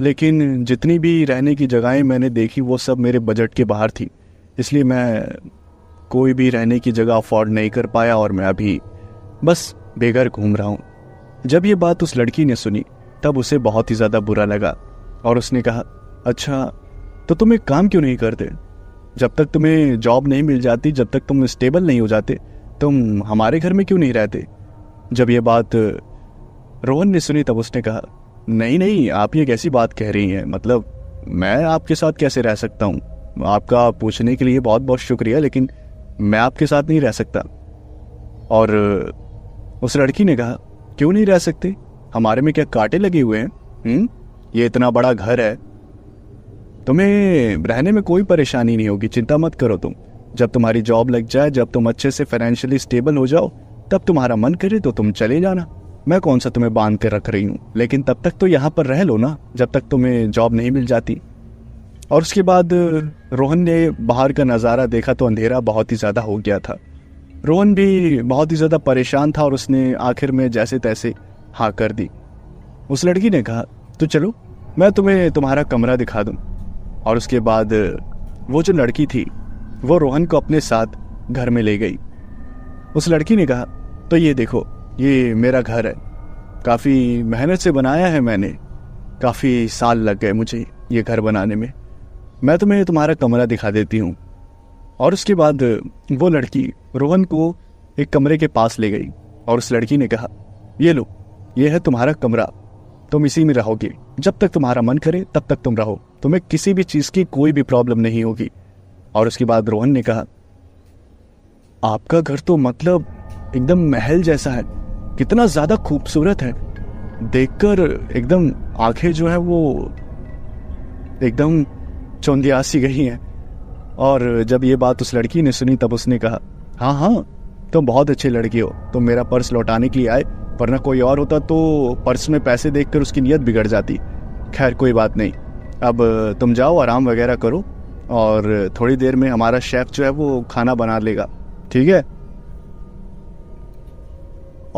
लेकिन जितनी भी रहने की जगहें मैंने देखी वो सब मेरे बजट के बाहर थी इसलिए मैं कोई भी रहने की जगह अफोर्ड नहीं कर पाया और मैं अभी बस बेघर घूम रहा हूँ जब ये बात उस लड़की ने सुनी तब उसे बहुत ही ज़्यादा बुरा लगा और उसने कहा अच्छा तो तुम एक काम क्यों नहीं करते जब तक तुम्हें जॉब नहीं मिल जाती जब तक तुम स्टेबल नहीं हो जाते तुम हमारे घर में क्यों नहीं रहते जब ये बात रोहन ने सुनी तब उसने कहा नहीं नहीं आप ये कैसी बात कह रही हैं मतलब मैं आपके साथ कैसे रह सकता हूँ आपका पूछने के लिए बहुत बहुत शुक्रिया लेकिन मैं आपके साथ नहीं रह सकता और उस लड़की ने कहा क्यों नहीं रह सकते हमारे में क्या कांटे लगे हुए हैं हुँ? हम्म? ये इतना बड़ा घर है तुम्हें रहने में कोई परेशानी नहीं होगी चिंता मत करो तुम जब तुम्हारी जॉब लग जाए जब तुम अच्छे से फाइनेंशियली स्टेबल हो जाओ तब तुम्हारा मन करे तो तुम चले जाना मैं कौन सा तुम्हें बांध कर रख रही हूँ लेकिन तब तक तो यहाँ पर रह लो ना जब तक तुम्हें जॉब नहीं मिल जाती और उसके बाद रोहन ने बाहर का नज़ारा देखा तो अंधेरा बहुत ही ज़्यादा हो गया था रोहन भी बहुत ही ज़्यादा परेशान था और उसने आखिर में जैसे तैसे हाँ कर दी उस लड़की ने कहा तो चलो मैं तुम्हें तुम्हारा कमरा दिखा दूँ और उसके बाद वो जो लड़की थी वो रोहन को अपने साथ घर में ले गई उस लड़की ने कहा तो ये देखो ये मेरा घर है काफ़ी मेहनत से बनाया है मैंने काफ़ी साल लग गए मुझे ये घर बनाने में मैं तुम्हें तुम्हारा कमरा दिखा देती हूँ और उसके बाद वो लड़की रोहन को एक कमरे के पास ले गई और उस लड़की ने कहा ये लो ये है तुम्हारा कमरा तुम इसी में रहोगे जब तक तुम्हारा मन करे तब तक तुम रहो तुम्हें किसी भी चीज़ की कोई भी प्रॉब्लम नहीं होगी और उसके बाद रोहन ने कहा आपका घर तो मतलब एकदम महल जैसा है कितना ज़्यादा खूबसूरत है देखकर एकदम आंखें जो है वो एकदम सी गई हैं और जब ये बात उस लड़की ने सुनी तब उसने कहा हाँ हाँ तुम तो बहुत अच्छी लड़की हो तुम तो मेरा पर्स लौटाने के लिए आए वरना कोई और होता तो पर्स में पैसे देख उसकी नीयत बिगड़ जाती खैर कोई बात नहीं अब तुम जाओ आराम वगैरह करो और थोड़ी देर में हमारा शेफ़ जो है वो खाना बना लेगा ठीक है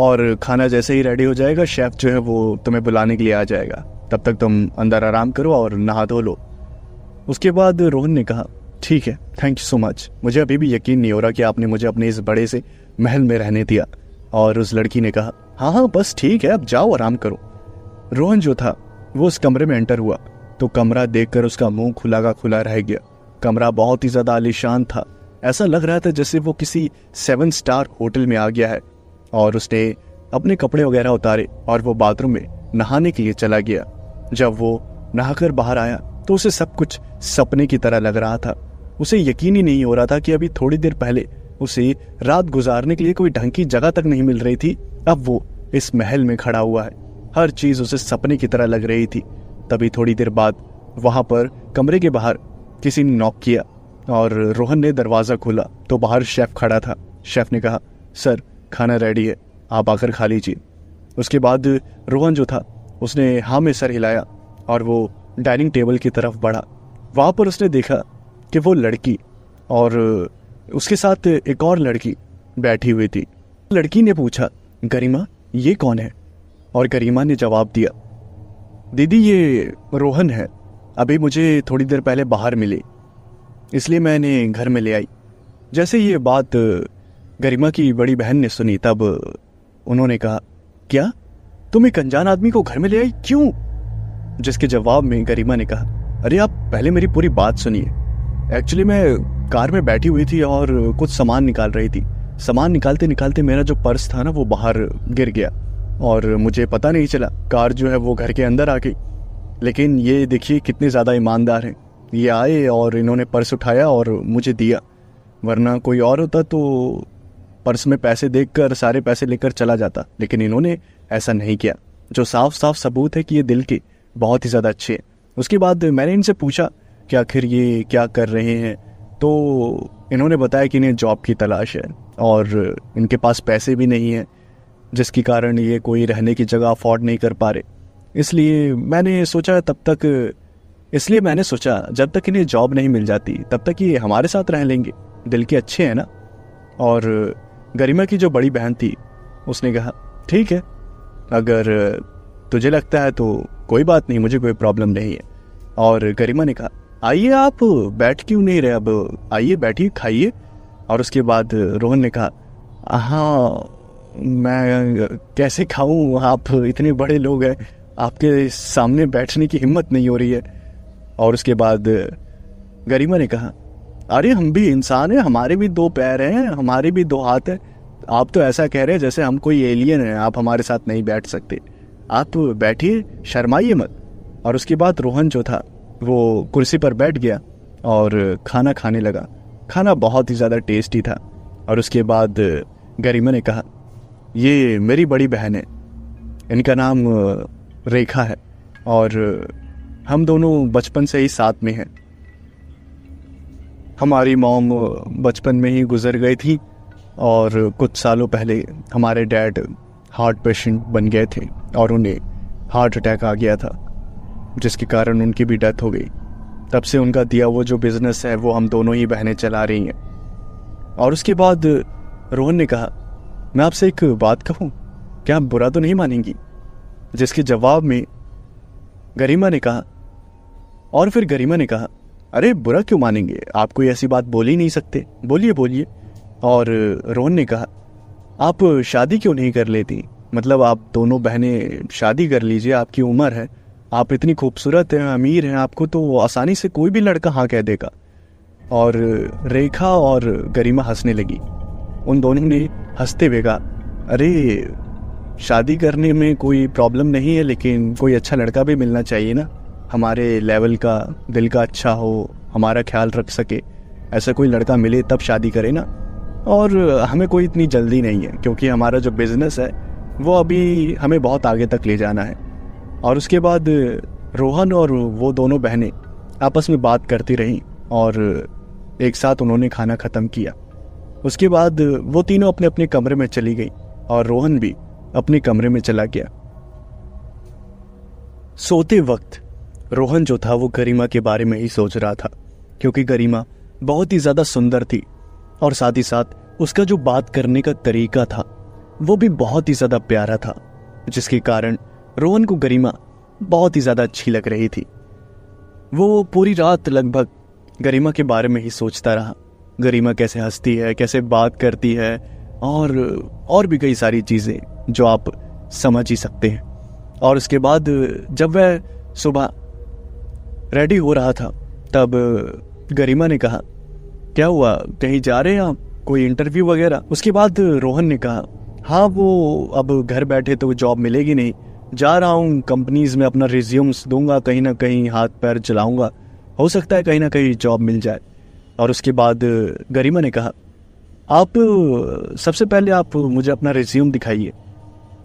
और खाना जैसे ही रेडी हो जाएगा शेफ़ जो है वो तुम्हें बुलाने के लिए आ जाएगा तब तक तुम अंदर आराम करो और नहा धो लो उसके बाद रोहन ने कहा ठीक है थैंक यू सो मच मुझे अभी भी यकीन नहीं हो रहा कि आपने मुझे अपने इस बड़े से महल में रहने दिया और उस लड़की ने कहा हाँ हाँ बस ठीक है अब जाओ आराम करो रोहन जो था वो उस कमरे में एंटर हुआ तो कमरा देखकर उसका मुंह खुला का खुला रह गया कमरा बहुत ही ज़्यादा आलिशान था ऐसा लग रहा था जैसे वो किसी सेवन स्टार होटल में आ गया है और उसने अपने कपड़े वगैरह उतारे और वो बाथरूम में नहाने के लिए चला गया जब वो नहाकर बाहर आया तो उसे सब कुछ सपने की तरह लग रहा था उसे यकीन ही नहीं हो रहा था कि अभी थोड़ी देर पहले उसे रात गुजारने के लिए कोई ढंग की जगह तक नहीं मिल रही थी अब वो इस महल में खड़ा हुआ है हर चीज उसे सपने की तरह लग रही थी तभी थोड़ी देर बाद वहां पर कमरे के बाहर किसी ने नॉक किया और रोहन ने दरवाजा खोला तो बाहर शेफ खड़ा था शेफ ने कहा सर खाना रेडी है आप आकर खा लीजिए उसके बाद रोहन जो था उसने हाँ में सर हिलाया और वो डाइनिंग टेबल की तरफ बढ़ा वहाँ पर उसने देखा कि वो लड़की और उसके साथ एक और लड़की बैठी हुई थी लड़की ने पूछा गरिमा ये कौन है और गरिमा ने जवाब दिया दीदी ये रोहन है अभी मुझे थोड़ी देर पहले बाहर मिली इसलिए मैंने घर में ले आई जैसे ये बात गरिमा की बड़ी बहन ने सुनी तब उन्होंने कहा क्या तुम एक अनजान आदमी को घर में ले आई क्यों जिसके जवाब में गरिमा ने कहा अरे आप पहले मेरी पूरी बात सुनिए एक्चुअली मैं कार में बैठी हुई थी और कुछ सामान निकाल रही थी सामान निकालते निकालते मेरा जो पर्स था ना वो बाहर गिर गया और मुझे पता नहीं चला कार जो है वो घर के अंदर आ गई लेकिन ये देखिए कितने ज़्यादा ईमानदार हैं ये आए और इन्होंने पर्स उठाया और मुझे दिया वरना कोई और होता तो पर्स में पैसे देखकर सारे पैसे लेकर चला जाता लेकिन इन्होंने ऐसा नहीं किया जो साफ साफ सबूत है कि ये दिल के बहुत ही ज़्यादा अच्छे हैं उसके बाद मैंने इनसे पूछा कि आखिर ये क्या कर रहे हैं तो इन्होंने बताया कि इन्हें जॉब की तलाश है और इनके पास पैसे भी नहीं हैं जिसके कारण ये कोई रहने की जगह अफोर्ड नहीं कर पा रहे इसलिए मैंने सोचा तब तक इसलिए मैंने सोचा जब तक इन्हें जॉब नहीं मिल जाती तब तक ये हमारे साथ रह लेंगे दिल के अच्छे हैं ना और गरिमा की जो बड़ी बहन थी उसने कहा ठीक है अगर तुझे लगता है तो कोई बात नहीं मुझे कोई प्रॉब्लम नहीं है और गरिमा ने कहा आइए आप बैठ क्यों नहीं रहे अब आइए बैठिए खाइए और उसके बाद रोहन ने कहा हाँ मैं कैसे खाऊं आप इतने बड़े लोग हैं आपके सामने बैठने की हिम्मत नहीं हो रही है और उसके बाद गरिमा ने कहा अरे हम भी इंसान हैं हमारे भी दो पैर हैं हमारे भी दो हाथ हैं आप तो ऐसा कह रहे हैं जैसे हम कोई एलियन हैं आप हमारे साथ नहीं बैठ सकते आप तो बैठिए शर्माइए मत और उसके बाद रोहन जो था वो कुर्सी पर बैठ गया और खाना खाने लगा खाना बहुत ही ज़्यादा टेस्टी था और उसके बाद गरिमा ने कहा ये मेरी बड़ी बहन है इनका नाम रेखा है और हम दोनों बचपन से ही साथ में हैं हमारी मोम बचपन में ही गुजर गई थी और कुछ सालों पहले हमारे डैड हार्ट पेशेंट बन गए थे और उन्हें हार्ट अटैक आ गया था जिसके कारण उनकी भी डेथ हो गई तब से उनका दिया वो जो बिज़नेस है वो हम दोनों ही बहनें चला रही हैं और उसके बाद रोहन ने कहा मैं आपसे एक बात कहूँ क्या आप बुरा तो नहीं मानेंगी जिसके जवाब में गरिमा ने कहा और फिर गरिमा ने कहा अरे बुरा क्यों मानेंगे आप कोई ऐसी बात बोल ही नहीं सकते बोलिए बोलिए और रोहन ने कहा आप शादी क्यों नहीं कर लेती मतलब आप दोनों बहनें शादी कर लीजिए आपकी उम्र है आप इतनी खूबसूरत हैं अमीर हैं आपको तो आसानी से कोई भी लड़का हाँ कह देगा और रेखा और गरिमा हंसने लगी उन दोनों ने हंसते हुए कहा अरे शादी करने में कोई प्रॉब्लम नहीं है लेकिन कोई अच्छा लड़का भी मिलना चाहिए ना हमारे लेवल का दिल का अच्छा हो हमारा ख्याल रख सके ऐसा कोई लड़का मिले तब शादी करे ना और हमें कोई इतनी जल्दी नहीं है क्योंकि हमारा जो बिज़नेस है वो अभी हमें बहुत आगे तक ले जाना है और उसके बाद रोहन और वो दोनों बहनें आपस में बात करती रहीं और एक साथ उन्होंने खाना ख़त्म किया उसके बाद वो तीनों अपने अपने कमरे में चली गई और रोहन भी अपने कमरे में चला गया सोते वक्त रोहन जो था वो गरिमा के बारे में ही सोच रहा था क्योंकि गरिमा बहुत ही ज़्यादा सुंदर थी और साथ ही साथ उसका जो बात करने का तरीका था वो भी बहुत ही ज़्यादा प्यारा था जिसके कारण रोहन को गरिमा बहुत ही ज़्यादा अच्छी लग रही थी वो पूरी रात लगभग गरिमा के बारे में ही सोचता रहा गरिमा कैसे हंसती है कैसे बात करती है और और भी कई सारी चीज़ें जो आप समझ ही सकते हैं और उसके बाद जब वह सुबह रेडी हो रहा था तब गरिमा ने कहा क्या हुआ कहीं जा रहे हैं आप कोई इंटरव्यू वगैरह उसके बाद रोहन ने कहा हाँ वो अब घर बैठे तो जॉब मिलेगी नहीं जा रहा हूँ कंपनीज में अपना रिज्यूम्स दूंगा कहीं ना कहीं हाथ पैर चलाऊंगा हो सकता है कहीं ना कहीं जॉब मिल जाए और उसके बाद गरिमा ने कहा आप सबसे पहले आप मुझे अपना रिज्यूम दिखाइए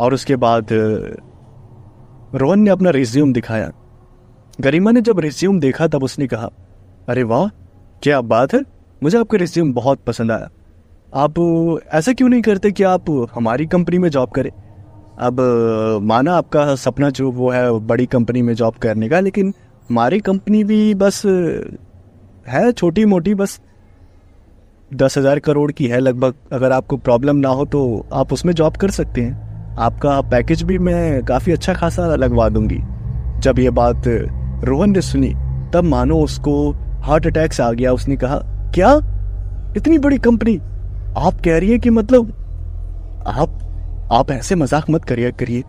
और उसके बाद रोहन ने अपना रिज्यूम दिखाया गरिमा ने जब रिज्यूम देखा तब उसने कहा अरे वाह क्या बात है मुझे आपका रिज्यूम बहुत पसंद आया आप ऐसा क्यों नहीं करते कि आप हमारी कंपनी में जॉब करें अब माना आपका सपना जो वो है बड़ी कंपनी में जॉब करने का लेकिन हमारी कंपनी भी बस है छोटी मोटी बस दस हज़ार करोड़ की है लगभग अगर आपको प्रॉब्लम ना हो तो आप उसमें जॉब कर सकते हैं आपका पैकेज भी मैं काफ़ी अच्छा खासा लगवा दूंगी जब ये बात रोहन ने सुनी तब मानो उसको हार्ट अटैक से आ गया उसने कहा क्या इतनी बड़ी कंपनी आप कह रही है कि मतलब आप आप ऐसे मजाक मत करिए करिए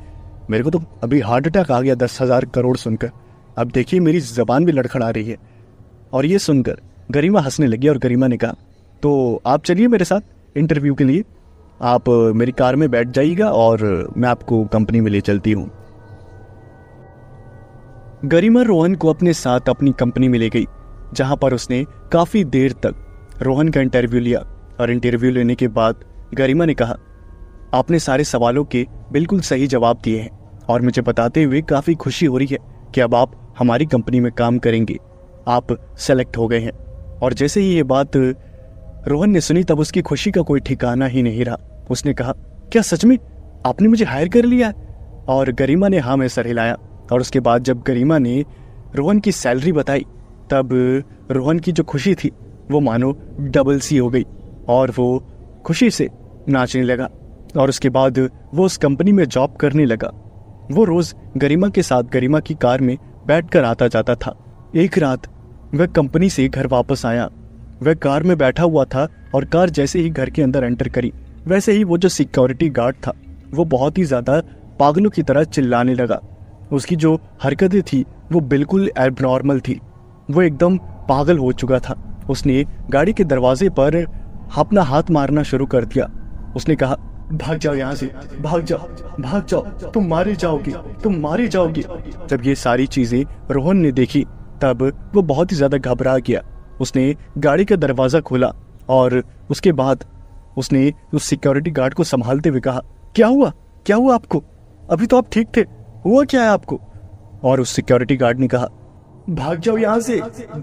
मेरे को तो अभी हार्ट अटैक आ गया दस हजार करोड़ सुनकर अब देखिए मेरी जबान भी लड़खड़ा रही है और ये सुनकर गरिमा हंसने लगी और गरिमा ने कहा तो आप चलिए मेरे साथ इंटरव्यू के लिए आप मेरी कार में बैठ जाइएगा और मैं आपको कंपनी में ले चलती हूँ गरिमा रोहन को अपने साथ अपनी कंपनी में ले गई जहां पर उसने काफी देर तक रोहन का इंटरव्यू लिया और इंटरव्यू लेने के बाद गरिमा ने कहा आपने सारे सवालों के बिल्कुल सही जवाब दिए हैं और मुझे बताते हुए काफ़ी खुशी हो रही है कि अब आप हमारी कंपनी में काम करेंगे आप सेलेक्ट हो गए हैं और जैसे ही ये बात रोहन ने सुनी तब उसकी खुशी का कोई ठिकाना ही नहीं रहा उसने कहा क्या सच में आपने मुझे हायर कर लिया और गरिमा ने हाँ में सर हिलाया और उसके बाद जब गरिमा ने रोहन की सैलरी बताई तब रोहन की जो खुशी थी वो मानो डबल सी हो गई और वो खुशी से नाचने लगा और उसके बाद वो उस कंपनी में जॉब करने लगा वो रोज़ गरिमा के साथ गरिमा की कार में बैठकर आता जाता था एक रात वह कंपनी से घर वापस आया वह कार में बैठा हुआ था और कार जैसे ही घर के अंदर एंटर करी वैसे ही वो जो सिक्योरिटी गार्ड था वो बहुत ही ज़्यादा पागलों की तरह चिल्लाने लगा उसकी जो हरकतें थी वो बिल्कुल एबनॉर्मल थी वो एकदम पागल हो चुका था उसने गाड़ी के दरवाजे पर अपना हाथ मारना शुरू कर दिया उसने कहा भाग जाओ यहाँ से भाग जाओ भाग जाओ तुम मारे जाओगे तुम मारे जाओगे जब ये सारी चीजें रोहन ने देखी तब वो बहुत ही ज्यादा घबरा गया उसने गाड़ी का दरवाजा खोला और उसके बाद उसने उस सिक्योरिटी गार्ड को संभालते हुए कहा क्या हुआ क्या हुआ आपको अभी तो आप ठीक थे हुआ क्या है आपको और उस सिक्योरिटी गार्ड ने कहा भाग जाओ यहाँ से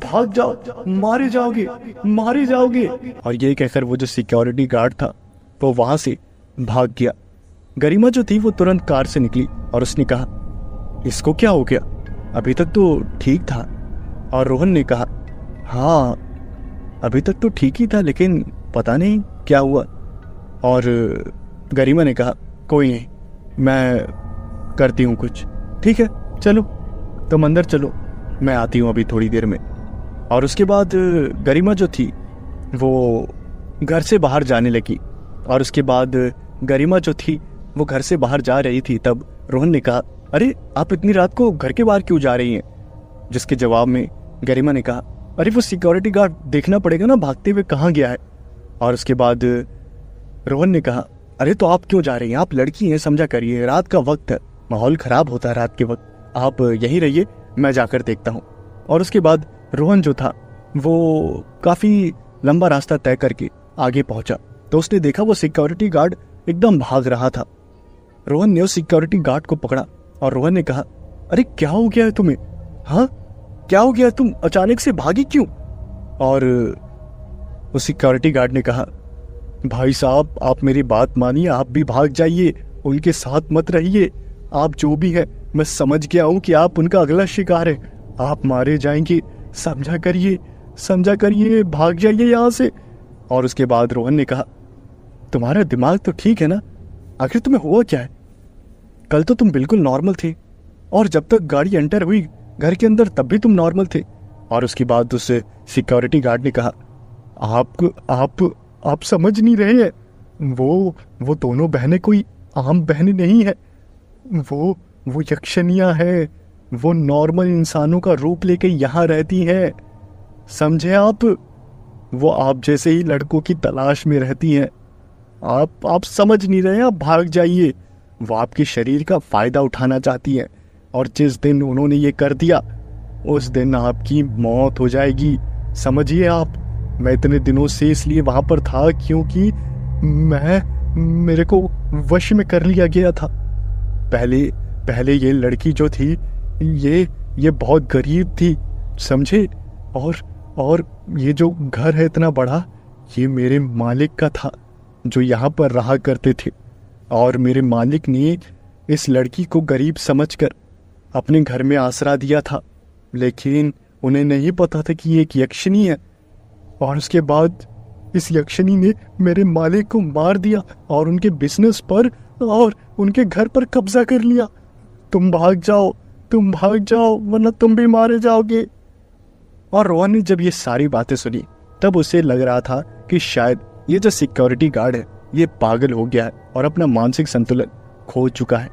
भाग जाओ मारे जाओगे मारे जाओगे और ये कहकर वो जो सिक्योरिटी गार्ड था वो वहां से भाग गया गरिमा जो थी वो तुरंत कार से निकली और उसने कहा इसको क्या हो गया अभी तक तो ठीक था और रोहन ने कहा हाँ अभी तक तो ठीक ही था लेकिन पता नहीं क्या हुआ और गरिमा ने कहा कोई नहीं मैं करती हूँ कुछ ठीक है चलो तुम तो अंदर चलो मैं आती हूँ अभी थोड़ी देर में और उसके बाद गरिमा जो थी वो घर से बाहर जाने लगी और उसके बाद गरिमा जो थी वो घर से बाहर जा रही थी तब रोहन ने कहा अरे आप इतनी रात को घर के बाहर क्यों जा रही हैं जिसके जवाब में गरिमा ने कहा अरे वो सिक्योरिटी गार्ड देखना पड़ेगा ना भागते हुए कहाँ गया है और उसके बाद रोहन ने कहा अरे तो आप क्यों जा रही हैं आप लड़की हैं समझा करिए रात का वक्त है माहौल खराब होता है रात के वक्त आप यहीं रहिए मैं जाकर देखता हूँ और उसके बाद रोहन जो था वो काफ़ी लंबा रास्ता तय करके आगे पहुंचा तो उसने देखा वो सिक्योरिटी गार्ड एकदम भाग रहा था रोहन ने उस सिक्योरिटी गार्ड को पकड़ा और रोहन ने कहा अरे क्या हो गया है तुम्हें हाँ क्या हो गया तुम अचानक से भागी क्यों और उस सिक्योरिटी गार्ड ने कहा भाई साहब आप मेरी बात मानिए आप भी भाग जाइए उनके साथ मत रहिए आप जो भी है मैं समझ गया हूँ कि आप उनका अगला शिकार है आप मारे जाएंगे समझा करिए समझा करिए भाग जाइए यहाँ से और उसके बाद रोहन ने कहा तुम्हारा दिमाग तो ठीक है ना आखिर तुम्हें हुआ क्या है कल तो तुम बिल्कुल नॉर्मल थे और जब तक गाड़ी एंटर हुई घर के अंदर तब भी तुम नॉर्मल थे और उसके बाद उस सिक्योरिटी गार्ड ने कहा आप आप आप समझ नहीं रहे हैं वो वो दोनों बहनें कोई आम बहनें नहीं है वो वो यक्षनिया है वो नॉर्मल इंसानों का रूप लेके यहाँ रहती है समझे आप वो आप जैसे ही लड़कों की तलाश में रहती हैं आप आप समझ नहीं रहे आप भाग जाइए वो आपके शरीर का फ़ायदा उठाना चाहती हैं और जिस दिन उन्होंने ये कर दिया उस दिन आपकी मौत हो जाएगी समझिए आप मैं इतने दिनों से इसलिए वहां पर था क्योंकि मैं मेरे को वश में कर लिया गया था पहले पहले ये लड़की जो थी ये ये बहुत गरीब थी समझे और और ये जो घर है इतना बड़ा ये मेरे मालिक का था जो यहाँ पर रहा करते थे और मेरे मालिक ने इस लड़की को गरीब समझकर अपने घर में आसरा दिया था लेकिन उन्हें नहीं पता था कि ये एक यक्षिणी है और उसके बाद इस यक्षिणी ने मेरे मालिक को मार दिया और उनके बिजनेस पर और उनके घर पर कब्जा कर लिया तुम भाग जाओ तुम भाग जाओ वरना तुम भी मारे जाओगे और रोहन ने जब ये सारी बातें सुनी तब उसे लग रहा था कि शायद ये जो सिक्योरिटी गार्ड है ये पागल हो गया है और अपना मानसिक संतुलन खो चुका है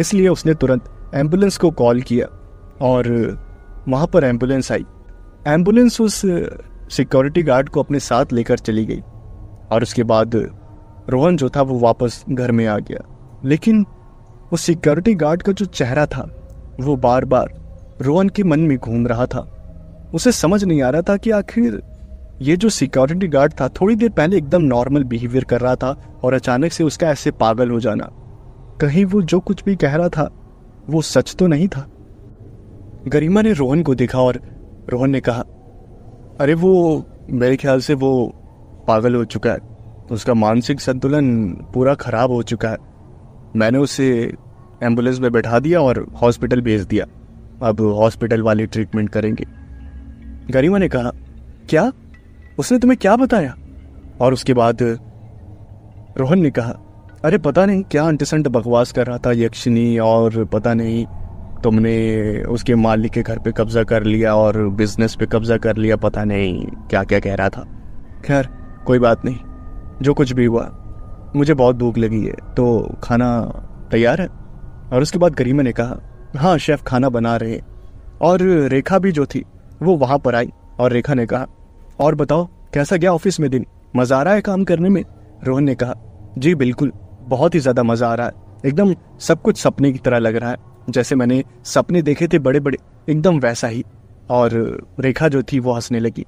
इसलिए उसने तुरंत एम्बुलेंस को कॉल किया और वहाँ पर एम्बुलेंस आई एम्बुलेंस उस सिक्योरिटी गार्ड को अपने साथ लेकर चली गई और उसके बाद रोहन जो था वो वापस घर में आ गया लेकिन वो सिक्योरिटी गार्ड का जो चेहरा था वो बार बार रोहन के मन में घूम रहा था उसे समझ नहीं आ रहा था कि आखिर ये जो सिक्योरिटी गार्ड था थोड़ी देर पहले एकदम नॉर्मल बिहेवियर कर रहा था और अचानक से उसका ऐसे पागल हो जाना कहीं वो जो कुछ भी कह रहा था वो सच तो नहीं था गरिमा ने रोहन को देखा और रोहन ने कहा अरे वो मेरे ख्याल से वो पागल हो चुका है उसका मानसिक संतुलन पूरा खराब हो चुका है मैंने उसे एम्बुलेंस में बैठा दिया और हॉस्पिटल भेज दिया अब हॉस्पिटल वाले ट्रीटमेंट करेंगे गरिमा ने कहा क्या उसने तुम्हें क्या बताया और उसके बाद रोहन ने कहा अरे पता नहीं क्या अंटसंट बकवास कर रहा था यक्षिनी और पता नहीं तुमने उसके मालिक के घर पे कब्जा कर लिया और बिजनेस पे कब्जा कर लिया पता नहीं क्या क्या कह रहा था खैर कोई बात नहीं जो कुछ भी हुआ मुझे बहुत भूख लगी है तो खाना तैयार है और उसके बाद करीमा ने कहा हाँ शेफ़ खाना बना रहे और रेखा भी जो थी वो वहाँ पर आई और रेखा ने कहा और बताओ कैसा गया ऑफिस में दिन मज़ा आ रहा है काम करने में रोहन ने कहा जी बिल्कुल बहुत ही ज़्यादा मज़ा आ रहा है एकदम सब कुछ सपने की तरह लग रहा है जैसे मैंने सपने देखे थे बड़े बड़े एकदम वैसा ही और रेखा जो थी वो हंसने लगी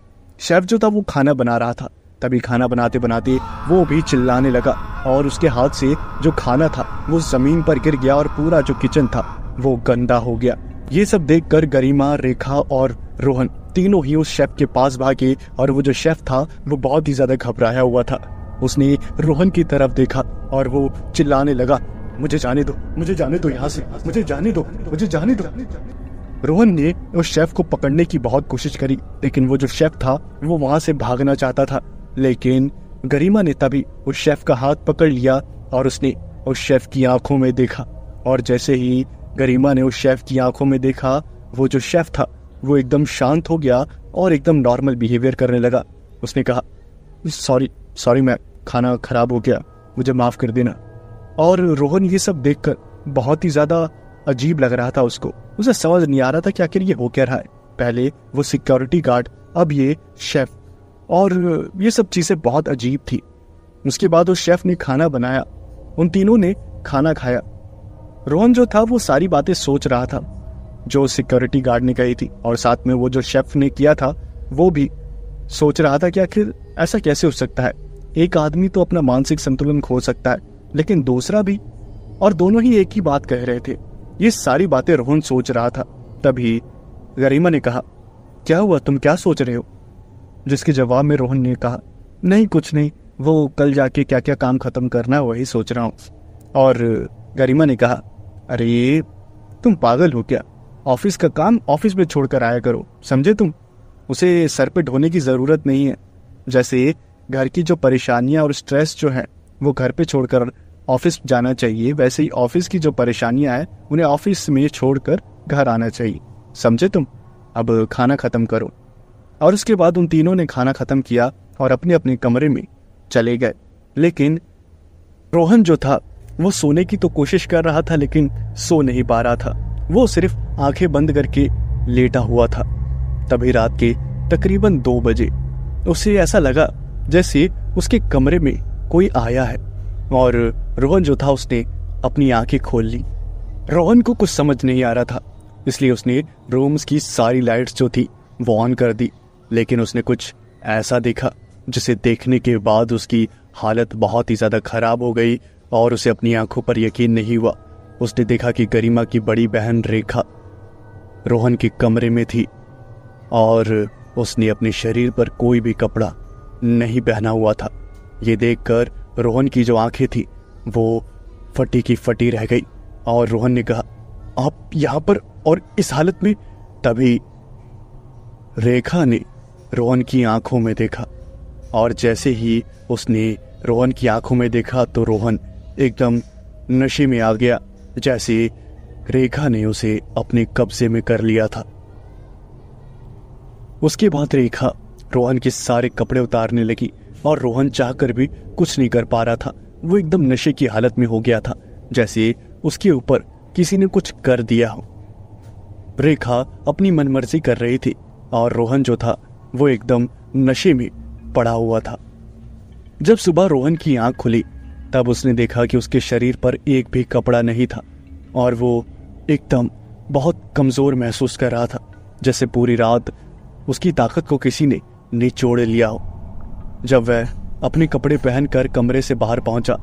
शेफ़ जो था वो खाना बना रहा था तभी खाना बनाते बनाते वो भी चिल्लाने लगा और उसके हाथ से जो खाना था वो जमीन पर गिर गया और पूरा जो किचन था वो गंदा हो गया ये सब देख कर गरिमा रेखा और रोहन तीनों ही उस शेफ के पास भागे और वो जो शेफ था वो बहुत ही ज्यादा घबराया हुआ था उसने रोहन की तरफ देखा और वो चिल्लाने लगा मुझे जाने दो मुझे जाने दो यहाँ से मुझे जाने दो मुझे जाने दो रोहन ने उस शेफ को पकड़ने की बहुत कोशिश करी लेकिन वो जो शेफ था वो वहाँ से भागना चाहता था लेकिन गरिमा ने तभी उस शेफ का हाथ पकड़ लिया और उसने उस शेफ की आंखों में देखा और जैसे ही गरिमा ने उस शेफ की आंखों में देखा वो जो शेफ था वो एकदम शांत हो गया और एकदम नॉर्मल बिहेवियर करने लगा उसने कहा सॉरी सॉरी मैं खाना खराब हो गया मुझे माफ़ कर देना और रोहन ये सब देखकर बहुत ही ज़्यादा अजीब लग रहा था उसको उसे समझ नहीं आ रहा था कि आखिर ये हो क्या रहा है पहले वो सिक्योरिटी गार्ड अब ये शेफ और ये सब चीज़ें बहुत अजीब थी उसके बाद उस शेफ ने खाना बनाया उन तीनों ने खाना खाया रोहन जो था वो सारी बातें सोच रहा था जो सिक्योरिटी गार्ड ने कही थी और साथ में वो जो शेफ ने किया था वो भी सोच रहा था कि आखिर ऐसा कैसे हो सकता है एक आदमी तो अपना मानसिक संतुलन खो सकता है लेकिन दूसरा भी और दोनों ही एक ही बात कह रहे थे ये सारी बातें रोहन सोच रहा था तभी गरिमा ने कहा क्या हुआ तुम क्या सोच रहे हो जिसके जवाब में रोहन ने कहा नहीं कुछ नहीं वो कल जाके क्या क्या काम ख़त्म करना है वही सोच रहा हूँ और गरिमा ने कहा अरे तुम पागल हो क्या ऑफिस का काम ऑफिस में छोड़कर आया करो समझे तुम उसे सर पे ढोने की ज़रूरत नहीं है जैसे घर की जो परेशानियां और स्ट्रेस जो है वो घर पे छोड़कर ऑफिस जाना चाहिए वैसे ही ऑफिस की जो परेशानियां हैं उन्हें ऑफिस में छोड़कर घर आना चाहिए समझे तुम अब खाना ख़त्म करो और उसके बाद उन तीनों ने खाना ख़त्म किया और अपने अपने कमरे में चले गए लेकिन रोहन जो था वो सोने की तो कोशिश कर रहा था लेकिन सो नहीं पा रहा था वो सिर्फ आंखें बंद करके लेटा हुआ था तभी रात के तकरीबन दो बजे उसे ऐसा लगा जैसे उसके कमरे में कोई आया है और रोहन जो था उसने अपनी आंखें खोल ली रोहन को कुछ समझ नहीं आ रहा था इसलिए उसने रूम्स की सारी लाइट्स जो थी वो ऑन कर दी लेकिन उसने कुछ ऐसा देखा जिसे देखने के बाद उसकी हालत बहुत ही ज़्यादा खराब हो गई और उसे अपनी आंखों पर यकीन नहीं हुआ उसने देखा कि गरिमा की बड़ी बहन रेखा रोहन के कमरे में थी और उसने अपने शरीर पर कोई भी कपड़ा नहीं पहना हुआ था ये देखकर रोहन की जो आंखें थी वो फटी की फटी रह गई और रोहन ने कहा आप यहाँ पर और इस हालत में तभी रेखा ने रोहन की आंखों में देखा और जैसे ही उसने रोहन की आंखों में देखा तो रोहन एकदम नशे में आ गया जैसे रेखा ने उसे अपने कब्जे में कर लिया था उसके बाद रेखा रोहन के सारे कपड़े उतारने लगी और रोहन चाहकर भी कुछ नहीं कर पा रहा था वो एकदम नशे की हालत में हो गया था जैसे उसके ऊपर किसी ने कुछ कर दिया हो रेखा अपनी मनमर्जी कर रही थी और रोहन जो था वो एकदम नशे में पड़ा हुआ था जब सुबह रोहन की आंख खुली तब उसने देखा कि उसके शरीर पर एक भी कपड़ा नहीं था और वो एकदम बहुत कमज़ोर महसूस कर रहा था जैसे पूरी रात उसकी ताकत को किसी ने निचोड़ लिया हो जब वह अपने कपड़े पहनकर कमरे से बाहर पहुंचा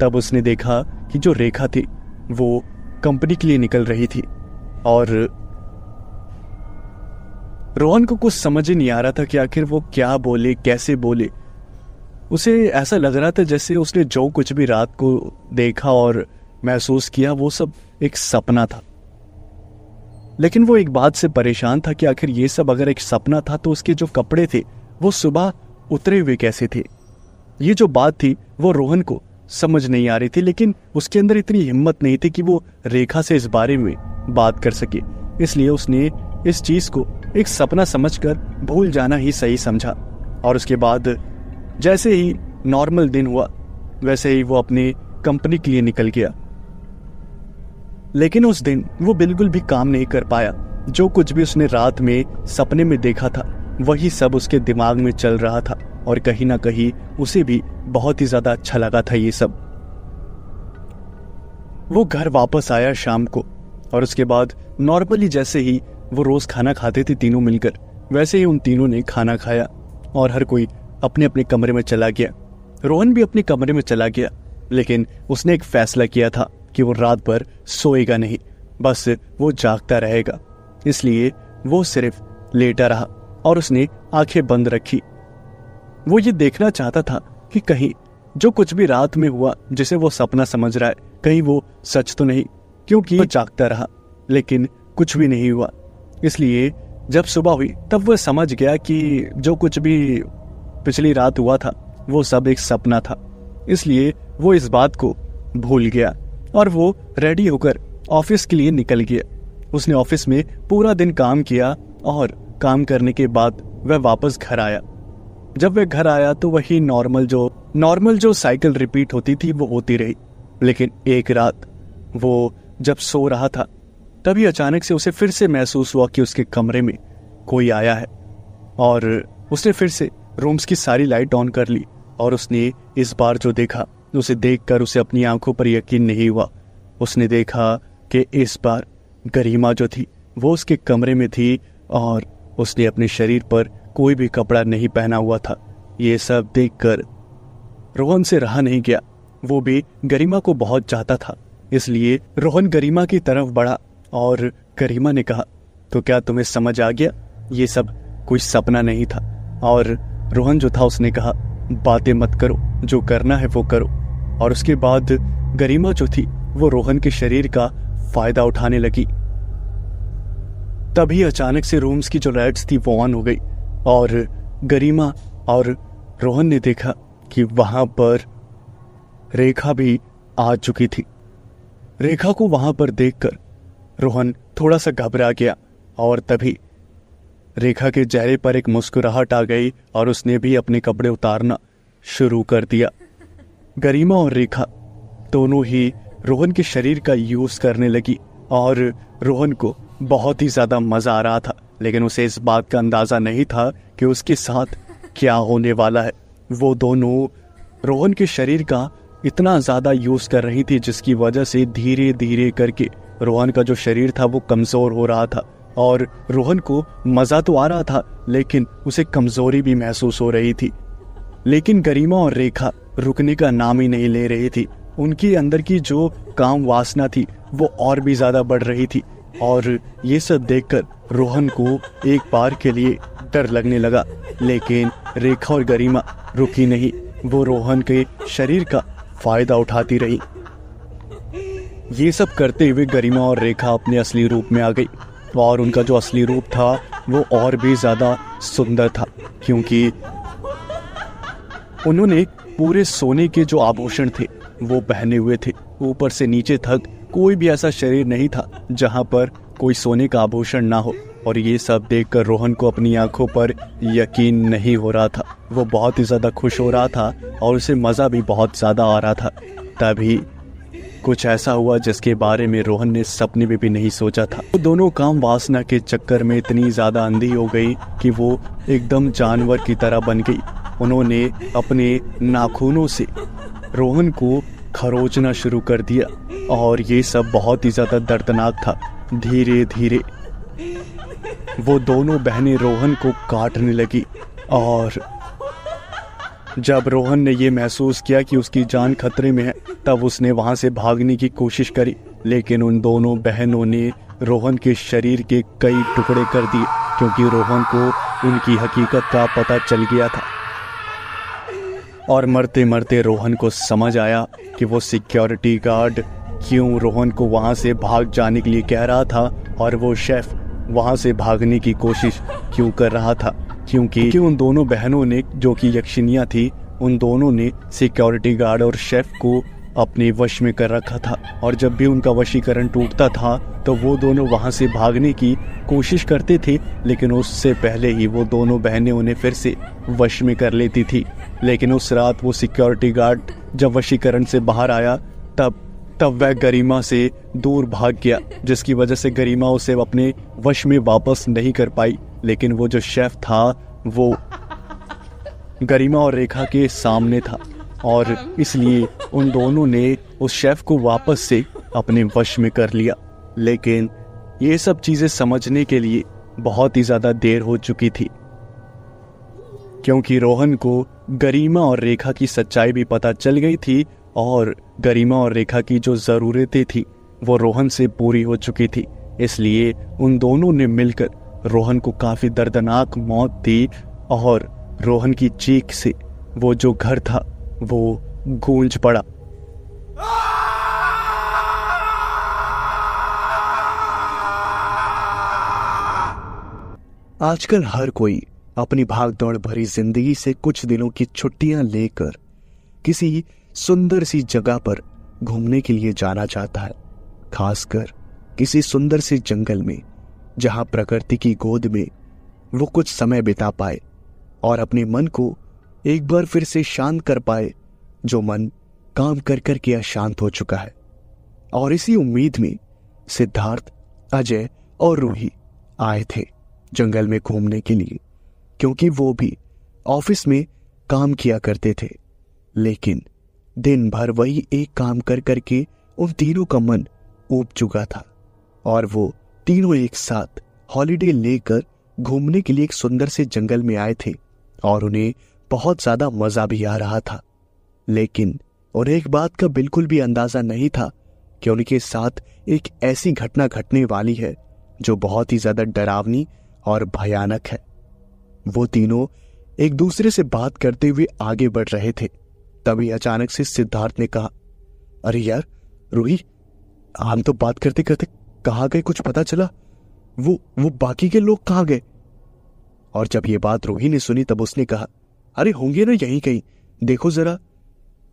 तब उसने देखा कि जो रेखा थी वो कंपनी के लिए निकल रही थी और रोहन को कुछ समझ ही नहीं आ रहा था कि आखिर वो क्या बोले कैसे बोले उसे ऐसा लग रहा था जैसे उसने जो कुछ भी रात को देखा और महसूस किया वो सब एक सपना था लेकिन वो एक बात से परेशान था कि आखिर ये सब अगर एक सपना था तो उसके जो कपड़े थे वो सुबह उतरे हुए कैसे थे ये जो बात थी वो रोहन को समझ नहीं आ रही थी लेकिन उसके अंदर इतनी हिम्मत नहीं थी कि वो रेखा से इस बारे में बात कर सके इसलिए उसने इस चीज को एक सपना समझकर भूल जाना ही सही समझा और उसके बाद जैसे ही नॉर्मल दिन हुआ वैसे ही वो अपनी कंपनी के लिए निकल गया लेकिन उस दिन वो बिल्कुल भी काम नहीं कर पाया जो कुछ भी उसने रात में सपने में देखा था वही सब उसके दिमाग में चल रहा था और कहीं ना कहीं उसे भी बहुत ही ज्यादा अच्छा लगा था ये सब वो घर वापस आया शाम को और उसके बाद नॉर्मली जैसे ही वो रोज़ खाना खाते थे तीनों मिलकर वैसे ही उन तीनों ने खाना खाया और हर कोई अपने अपने कमरे में चला गया रोहन भी अपने कमरे में चला गया लेकिन उसने एक फैसला किया था कि वो रात भर सोएगा नहीं बस वो जागता रहेगा इसलिए वो सिर्फ लेटा रहा और उसने आंखें बंद रखी वो ये देखना चाहता था कि कहीं जो कुछ भी रात में हुआ जिसे वो सपना समझ रहा है कहीं वो सच तो नहीं क्योंकि वो जागता रहा लेकिन कुछ भी नहीं हुआ इसलिए जब सुबह हुई तब वह समझ गया कि जो कुछ भी पिछली रात हुआ था वो सब एक सपना था इसलिए वो इस बात को भूल गया और वो रेडी होकर ऑफिस के लिए निकल गया उसने ऑफिस में पूरा दिन काम किया और काम करने के बाद वह वापस घर आया जब वह घर आया तो वही नॉर्मल जो नॉर्मल जो साइकिल रिपीट होती थी वो होती रही लेकिन एक रात वो जब सो रहा था तभी अचानक से उसे फिर से महसूस हुआ कि उसके कमरे में कोई आया है और उसने फिर से रूम्स की सारी लाइट ऑन कर ली और उसने इस बार जो देखा उसे देखकर उसे अपनी आंखों पर यकीन नहीं हुआ उसने देखा कि इस बार गरिमा जो थी वो उसके कमरे में थी और उसने अपने शरीर पर कोई भी कपड़ा नहीं पहना हुआ था ये सब देखकर रोहन से रहा नहीं गया वो भी गरिमा को बहुत चाहता था इसलिए रोहन गरिमा की तरफ बढ़ा और करीमा ने कहा तो क्या तुम्हें समझ आ गया ये सब कोई सपना नहीं था और रोहन जो था उसने कहा बातें मत करो जो करना है वो करो और उसके बाद गरिमा जो थी वो रोहन के शरीर का फायदा उठाने लगी तभी अचानक से रूम्स की जो लाइट्स थी वो ऑन हो गई और गरिमा और रोहन ने देखा कि वहां पर रेखा भी आ चुकी थी रेखा को वहां पर देखकर रोहन थोड़ा सा घबरा गया और तभी रेखा के चेहरे पर एक मुस्कुराहट आ गई और उसने भी अपने कपड़े उतारना शुरू कर दिया गरिमा और रेखा दोनों ही रोहन के शरीर का यूज करने लगी और रोहन को बहुत ही ज्यादा मजा आ रहा था लेकिन उसे इस बात का अंदाजा नहीं था कि उसके साथ क्या होने वाला है वो दोनों रोहन के शरीर का इतना ज्यादा यूज कर रही थी जिसकी वजह से धीरे धीरे करके रोहन का जो शरीर था वो कमज़ोर हो रहा था और रोहन को मज़ा तो आ रहा था लेकिन उसे कमज़ोरी भी महसूस हो रही थी लेकिन गरिमा और रेखा रुकने का नाम ही नहीं ले रही थी उनके अंदर की जो काम वासना थी वो और भी ज़्यादा बढ़ रही थी और ये सब देखकर रोहन को एक बार के लिए डर लगने लगा लेकिन रेखा और गरिमा रुकी नहीं वो रोहन के शरीर का फ़ायदा उठाती रही ये सब करते हुए गरिमा और रेखा अपने असली रूप में आ गई और उनका जो असली रूप था वो और भी ज़्यादा सुंदर था क्योंकि उन्होंने पूरे सोने के जो आभूषण थे वो पहने हुए थे ऊपर से नीचे तक कोई भी ऐसा शरीर नहीं था जहाँ पर कोई सोने का आभूषण ना हो और ये सब देखकर रोहन को अपनी आंखों पर यकीन नहीं हो रहा था वो बहुत ही ज़्यादा खुश हो रहा था और उसे मज़ा भी बहुत ज़्यादा आ रहा था तभी कुछ ऐसा हुआ जिसके बारे में रोहन ने सपने में भी नहीं सोचा था वो दोनों काम वासना के चक्कर में इतनी ज़्यादा अंधी हो गई कि वो एकदम जानवर की तरह बन गई उन्होंने अपने नाखूनों से रोहन को खरोचना शुरू कर दिया और ये सब बहुत ही ज़्यादा दर्दनाक था धीरे धीरे वो दोनों बहनें रोहन को काटने लगी और जब रोहन ने ये महसूस किया कि उसकी जान खतरे में है तब उसने वहां से भागने की कोशिश करी लेकिन उन दोनों बहनों ने रोहन के शरीर के कई टुकड़े कर दिए क्योंकि रोहन को उनकी हकीकत का पता चल गया था और मरते मरते रोहन को समझ आया कि वो सिक्योरिटी गार्ड क्यों रोहन को वहां से भाग जाने के लिए कह रहा था और वो शेफ वहाँ से भागने की कोशिश क्यों कर रहा था क्योंकि उन दोनों बहनों ने जो कि यक्षिनियाँ थी उन दोनों ने सिक्योरिटी गार्ड और शेफ को अपने वश में कर रखा था और जब भी उनका वशीकरण टूटता था तो वो दोनों वहाँ से भागने की कोशिश करते थे लेकिन उससे पहले ही वो दोनों बहनें उन्हें फिर से वश में कर लेती थी लेकिन उस रात वो सिक्योरिटी गार्ड जब वशीकरण से बाहर आया तब तब वह गरिमा से दूर भाग गया जिसकी वजह से गरिमा उसे अपने वश में वापस नहीं कर पाई लेकिन वो जो शेफ था वो गरिमा और रेखा के सामने था और इसलिए उन दोनों ने उस शेफ को वापस से अपने वश में कर लिया लेकिन ये सब चीज़ें समझने के लिए बहुत ही ज़्यादा देर हो चुकी थी क्योंकि रोहन को गरिमा और रेखा की सच्चाई भी पता चल गई थी और गरिमा और रेखा की जो ज़रूरतें थी वो रोहन से पूरी हो चुकी थी इसलिए उन दोनों ने मिलकर रोहन को काफ़ी दर्दनाक मौत दी और रोहन की चीख से वो जो घर था वो गूंज पड़ा आजकल हर कोई अपनी भागदौड़ भरी जिंदगी से कुछ दिनों की छुट्टियां लेकर किसी सुंदर सी जगह पर घूमने के लिए जाना चाहता है खासकर किसी सुंदर से जंगल में जहां प्रकृति की गोद में वो कुछ समय बिता पाए और अपने मन को एक बार फिर से शांत कर पाए जो मन काम कर कर के अशांत हो चुका है और इसी उम्मीद में सिद्धार्थ अजय और रूही आए थे जंगल में घूमने के लिए क्योंकि वो भी ऑफिस में काम किया करते थे लेकिन दिन भर वही एक काम कर करके उन तीनों का मन ऊब चुका था और वो तीनों एक साथ हॉलीडे लेकर घूमने के लिए एक सुंदर से जंगल में आए थे और उन्हें बहुत ज्यादा मजा भी आ रहा था लेकिन उन्हें एक बात का बिल्कुल भी अंदाजा नहीं था कि उनके साथ एक ऐसी घटना घटने वाली है जो बहुत ही ज्यादा डरावनी और भयानक है वो तीनों एक दूसरे से बात करते हुए आगे बढ़ रहे थे तभी अचानक से सिद्धार्थ ने कहा अरे यार रूही हम तो बात करते करते कहा गए कुछ पता चला वो वो बाकी के लोग कहा गए और जब ये बात रोही ने सुनी तब उसने कहा अरे होंगे ना यहीं कहीं देखो जरा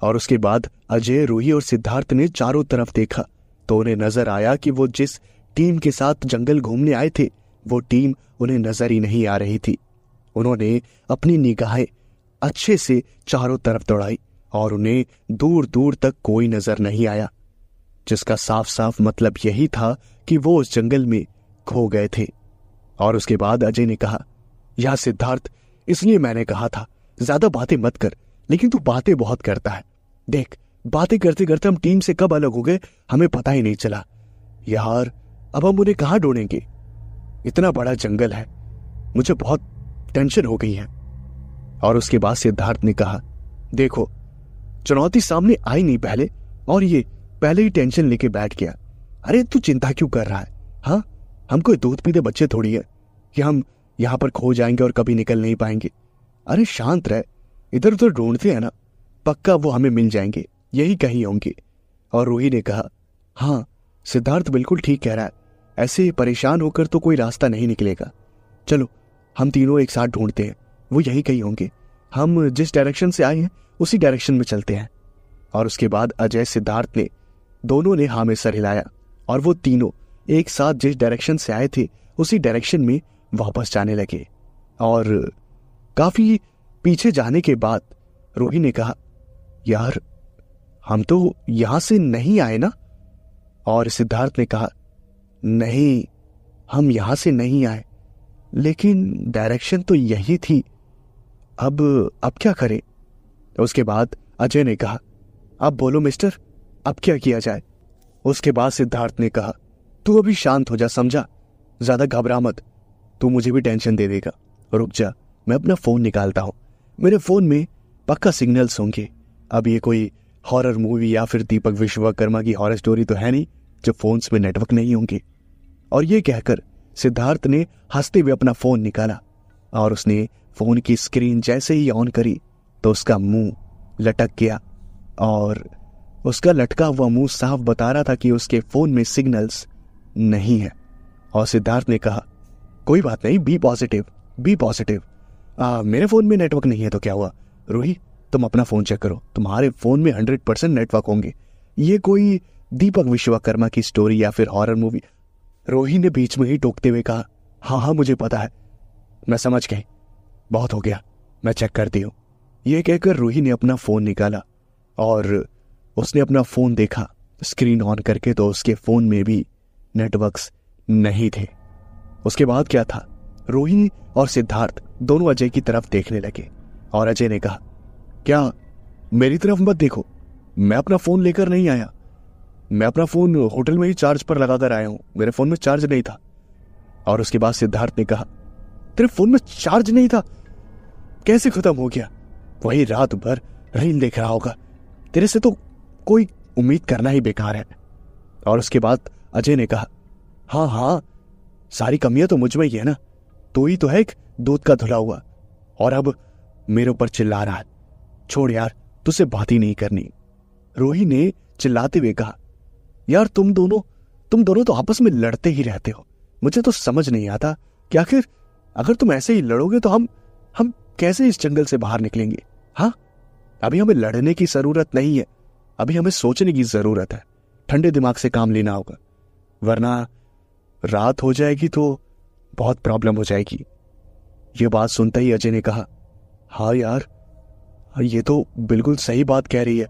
और उसके बाद अजय रूही और सिद्धार्थ ने चारों तरफ देखा तो उन्हें नजर आया कि वो जिस टीम के साथ जंगल घूमने आए थे वो टीम उन्हें नजर ही नहीं आ रही थी उन्होंने अपनी निगाहें अच्छे से चारों तरफ दौड़ाई और उन्हें दूर दूर तक कोई नजर नहीं आया जिसका साफ साफ मतलब यही था कि वो उस जंगल में खो गए थे और उसके बाद अजय ने कहा यह सिद्धार्थ इसलिए मैंने कहा था ज्यादा बातें मत कर लेकिन तू बातें बहुत करता है देख बातें करते करते हम टीम से कब अलग हो गए हमें पता ही नहीं चला यार अब हम उन्हें कहाँ ढूंढेंगे इतना बड़ा जंगल है मुझे बहुत टेंशन हो गई है और उसके बाद सिद्धार्थ ने कहा देखो चुनौती सामने आई नहीं पहले और ये पहले ही टेंशन लेके बैठ गया अरे तू चिंता क्यों कर रहा है हाँ हम कोई दूध पीते बच्चे थोड़ी है कि हम यहाँ पर खो जाएंगे और कभी निकल नहीं पाएंगे अरे शांत रह इधर उधर ढूंढते हैं ना पक्का वो हमें मिल जाएंगे यही कहीं होंगे और रूही ने कहा हाँ सिद्धार्थ बिल्कुल ठीक कह रहा है ऐसे परेशान होकर तो कोई रास्ता नहीं निकलेगा चलो हम तीनों एक साथ ढूंढते हैं वो यही कहीं होंगे हम जिस डायरेक्शन से आए हैं उसी डायरेक्शन में चलते हैं और उसके बाद अजय सिद्धार्थ ने दोनों ने हा में सर हिलाया और वो तीनों एक साथ जिस डायरेक्शन से आए थे उसी डायरेक्शन में वापस जाने लगे और काफी पीछे जाने के बाद रोही ने कहा यार हम तो यहां से नहीं आए ना और सिद्धार्थ ने कहा नहीं हम यहां से नहीं आए लेकिन डायरेक्शन तो यही थी अब अब क्या करें उसके बाद अजय ने कहा अब बोलो मिस्टर अब क्या किया जाए उसके बाद सिद्धार्थ ने कहा तू अभी शांत हो जा समझा ज्यादा घबरा मत तू मुझे भी टेंशन दे देगा रुक जा मैं अपना फोन निकालता हूँ मेरे फोन में पक्का सिग्नल्स होंगे अब ये कोई हॉरर मूवी या फिर दीपक विश्वकर्मा की हॉरर स्टोरी तो है नहीं जो फोन में नेटवर्क नहीं होंगे और ये कहकर सिद्धार्थ ने हंसते हुए अपना फोन निकाला और उसने फोन की स्क्रीन जैसे ही ऑन करी तो उसका मुंह लटक गया और उसका लटका हुआ मुंह साफ बता रहा था कि उसके फ़ोन में सिग्नल्स नहीं है और सिद्धार्थ ने कहा कोई बात नहीं बी पॉजिटिव बी पॉजिटिव आ, मेरे फ़ोन में नेटवर्क नहीं है तो क्या हुआ रूही तुम अपना फ़ोन चेक करो तुम्हारे फ़ोन में हंड्रेड परसेंट नेटवर्क होंगे ये कोई दीपक विश्वकर्मा की स्टोरी या फिर हॉरर मूवी रोही ने बीच में ही टोकते हुए कहा हाँ हाँ मुझे पता है मैं समझ गई बहुत हो गया मैं चेक करती हूँ यह कहकर रूही ने अपना फोन निकाला और उसने अपना फोन देखा स्क्रीन ऑन करके तो उसके फोन में भी नेटवर्क्स नहीं थे उसके बाद क्या था रोहिणी और सिद्धार्थ दोनों अजय की तरफ देखने लगे और अजय ने कहा क्या मेरी तरफ मत देखो मैं अपना फोन लेकर नहीं आया मैं अपना फोन होटल में ही चार्ज पर लगाकर आया हूं मेरे फोन में चार्ज नहीं था और उसके बाद सिद्धार्थ ने कहा तेरे फोन में चार्ज नहीं था कैसे खत्म हो गया वही रात भर रील देख रहा होगा तेरे से तो कोई उम्मीद करना ही बेकार है और उसके बाद अजय ने कहा हाँ हाँ सारी कमियां तो मुझ में ही है ना तो ही तो है एक दूध का धुला हुआ और अब मेरे ऊपर चिल्ला रहा है छोड़ यार तुझसे बात ही नहीं करनी रोही ने चिल्लाते हुए कहा यार तुम दोनों तुम दोनों तो आपस में लड़ते ही रहते हो मुझे तो समझ नहीं आता कि आखिर अगर तुम ऐसे ही लड़ोगे तो हम हम कैसे इस जंगल से बाहर निकलेंगे हाँ अभी हमें लड़ने की जरूरत नहीं है अभी हमें सोचने की जरूरत है ठंडे दिमाग से काम लेना होगा वरना रात हो जाएगी तो बहुत प्रॉब्लम हो जाएगी ये बात सुनते ही अजय ने कहा हाँ यार ये तो बिल्कुल सही बात कह रही है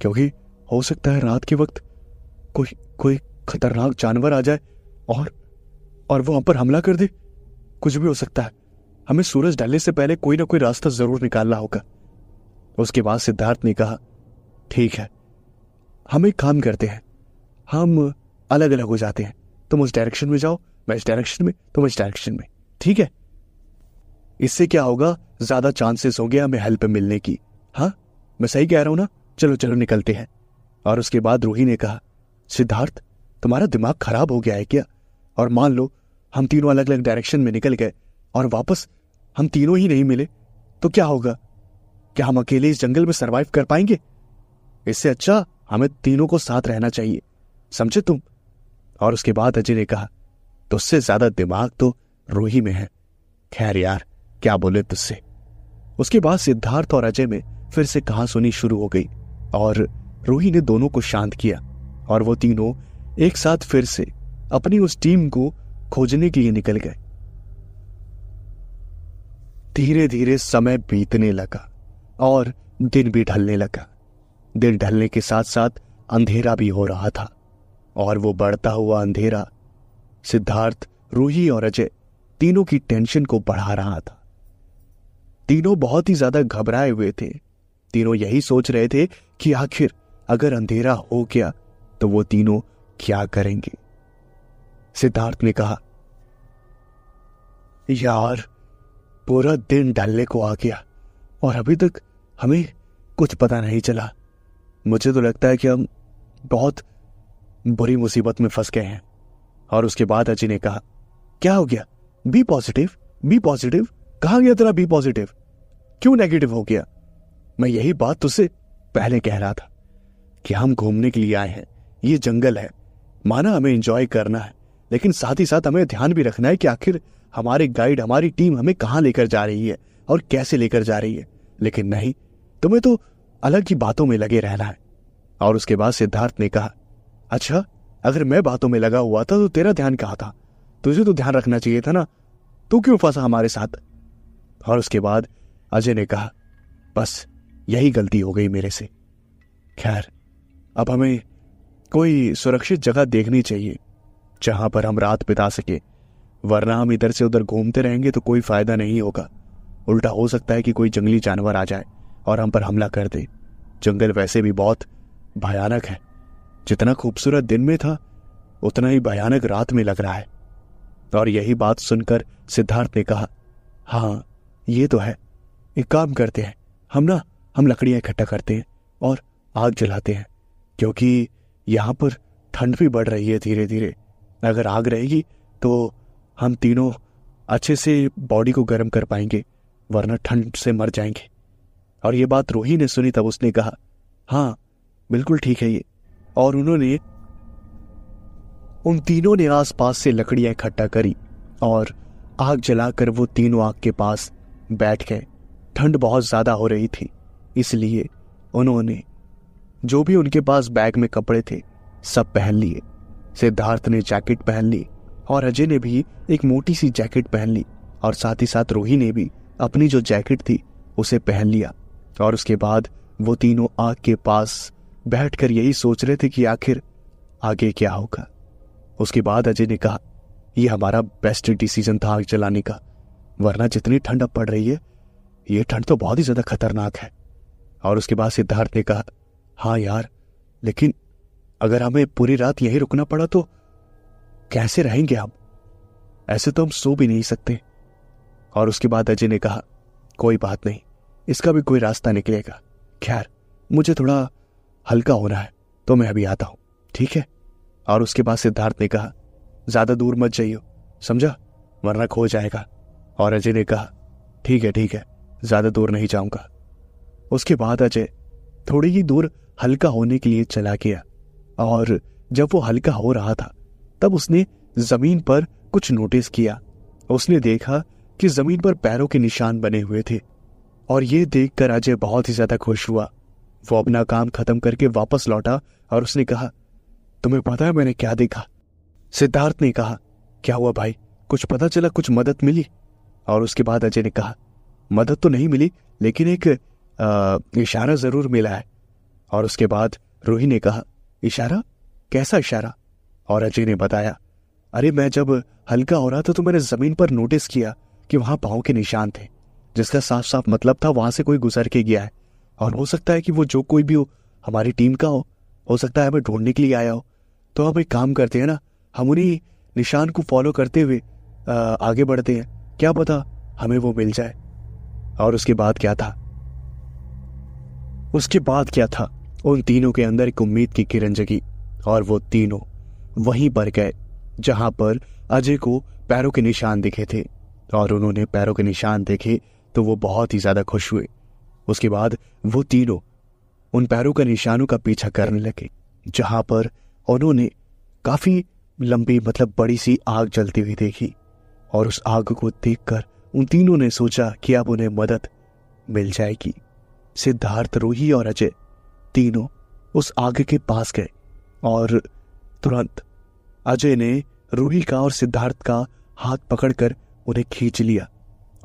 क्योंकि हो सकता है रात के वक्त कोई कोई खतरनाक जानवर आ जाए और और वो हम पर हमला कर दे कुछ भी हो सकता है हमें सूरज डालने से पहले कोई ना कोई रास्ता जरूर निकालना होगा उसके बाद सिद्धार्थ ने कहा ठीक है हम एक काम करते हैं हम अलग अलग हो जाते हैं तुम उस डायरेक्शन में जाओ मैं इस डायरेक्शन में तुम इस डायरेक्शन में ठीक है इससे क्या होगा ज्यादा चांसेस हो गया हमें हेल्प मिलने की हाँ मैं सही कह रहा हूं ना चलो चलो निकलते हैं और उसके बाद रोही ने कहा सिद्धार्थ तुम्हारा दिमाग खराब हो गया है क्या और मान लो हम तीनों अलग अलग डायरेक्शन में निकल गए और वापस हम तीनों ही नहीं मिले तो क्या होगा क्या हम अकेले इस जंगल में सरवाइव कर पाएंगे इससे अच्छा हमें तीनों को साथ रहना चाहिए समझे तुम और उसके बाद अजय ने कहा तुझसे ज्यादा दिमाग तो रोही में है खैर यार क्या बोले तुझसे उसके बाद सिद्धार्थ और अजय में फिर से सुनी शुरू हो गई और रोही ने दोनों को शांत किया और वो तीनों एक साथ फिर से अपनी उस टीम को खोजने के लिए निकल गए धीरे धीरे समय बीतने लगा और दिन भी ढलने लगा दिन ढलने के साथ साथ अंधेरा भी हो रहा था और वो बढ़ता हुआ अंधेरा सिद्धार्थ रूही और अजय तीनों की टेंशन को बढ़ा रहा था तीनों बहुत ही ज्यादा घबराए हुए थे तीनों यही सोच रहे थे कि आखिर अगर अंधेरा हो गया तो वो तीनों क्या करेंगे सिद्धार्थ ने कहा यार पूरा दिन डालने को आ गया और अभी तक हमें कुछ पता नहीं चला मुझे तो लगता है कि हम बहुत बुरी मुसीबत में फंस गए हैं और उसके बाद अजी ने कहा क्या हो गया बी पॉजिटिव बी पॉजिटिव कहा गया तेरा बी पॉजिटिव क्यों नेगेटिव हो गया मैं यही बात तुझसे पहले कह रहा था कि हम घूमने के लिए आए हैं ये जंगल है माना हमें एंजॉय करना है लेकिन साथ ही साथ हमें ध्यान भी रखना है कि आखिर हमारे गाइड हमारी टीम हमें कहाँ लेकर जा रही है और कैसे लेकर जा रही है लेकिन नहीं तुम्हें तो अलग ही बातों में लगे रहना है और उसके बाद सिद्धार्थ ने कहा अच्छा अगर मैं बातों में लगा हुआ था तो तेरा ध्यान कहा था तुझे तो ध्यान रखना चाहिए था ना तू क्यों फंसा हमारे साथ और उसके बाद अजय ने कहा बस यही गलती हो गई मेरे से खैर अब हमें कोई सुरक्षित जगह देखनी चाहिए जहां पर हम रात बिता सके वरना हम इधर से उधर घूमते रहेंगे तो कोई फायदा नहीं होगा उल्टा हो सकता है कि कोई जंगली जानवर आ जाए और हम पर हमला कर दे जंगल वैसे भी बहुत भयानक है जितना खूबसूरत दिन में था उतना ही भयानक रात में लग रहा है और यही बात सुनकर सिद्धार्थ ने कहा हाँ ये तो है एक काम करते हैं हम ना हम लकड़ियाँ इकट्ठा करते हैं और आग जलाते हैं क्योंकि यहाँ पर ठंड भी बढ़ रही है धीरे धीरे अगर आग रहेगी तो हम तीनों अच्छे से बॉडी को गर्म कर पाएंगे वरना ठंड से मर जाएंगे और ये बात रोही ने सुनी तब उसने कहा हाँ बिल्कुल ठीक है ये और उन्होंने उन तीनों ने आसपास से लकड़ियाँ इकट्ठा करी और आग जलाकर वो तीनों आग के पास बैठ गए ठंड बहुत ज़्यादा हो रही थी इसलिए उन्होंने जो भी उनके पास बैग में कपड़े थे सब पहन लिए सिद्धार्थ ने जैकेट पहन ली और अजय ने भी एक मोटी सी जैकेट पहन ली और साथ ही साथ रोही ने भी अपनी जो जैकेट थी उसे पहन लिया और उसके बाद वो तीनों आग के पास बैठकर यही सोच रहे थे कि आखिर आगे क्या होगा उसके बाद अजय ने कहा ये हमारा बेस्ट डिसीजन था आग जलाने का वरना जितनी ठंड अब पड़ रही है ये ठंड तो बहुत ही ज्यादा खतरनाक है और उसके बाद सिद्धार्थ ने कहा हाँ यार लेकिन अगर हमें पूरी रात यहीं रुकना पड़ा तो कैसे रहेंगे आप ऐसे तो हम सो भी नहीं सकते और उसके बाद अजय ने कहा कोई बात नहीं इसका भी कोई रास्ता निकलेगा खैर मुझे थोड़ा हल्का होना है तो मैं अभी आता हूँ ठीक है और उसके बाद सिद्धार्थ ने कहा ज़्यादा दूर मत जाइयो समझा वरना खो जाएगा और अजय ने कहा ठीक है ठीक है ज़्यादा दूर नहीं जाऊंगा उसके बाद अजय थोड़ी ही दूर हल्का होने के लिए चला गया और जब वो हल्का हो रहा था तब उसने जमीन पर कुछ नोटिस किया उसने देखा कि जमीन पर पैरों के निशान बने हुए थे और ये देखकर अजय बहुत ही ज्यादा खुश हुआ वो अपना काम खत्म करके वापस लौटा और उसने कहा तुम्हें पता है मैंने क्या देखा सिद्धार्थ ने कहा क्या हुआ भाई कुछ पता चला कुछ मदद मिली और उसके बाद अजय ने कहा मदद तो नहीं मिली लेकिन एक आ, इशारा जरूर मिला है और उसके बाद रोही ने कहा इशारा कैसा इशारा और अजय ने बताया अरे मैं जब हल्का हो रहा था तो मैंने जमीन पर नोटिस किया कि वहां पाओ के निशान थे जिसका साफ साफ मतलब था वहां से कोई गुजर के गया है और हो सकता है कि वो जो कोई भी हो हमारी टीम का हो हो सकता है हमें ढूंढने के लिए आया हो तो हम एक काम करते हैं ना हम उन्हीं निशान को फॉलो करते हुए आगे बढ़ते हैं क्या पता हमें वो मिल जाए और उसके बाद क्या था उसके बाद क्या था उन तीनों के अंदर एक उम्मीद की किरण जगी और वो तीनों वहीं पर गए जहां पर अजय को पैरों के निशान दिखे थे और उन्होंने पैरों के निशान देखे तो वो बहुत ही ज्यादा खुश हुए उसके बाद वो तीनों उन पैरों के निशानों का पीछा करने लगे जहां पर उन्होंने काफी लंबी मतलब बड़ी सी आग जलती हुई देखी और उस आग को देखकर उन तीनों ने सोचा कि अब उन्हें मदद मिल जाएगी सिद्धार्थ रोही और अजय तीनों उस आग के पास गए और तुरंत अजय ने रूही का और सिद्धार्थ का हाथ पकड़कर उन्हें खींच लिया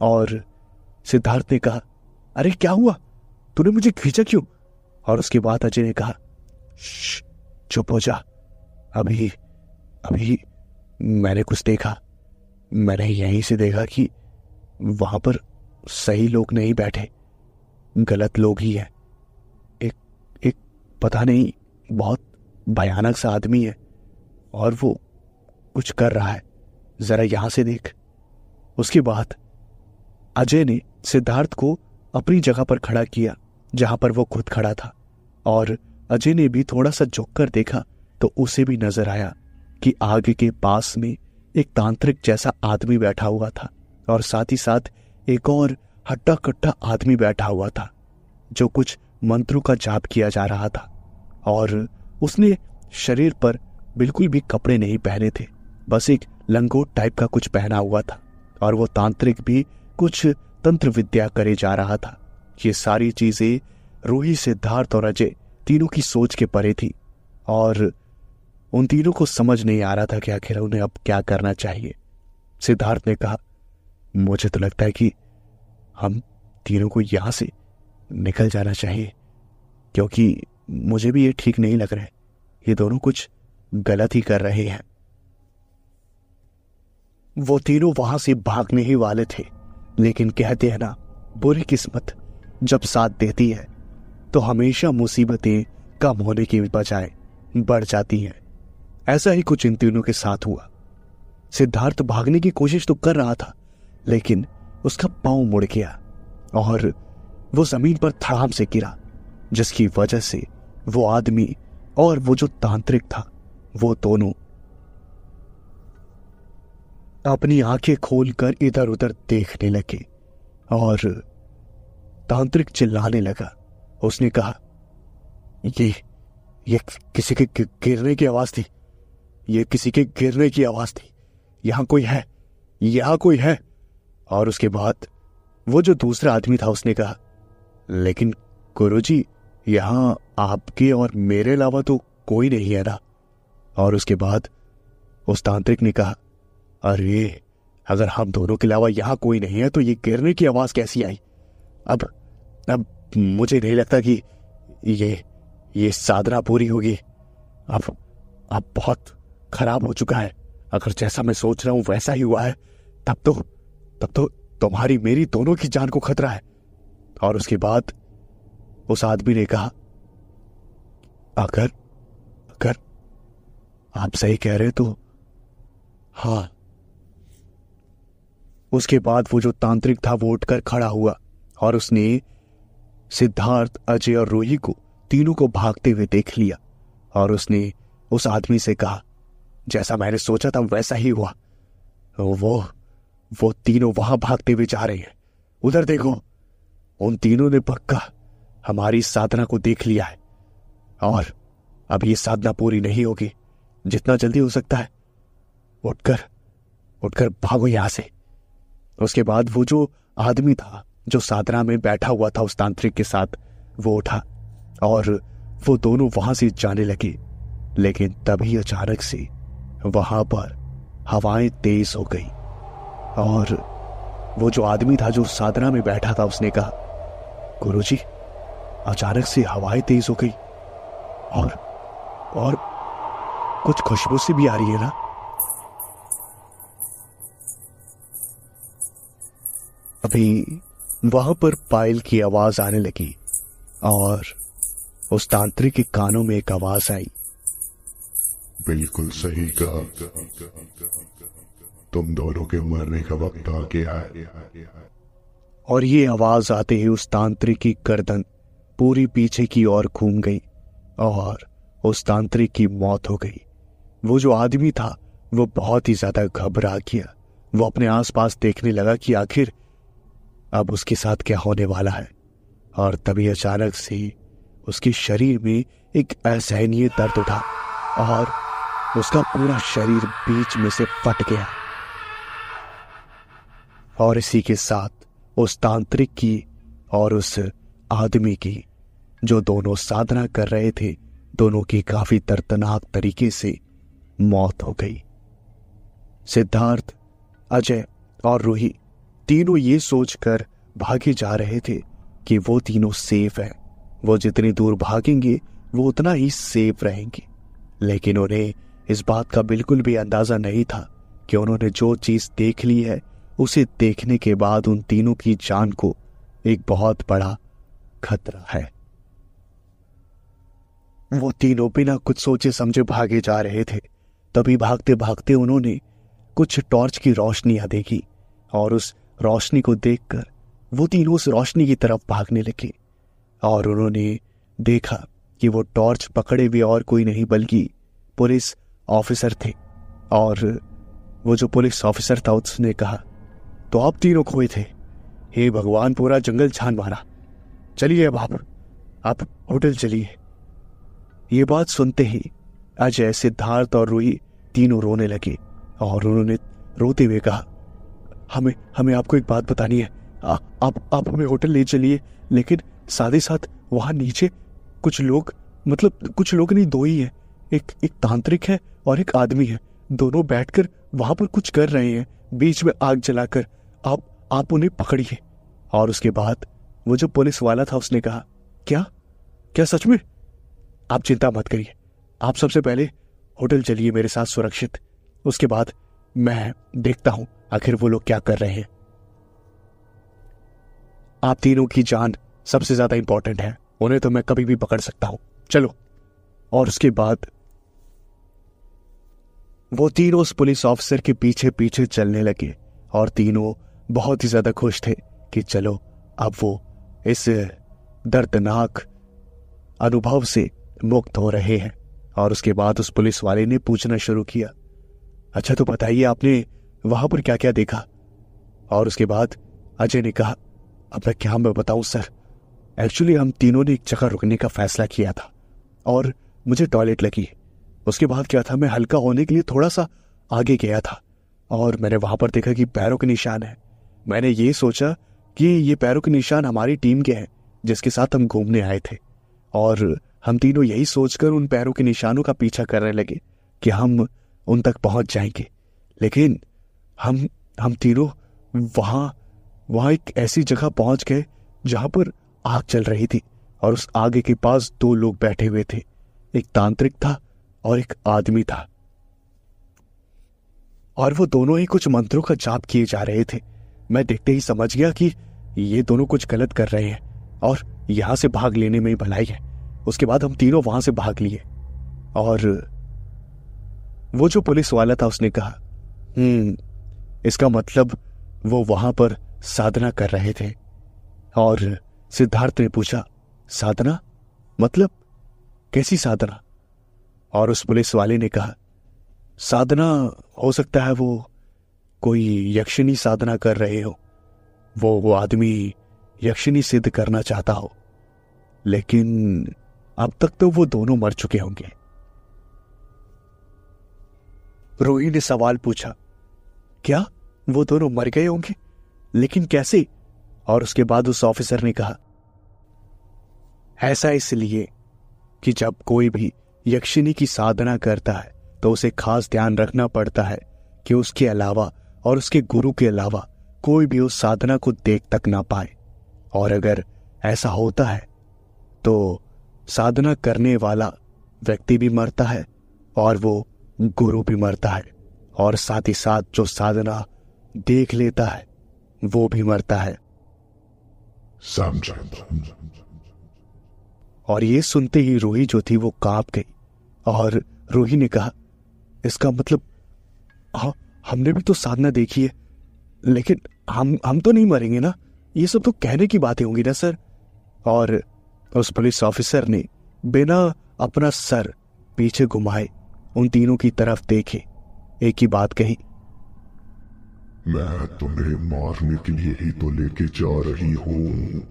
और सिद्धार्थ ने कहा अरे क्या हुआ तूने मुझे खींचा क्यों और उसके बाद अजय ने कहा चुप हो जा अभी अभी मैंने कुछ देखा मैंने यहीं से देखा कि वहां पर सही लोग नहीं बैठे गलत लोग ही हैं एक एक पता नहीं बहुत भयानक सा आदमी है और वो कुछ कर रहा है जरा यहां से देख उसके बाद अजय ने सिद्धार्थ को अपनी जगह पर खड़ा किया जहां पर वो खुद खड़ा था और अजय ने भी थोड़ा सा झुक कर देखा तो उसे भी नजर आया कि आग के पास में एक तांत्रिक जैसा आदमी बैठा हुआ था और साथ ही साथ एक और हट्टा कट्टा आदमी बैठा हुआ था जो कुछ मंत्रों का जाप किया जा रहा था और उसने शरीर पर बिल्कुल भी कपड़े नहीं पहने थे बस एक लंगोट टाइप का कुछ पहना हुआ था और वो तांत्रिक भी कुछ तंत्र विद्या करे जा रहा था ये सारी चीजें रूही सिद्धार्थ और अजय तीनों की सोच के परे थी और उन तीनों को समझ नहीं आ रहा था कि आखिर उन्हें अब क्या करना चाहिए सिद्धार्थ ने कहा मुझे तो लगता है कि हम तीनों को यहां से निकल जाना चाहिए क्योंकि मुझे भी ये ठीक नहीं लग रहा है ये दोनों कुछ गलत ही कर रहे हैं वो तीनों वहां से भागने ही वाले थे लेकिन कहते हैं ना बुरी किस्मत जब साथ देती है तो हमेशा मुसीबतें कम होने की बजाय बढ़ जाती हैं ऐसा ही कुछ इन तीनों के साथ हुआ सिद्धार्थ भागने की कोशिश तो कर रहा था लेकिन उसका पांव मुड़ गया और वो जमीन पर थड़ाम से गिरा जिसकी वजह से वो आदमी और वो जो तांत्रिक था वो दोनों अपनी आंखें खोलकर इधर उधर देखने लगे और तांत्रिक चिल्लाने लगा उसने कहा ये ये किसी के गिरने की आवाज थी ये किसी के गिरने की आवाज थी यहां कोई है यहां कोई है और उसके बाद वो जो दूसरा आदमी था उसने कहा लेकिन गुरुजी यहां आपके और मेरे अलावा तो कोई नहीं है ना और उसके बाद उस तांत्रिक ने कहा अरे अगर हम दोनों के अलावा यहां कोई नहीं है तो ये गिरने की आवाज़ कैसी आई अब अब मुझे नहीं लगता कि ये ये साधना पूरी होगी अब अब बहुत खराब हो चुका है अगर जैसा मैं सोच रहा हूं वैसा ही हुआ है तब तो तब तो तुम्हारी मेरी दोनों की जान को खतरा है और उसके बाद उस आदमी ने कहा अगर अगर आप सही कह रहे तो हाँ उसके बाद वो जो तांत्रिक था वो उठकर खड़ा हुआ और उसने सिद्धार्थ अजय और रोही को तीनों को भागते हुए देख लिया और उसने उस आदमी से कहा जैसा मैंने सोचा था वैसा ही हुआ वो वो तीनों वहां भागते हुए जा रहे हैं उधर देखो उन तीनों ने पक्का हमारी साधना को देख लिया है और अब ये साधना पूरी नहीं होगी जितना जल्दी हो सकता है उठकर उठकर भागो यहां से उसके बाद वो जो आदमी था जो सादरा में बैठा हुआ था उस तांत्रिक के साथ वो उठा और वो दोनों वहां से जाने लगे लेकिन तभी अचानक से वहां पर हवाएं तेज हो गई और वो जो आदमी था जो साधना में बैठा था उसने कहा गुरुजी अचानक से हवाएं तेज हो गई और और कुछ खुशबू सी भी आ रही है ना अभी वहां पर पायल की आवाज आने लगी और उस तांत्रिक के कानों में एक आवाज आई बिल्कुल सही कहा तुम दोनों के मरने का वक्त आ गया है और ये आवाज आते ही उस तांत्रिक की गर्दन पूरी पीछे की ओर घूम गई और उस तांत्रिक की मौत हो गई वो जो आदमी था वो बहुत ही ज्यादा घबरा गया वो अपने आसपास देखने लगा कि आखिर अब उसके साथ क्या होने वाला है और तभी अचानक से उसके शरीर में एक असहनीय दर्द उठा और उसका पूरा शरीर बीच में से फट गया और इसी के साथ उस तांत्रिक की और उस आदमी की जो दोनों साधना कर रहे थे दोनों की काफी दर्दनाक तरीके से मौत हो गई सिद्धार्थ अजय और रूही तीनों ये सोचकर भागे जा रहे थे कि वो तीनों सेफ हैं वो जितनी दूर भागेंगे वो उतना ही सेफ रहेंगे लेकिन उन्हें इस बात का बिल्कुल भी अंदाजा नहीं था कि उन्होंने जो चीज देख ली है उसे देखने के बाद उन तीनों की जान को एक बहुत बड़ा खतरा है वो तीनों बिना कुछ सोचे समझे भागे जा रहे थे तभी भागते भागते उन्होंने कुछ टॉर्च की रोशनियां देखी और उस रोशनी को देखकर वो तीनों उस रोशनी की तरफ भागने लगे और उन्होंने देखा कि वो टॉर्च पकड़े हुए और कोई नहीं बल्कि पुलिस ऑफिसर थे और वो जो पुलिस ऑफिसर था उसने कहा तो आप तीनों खोए थे हे भगवान पूरा जंगल छान मारा चलिए अब आप आप होटल चलिए ये बात सुनते ही अजय सिद्धार्थ और रूही तीनों रोने लगे और उन्होंने रोते हुए कहा हमें हमें आपको एक बात बतानी है आ, आप आप हमें होटल ले चलिए लेकिन साथ ही साथ वहाँ नीचे कुछ लोग मतलब कुछ लोग नहीं दो ही हैं एक एक तांत्रिक है और एक आदमी है दोनों बैठकर वहाँ पर कुछ कर रहे हैं बीच में आग जलाकर आप आप उन्हें पकड़िए और उसके बाद वो जो पुलिस वाला था उसने कहा क्या क्या सच में आप चिंता मत करिए आप सबसे पहले होटल चलिए मेरे साथ सुरक्षित उसके बाद मैं देखता हूं आखिर वो लोग क्या कर रहे हैं आप तीनों की जान सबसे ज्यादा इंपॉर्टेंट है उन्हें तो मैं कभी भी पकड़ सकता हूं चलो और उसके बाद वो तीनों उस पुलिस ऑफिसर के पीछे पीछे चलने लगे और तीनों बहुत ही ज्यादा खुश थे कि चलो अब वो इस दर्दनाक अनुभव से मुक्त हो रहे हैं और उसके बाद उस पुलिस वाले ने पूछना शुरू किया अच्छा तो बताइए आपने वहां पर क्या क्या देखा और उसके बाद अजय ने कहा अब मैं क्या मैं बताऊं सर एक्चुअली हम तीनों ने एक जगह रुकने का फैसला किया था और मुझे टॉयलेट लगी उसके बाद क्या था मैं हल्का होने के लिए थोड़ा सा आगे गया था और मैंने वहां पर देखा कि पैरों के निशान है मैंने ये सोचा कि ये पैरों के निशान हमारी टीम के हैं जिसके साथ हम घूमने आए थे और हम तीनों यही सोचकर उन पैरों के निशानों का पीछा करने लगे कि हम उन तक पहुंच जाएंगे लेकिन हम हम तीनों वहां वहां एक ऐसी जगह पहुंच गए जहां पर आग चल रही थी और उस आगे के पास दो लोग बैठे हुए थे एक तांत्रिक था और एक आदमी था और वो दोनों ही कुछ मंत्रों का जाप किए जा रहे थे मैं देखते ही समझ गया कि ये दोनों कुछ गलत कर रहे हैं और यहां से भाग लेने में ही भलाई है उसके बाद हम तीनों वहां से भाग लिए और वो जो पुलिस वाला था उसने कहा हम्म इसका मतलब वो वहां पर साधना कर रहे थे और सिद्धार्थ ने पूछा साधना मतलब कैसी साधना और उस पुलिस वाले ने कहा साधना हो सकता है वो कोई यक्षिणी साधना कर रहे हो वो वो आदमी यक्षिणी सिद्ध करना चाहता हो लेकिन अब तक तो वो दोनों मर चुके होंगे रोही ने सवाल पूछा क्या वो दोनों मर गए होंगे लेकिन कैसे और उसके बाद उस ऑफिसर ने कहा ऐसा इसलिए कि जब कोई भी यक्षिणी की साधना करता है तो उसे खास ध्यान रखना पड़ता है कि उसके अलावा और उसके गुरु के अलावा कोई भी उस साधना को देख तक ना पाए और अगर ऐसा होता है तो साधना करने वाला व्यक्ति भी मरता है और वो गुरु भी मरता है और साथ ही साथ जो साधना देख लेता है वो भी मरता है और ये सुनते ही रोही जो थी वो कांप गई और रोही ने कहा इसका मतलब हाँ हमने भी तो साधना देखी है लेकिन हम हम तो नहीं मरेंगे ना ये सब तो कहने की बातें होंगी ना सर और उस पुलिस ऑफिसर ने बिना अपना सर पीछे घुमाए उन तीनों की तरफ देखे एक ही बात कही मैं तुम्हें मारने के लिए ही तो लेके जा रही हूं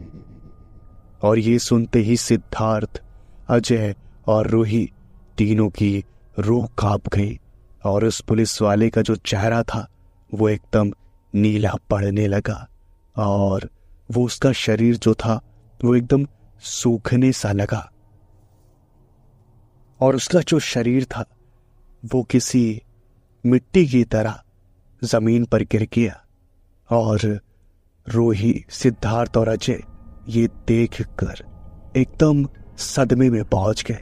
और ये सुनते ही सिद्धार्थ अजय और रोही तीनों की रूह कांप गई और उस पुलिस वाले का जो चेहरा था वो एकदम नीला पड़ने लगा और वो उसका शरीर जो था वो एकदम सूखने सा लगा और उसका जो शरीर था वो किसी मिट्टी की तरह जमीन पर गिर गया और रोही सिद्धार्थ और अजय ये देख कर एकदम सदमे में पहुंच गए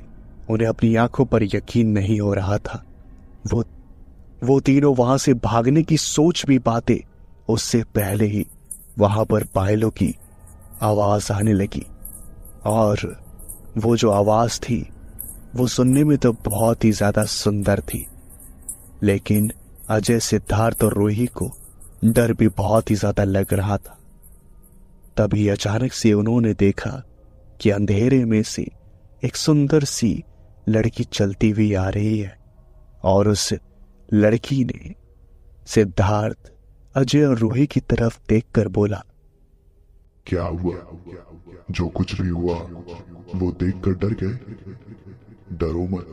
उन्हें अपनी आंखों पर यकीन नहीं हो रहा था वो वो तीनों वहां से भागने की सोच भी पाते उससे पहले ही वहां पर पायलों की आवाज आने लगी और वो जो आवाज थी वो सुनने में तो बहुत ही ज्यादा सुंदर थी लेकिन अजय सिद्धार्थ और रोही को डर भी बहुत ही ज्यादा लग रहा था तभी अचानक से उन्होंने देखा कि अंधेरे में से एक सुंदर सी लड़की चलती हुई आ रही है और उस लड़की ने सिद्धार्थ अजय और रोही की तरफ देखकर बोला क्या हुआ जो कुछ भी हुआ वो देख कर डर गए डरो मत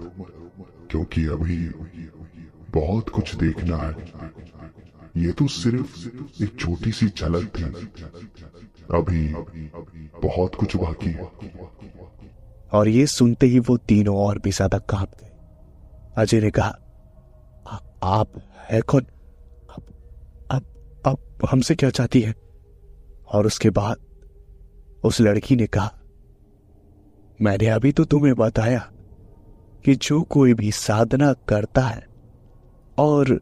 क्योंकि अभी बहुत कुछ देखना है ये तो सिर्फ एक छोटी सी झलक थी अभी बहुत कुछ बाकी है और ये सुनते ही वो तीनों और भी ज्यादा कांप गए अजय ने कहा आप है कौन अब अब हमसे क्या चाहती है और उसके बाद उस लड़की ने कहा मैंने अभी तो तुम्हें बताया कि जो कोई भी साधना करता है और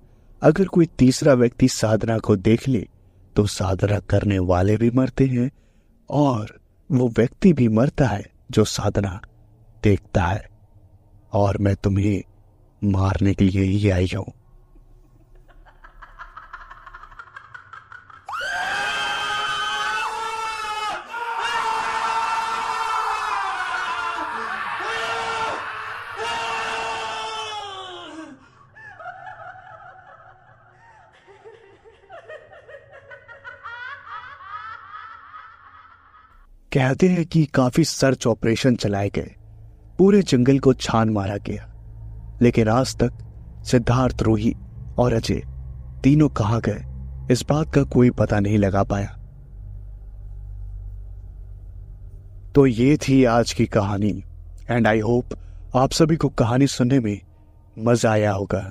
अगर कोई तीसरा व्यक्ति साधना को देख ले तो साधना करने वाले भी मरते हैं और वो व्यक्ति भी मरता है जो साधना देखता है और मैं तुम्हें मारने के लिए ही आई हूं कहते हैं कि काफी सर्च ऑपरेशन चलाए गए पूरे जंगल को छान मारा गया लेकिन आज तक सिद्धार्थ रोही और अजय तीनों कहा गए इस बात का कोई पता नहीं लगा पाया तो ये थी आज की कहानी एंड आई होप आप सभी को कहानी सुनने में मजा आया होगा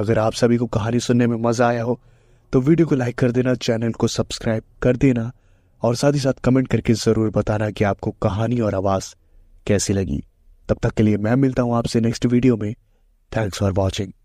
अगर आप सभी को कहानी सुनने में मजा आया हो तो वीडियो को लाइक कर देना चैनल को सब्सक्राइब कर देना और साथ ही साथ कमेंट करके ज़रूर बताना कि आपको कहानी और आवाज़ कैसी लगी तब तक के लिए मैं मिलता हूं आपसे नेक्स्ट वीडियो में थैंक्स फॉर वॉचिंग